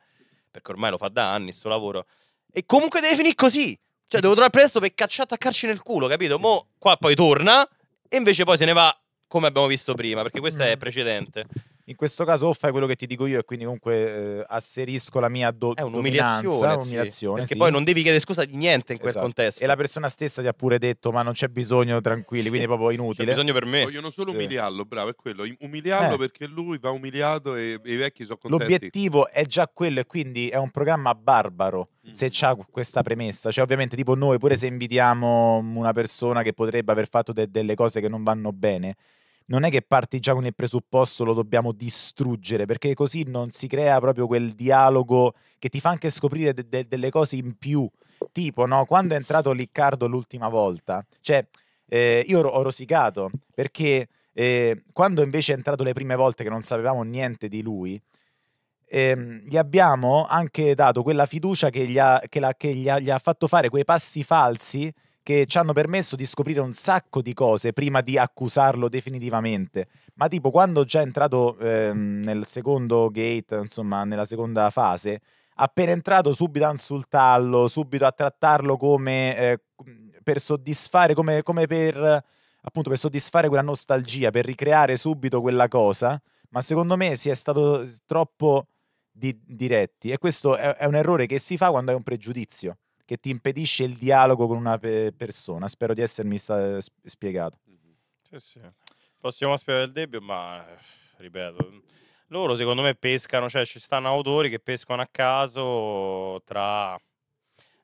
perché ormai lo fa da anni sto lavoro. E comunque deve finire così. Cioè, devo trovare presto per cacciare, attaccarci nel culo, capito? Mo, qua poi torna e invece poi se ne va come abbiamo visto prima, perché questa mm. è precedente. In questo caso o fai quello che ti dico io e quindi comunque eh, asserisco la mia do- È un'umiliazione, un'umiliazione sì. Perché sì. poi non devi chiedere scusa di niente in esatto. quel contesto. E la persona stessa ti ha pure detto ma non c'è bisogno, tranquilli, sì. quindi è proprio inutile. C'è bisogno per me. Vogliono solo umiliarlo, bravo, è quello. Umiliarlo eh. perché lui va umiliato e, e, i vecchi sono contenti. L'obiettivo è già quello e quindi è un programma barbaro mm. se c'ha questa premessa. Cioè ovviamente tipo noi pure se invidiamo una persona che potrebbe aver fatto de- delle cose che non vanno bene non è che parti già con il presupposto lo dobbiamo distruggere, perché così non si crea proprio quel dialogo che ti fa anche scoprire de- de- delle cose in più. Tipo, no? quando è entrato Liccardo l'ultima volta, cioè, eh, io ho rosicato perché eh, quando invece è entrato le prime volte che non sapevamo niente di lui, ehm, gli abbiamo anche dato quella fiducia che gli ha, che la, che gli ha, gli ha fatto fare quei passi falsi che ci hanno permesso di scoprire un sacco di cose prima di accusarlo definitivamente. Ma tipo quando già è entrato ehm, nel secondo gate, insomma, nella seconda fase, appena entrato subito a insultarlo, subito a trattarlo come eh, per soddisfare, come, come per appunto per soddisfare quella nostalgia, per ricreare subito quella cosa, ma secondo me si è stato troppo di, diretti e questo è, è un errore che si fa quando hai un pregiudizio che ti impedisce il dialogo con una pe- persona. Spero di essermi sta- spiegato. Sì, sì. Possiamo spiegare il debito, ma ripeto, loro secondo me pescano, cioè ci stanno autori che pescano a caso tra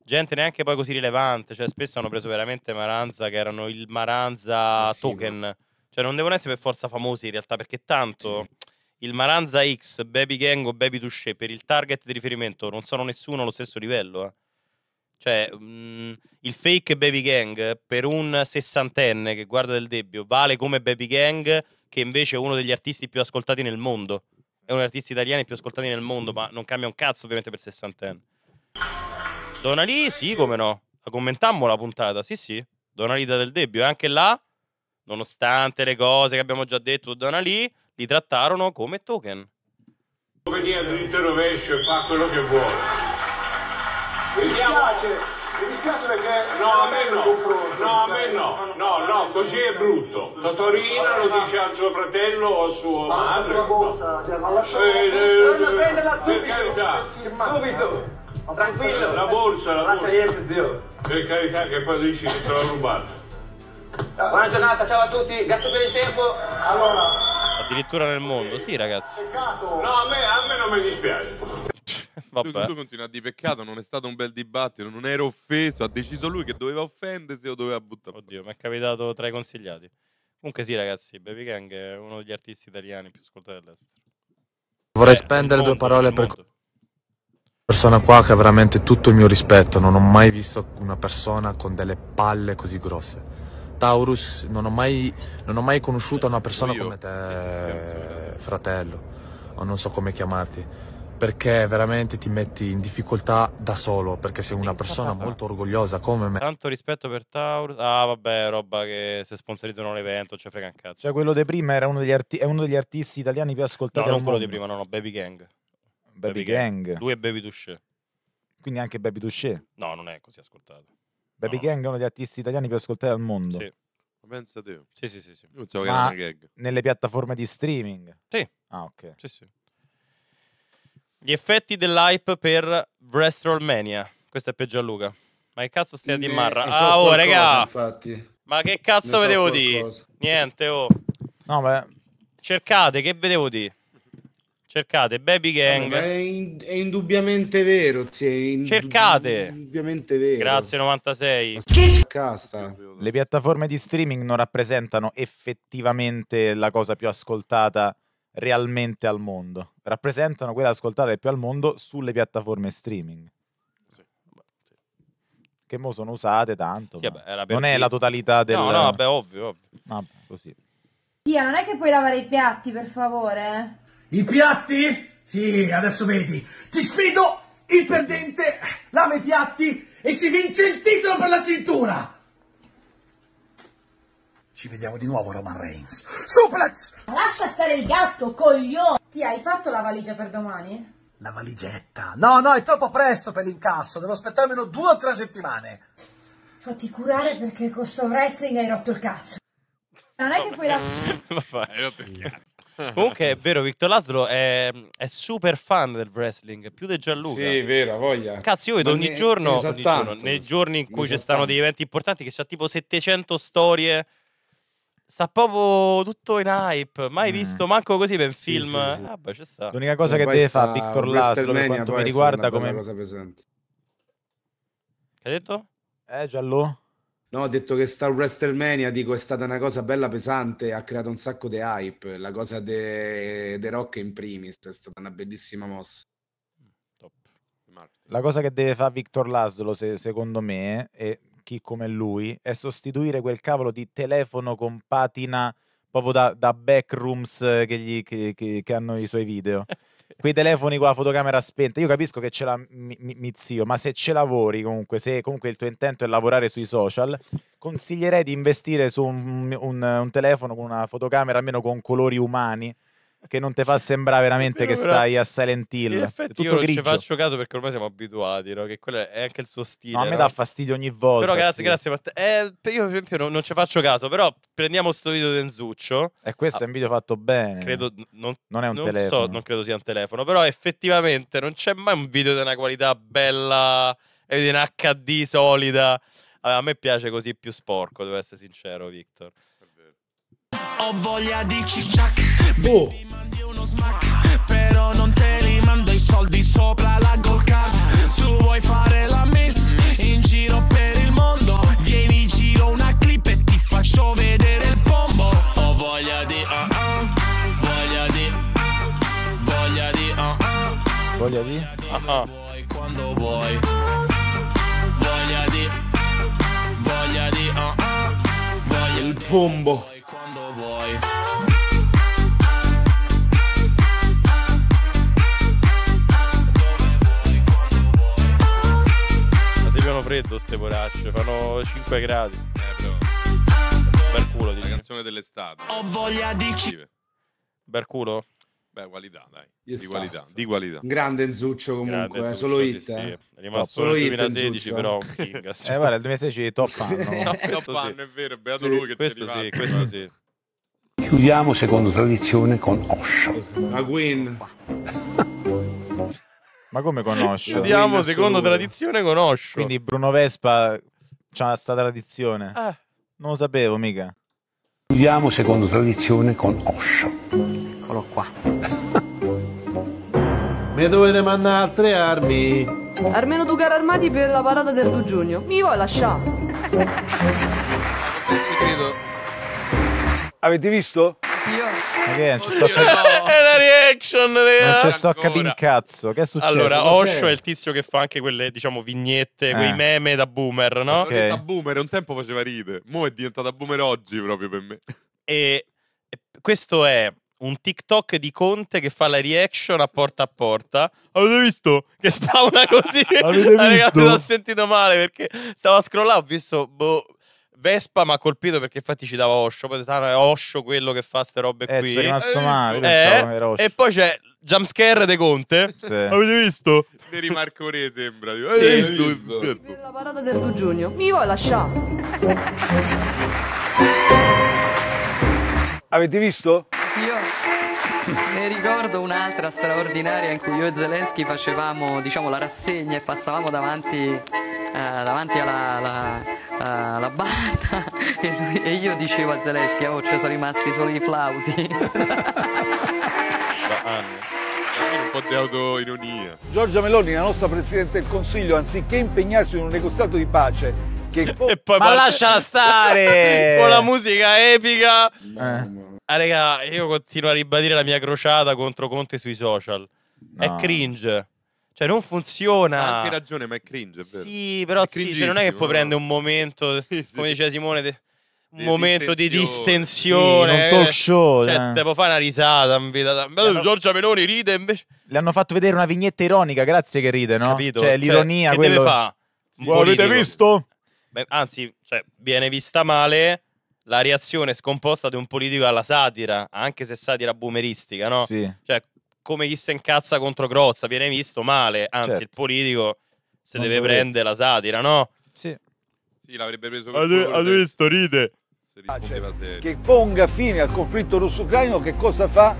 gente neanche poi così rilevante, cioè spesso hanno preso veramente Maranza che erano il Maranza sì, token, ma... cioè non devono essere per forza famosi in realtà perché tanto sì. il Maranza X, Baby Gang o Baby Touché per il target di riferimento non sono nessuno allo stesso livello, eh. Cioè, mh, mm, il fake Baby Gang per un sessantenne che guarda del debbio vale come Baby Gang, che invece è uno degli artisti più ascoltati nel mondo. È uno degli artisti italiani più ascoltati nel mondo, ma non cambia un cazzo ovviamente per sessantenne. Donalì, sì, come no. La commentammo la puntata, sì, sì. Donalì da del debbio. E anche là, nonostante le cose che abbiamo già detto su Donalì, li trattarono come token. Come a dritto rovescio e fa quello che vuole. Mi dispiace, mi dispiace perché no, a me no, no, a me eh. no, no, no, così è brutto. Totorino lo dice al suo fratello o a suo madre. La borsa, cioè, ma lasciamo eh, la eh, borsa, eh, per carità, subito. Tranquillo, la borsa, la borsa. Per carità che poi dici che te l'ho rubato. Ah. Buona giornata, ciao a tutti, grazie per il tempo. Allora, addirittura nel mondo, sì ragazzi. No, a me, a me non mi dispiace. <laughs> Vabbè. Lui continua di peccato, non è stato un bel dibattito, non era offeso, ha deciso lui che doveva offendersi o doveva buttare. Oddio, mi è capitato tra i consigliati. Comunque sì ragazzi, Baby Gang è uno degli artisti italiani più ascoltati dall'estero. Vorrei eh, spendere mondo, due parole per questa persona qua che ha veramente tutto il mio rispetto, non ho mai visto una persona con delle palle così grosse. Taurus, non ho mai, non ho mai conosciuto una persona come te, fratello, o non so come chiamarti perché veramente ti metti in difficoltà da solo, perché sei una persona <laughs> molto orgogliosa come me. Tanto rispetto per Taurus. Ah, vabbè, roba che se sponsorizzano l'evento, cioè frega un cazzo. Cioè, quello di prima era uno degli, arti- uno degli artisti italiani più ascoltati. No, non quello mondo. di prima, no, no, Baby Gang. Baby, Baby Gang. Gang. Lui e Baby Touché. Quindi anche Baby Touché. No, non è così ascoltato. Baby no, Gang no. è uno degli artisti italiani più ascoltati al mondo. Sì. Pensa te. Sì, sì, sì. sì. Io pensavo che era una gag. Nelle piattaforme di streaming. Sì. Ah, ok. Sì, sì. Gli effetti dell'hype per WrestleMania. Questo è per Gianluca. Ma che cazzo stai a dire Marra? So ah, oh, qualcosa, raga. Infatti. Ma che cazzo ne so vedevo di? Niente, oh. No, beh. Cercate, che vedevo di? Cercate Baby Gang. No, è, in, è, indubbiamente vero. Sì, indub Cercate. Indubbiamente vero. Grazie 96. Casta. Le piattaforme di streaming non rappresentano effettivamente la cosa più ascoltata realmente al mondo, rappresentano quelle ascoltate più al mondo sulle piattaforme streaming. Sì, Che mo sono usate tanto. Sì, vabbè, non è la totalità del. No, no, vabbè, ovvio, ovvio. Ah, così. Tia, non è che puoi lavare i piatti, per favore? I piatti? Sì, adesso vedi. Ti sfido il perdente, lava i piatti e si vince il titolo per la cintura! Ci vediamo di nuovo, Roman Reigns. Suplex! Lascia stare il gatto, coglione! Ti hai fatto la valigia per domani? La valigetta. No, no, è troppo presto per l'incasso. Devo aspettarmelo due o tre settimane. Fatti curare perché con sto wrestling hai rotto il cazzo. Non è che quella... <laughs> Vabbè, hai rotto il cazzo. Comunque è vero, Victor Laszlo è, è, super fan del wrestling, più di Gianluca. Sì, vero, voglia. Cazzo, io vedo ogni giorno, ogni giorno, nei giorni in cui ci stanno degli eventi importanti, che c'ha tipo 700 storie Sta proprio tutto in hype. Mai mm. visto manco così per un sì, film. Sì, sì. Ah, beh, sta. L'unica cosa che deve fare Victor Laszlo per quanto mi riguarda come cosa Che hai detto? Eh, giallo. No, ho detto che sta WrestleMania, dico, è stata una cosa bella pesante, ha creato un sacco di hype. La cosa de, de Rock in primis è stata una bellissima mossa. La cosa che deve fare Victor Laszlo, se, secondo me, e marchi come lui è sostituire quel cavolo di telefono con patina proprio da, da backrooms che, gli, che, che, che hanno i suoi video. <laughs> Quei telefoni con la fotocamera spenta, io capisco che ce l'ha mi, mi, mi zio, ma se ce lavori comunque, se comunque il tuo intento è lavorare sui social, consiglierei di investire su un, un, un telefono con una fotocamera almeno con colori umani che non ti fa sembrare veramente però, che stai a Silent Hill. In effetti tutto io grigio. ci faccio caso perché ormai siamo abituati, no? Che quello è anche il suo stile. No, a me no? dà fastidio ogni volta. Però grazie, sì. grazie Eh, io per esempio non, non, ci faccio caso, però prendiamo questo video di Enzuccio. E questo ah, è un video fatto bene. Credo non, non è un non telefono. So, non credo sia un telefono, però effettivamente non c'è mai un video di una qualità bella, eh, di un HD solida. a me piace così più sporco, devo essere sincero, Victor. Ho voglia di cicciac. Boh. mandi uno smack Però non te li mando i soldi sopra la gold card. Tu vuoi fare la miss in giro per il mondo. Vieni giro una clip e ti faccio vedere il pombo. Ho voglia di uh -uh. Voglia di uh Voglia di uh Voglia di uh Quando vuoi. Voglia di Voglia di uh Voglia il pombo noi. Abbiamo freddo queste poracce, fanno 5 gradi. Eh, Bel culo, dici. La canzone dell'estate. Ho voglia di... Bel culo? Beh, qualità, dai. Di qualità, di qualità, Un grande Enzuccio comunque, grande eh, Zuccio, solo hit. Sì, È eh. rimasto solo nel 2016 però <laughs> king. eh, guarda, il 2016 top anno. No, <laughs> top anno, è vero, beato sì, lui che questo sì, questo sì. Chiudiamo secondo tradizione con Osho. La Gwen. Ma come con Osho? Chiudiamo secondo tradizione con Osho. Quindi Bruno Vespa c'ha sta tradizione. Eh. Non lo sapevo mica. Chiudiamo secondo tradizione con Osho. Eccolo qua. Mi dovete mandare altre armi. Almeno due carri armati per la parata del 2 giugno. Mi vuoi lasciare? Non <laughs> ci credo. Avete visto? Io. Che non ci sto cap- <laughs> la reaction, rea. Non ci sto a capire cazzo. Che è successo? Allora, Osho è il tizio che fa anche quelle, diciamo, vignette, eh. quei meme da boomer, no? Okay. Da boomer, un tempo faceva ride. Mo' è diventata boomer oggi proprio per me. E questo è un TikTok di Conte che fa la reaction a porta a porta. Avete visto? Che spawna così. <laughs> Avete visto? Ah, ragazzi, ho sentito male perché stavo a scrollare, ho visto boh Vespa mi ha colpito perché infatti ci dava Osho. Poi detto, ah, è Osho quello che fa ste robe eh, qui. Sono rimasto eh, male. Eh, e poi c'è Jumpscare De Conte. Sì. <laughs> Avete visto? De Rimarco Re sembra. Sì, eh, visto. Nella parata del 2 giugno. Mi vuoi lasciare? Avete visto? Io. Ne ricordo un'altra straordinaria in cui io e Zelensky facevamo diciamo, la rassegna e passavamo davanti, eh, davanti alla, alla, alla banda <laughs> e, lui, e, io dicevo a Zelensky, oh, ci sono rimasti solo i flauti. <laughs> Da anni un po' di autoironia. Giorgia Meloni, la nostra Presidente del Consiglio, anziché impegnarsi in un negoziato di pace, che... Po- Ma parte... lasciala stare! <laughs> con la musica epica... Eh. Ah, raga, io continuo a ribadire la mia crociata contro Conte sui social. No. È cringe. Cioè, non funziona. Ha anche ragione, ma è cringe, è vero. Sì, però sì, cioè, non è che puoi no? prende un momento, <laughs> sì, sì. come diceva Simone, de... un di momento distensione. di distensione. Sì, un talk eh. show. Cioè, eh. devo fare una risata. In vita. Hanno... Giorgia Meloni ride invece. Le hanno fatto vedere una vignetta ironica, grazie che ride, no? Capito? Cioè, cioè l'ironia. Cioè, che deve fare? Sì, avete visto? Beh, anzi, cioè, viene vista male la reazione scomposta di un politico alla satira, anche se satira boomeristica, no? Sì. Cioè, come chi si incazza contro Crozza, viene visto male, anzi certo. il politico se non deve dovrei. prendere la satira, no? Sì. Sì, l'avrebbe preso per culo. Ha visto, ride. Se ah, cioè, che ponga fine al conflitto russo-ucraino, che cosa fa?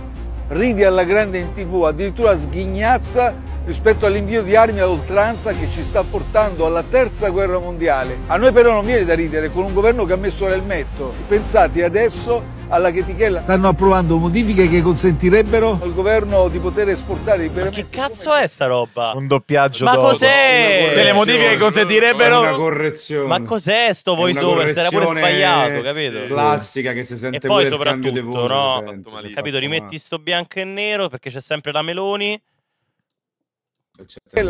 ride alla grande in tv, addirittura sghignazza rispetto all'invio di armi a oltranza che ci sta portando alla terza guerra mondiale. A noi però non viene da ridere con un governo che ha messo l'elmetto. Pensate adesso alla chetichella. Stanno approvando modifiche che consentirebbero al governo di poter esportare i Ma Che cazzo è sta roba? Un doppiaggio Ma cos'è? Delle modifiche che consentirebbero una correzione. Ma cos'è sto voice over? Sarà pure sbagliato, capito? Classica che si sente e poi soprattutto, no? capito, rimetti sto bianco bianco e nero perché c'è sempre la Meloni.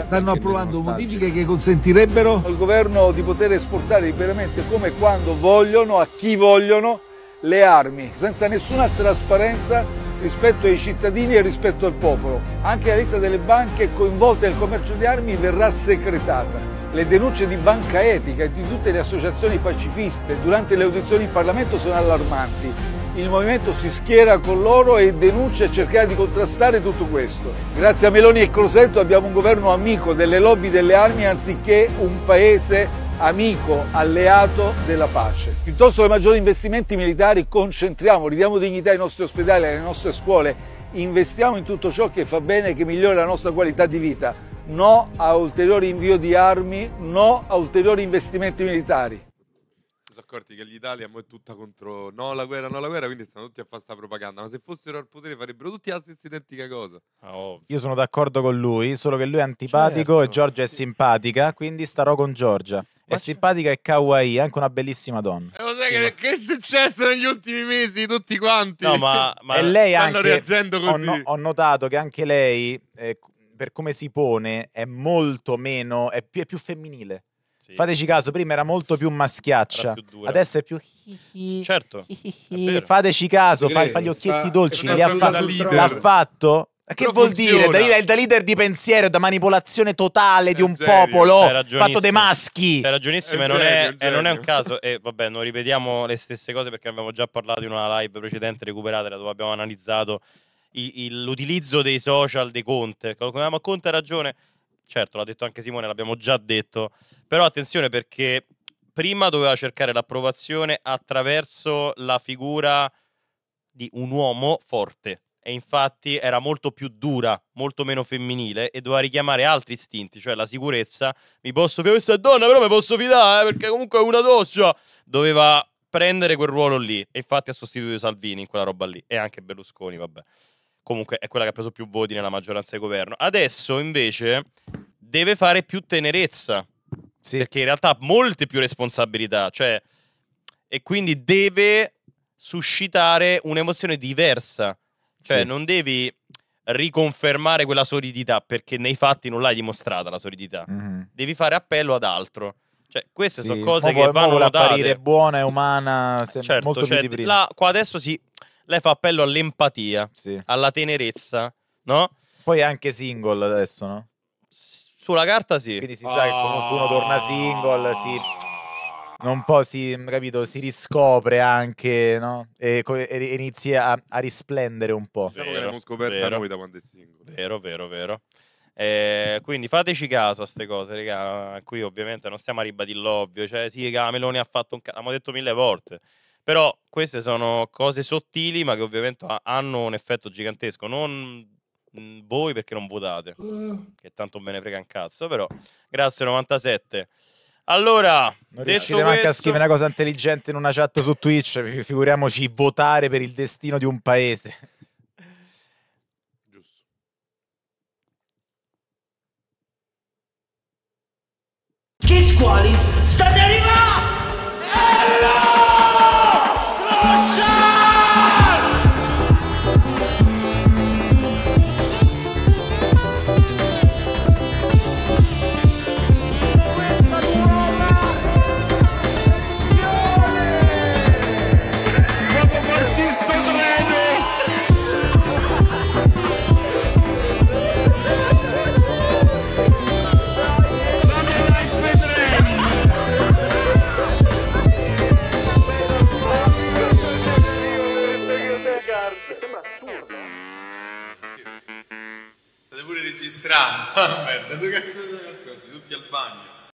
Stanno approvando modifiche che consentirebbero al governo di poter esportare liberamente come e quando vogliono, a chi vogliono, le armi, senza nessuna trasparenza rispetto ai cittadini e rispetto al popolo. Anche la lista delle banche coinvolte nel commercio di armi verrà secretata. Le denunce di Banca Etica e di tutte le associazioni pacifiste durante le audizioni in Parlamento sono allarmanti il movimento si schiera con loro e denuncia e cercherà di contrastare tutto questo. Grazie a Meloni e Crosetto abbiamo un governo amico delle lobby delle armi anziché un paese amico, alleato della pace. Piuttosto che maggiori investimenti militari concentriamo, ridiamo dignità ai nostri ospedali, alle nostre scuole, investiamo in tutto ciò che fa bene e che migliora la nostra qualità di vita. No a ulteriori invio di armi, no a ulteriori investimenti militari sono accorti che l'Italia è tutta contro no la guerra, no la guerra, quindi stanno tutti a fare sta propaganda, ma se fossero al potere farebbero tutti la stessa identica cosa. Oh, Io sono d'accordo con lui, solo che lui è antipatico certo, e Giorgia è simpatica, quindi starò con Giorgia. Ma è c'è... simpatica e kawaii, è anche una bellissima donna. E eh, lo sai che, che, è successo negli ultimi mesi tutti quanti? No, ma, ma e lei stanno anche, reagendo così. Ho, no, ho, notato che anche lei, eh, per come si pone, è molto meno, è più, è più femminile. Sì. Fateci caso, prima era molto più maschiaccia, più adesso è più... Certo, fateci caso, fa, fa, gli occhietti sta, dolci, li ha fa- l'ha fatto... Che vuol funziona. dire? Da, da, leader di pensiero, da manipolazione totale è di un genio. popolo fatto dei maschi. Sei ragionissimo e non, genio, è, non è un caso. E vabbè, non ripetiamo le stesse cose perché abbiamo già parlato in una live precedente recuperata dove abbiamo analizzato il, il, l'utilizzo dei social dei Conte. Ma Conte ha ragione. Certo, l'ha detto anche Simone, l'abbiamo già detto. Però attenzione perché prima doveva cercare l'approvazione attraverso la figura di un uomo forte e infatti era molto più dura, molto meno femminile e doveva richiamare altri istinti, cioè la sicurezza. Mi posso fidare, questa è donna, però mi posso fidare eh, perché comunque è una doccia. Doveva prendere quel ruolo lì e infatti ha sostituito Salvini in quella roba lì e anche Berlusconi, vabbè. Comunque è quella che ha preso più voti nella maggioranza di governo. Adesso invece deve fare più tenerezza sì. Perché in realtà ha molte più responsabilità, cioè, e quindi deve suscitare un'emozione diversa. Cioè, sì. non devi riconfermare quella solidità perché nei fatti non l'hai dimostrata la solidità. Mm-hmm. Devi fare appello ad altro. Cioè, queste sì. sono cose che vanno a apparire buona e umana, ah, se certo, molto cioè, la, qua adesso si lei fa appello all'empatia, sì. alla tenerezza, no? Poi è anche single adesso, no? Sulla carta sì. Quindi si sa che comunque uno torna ah. single, si... Un po' si, capito, si riscopre anche, no? E, e inizia a, a, risplendere un po'. Diciamo che l'abbiamo scoperta vero. noi da quando è single. Vero, vero, vero. Eh, quindi fateci caso a queste cose, raga. Qui ovviamente non stiamo a ribadire l'ovvio, cioè sì, raga, Meloni ha fatto un cazzo, abbiamo detto mille volte. Però queste sono cose sottili, ma che ovviamente hanno un effetto gigantesco. Non Mm, voi perché non votate, eh. che tanto me ne frega un cazzo, però grazie 97. Allora, non detto questo... anche a scrivere una cosa intelligente in una chat su Twitch, figuriamoci votare per il destino di un paese. Giusto. Che scuoli state arrivando? registrando. Merda, dove cazzo sono nascosti? Tutti al bagno.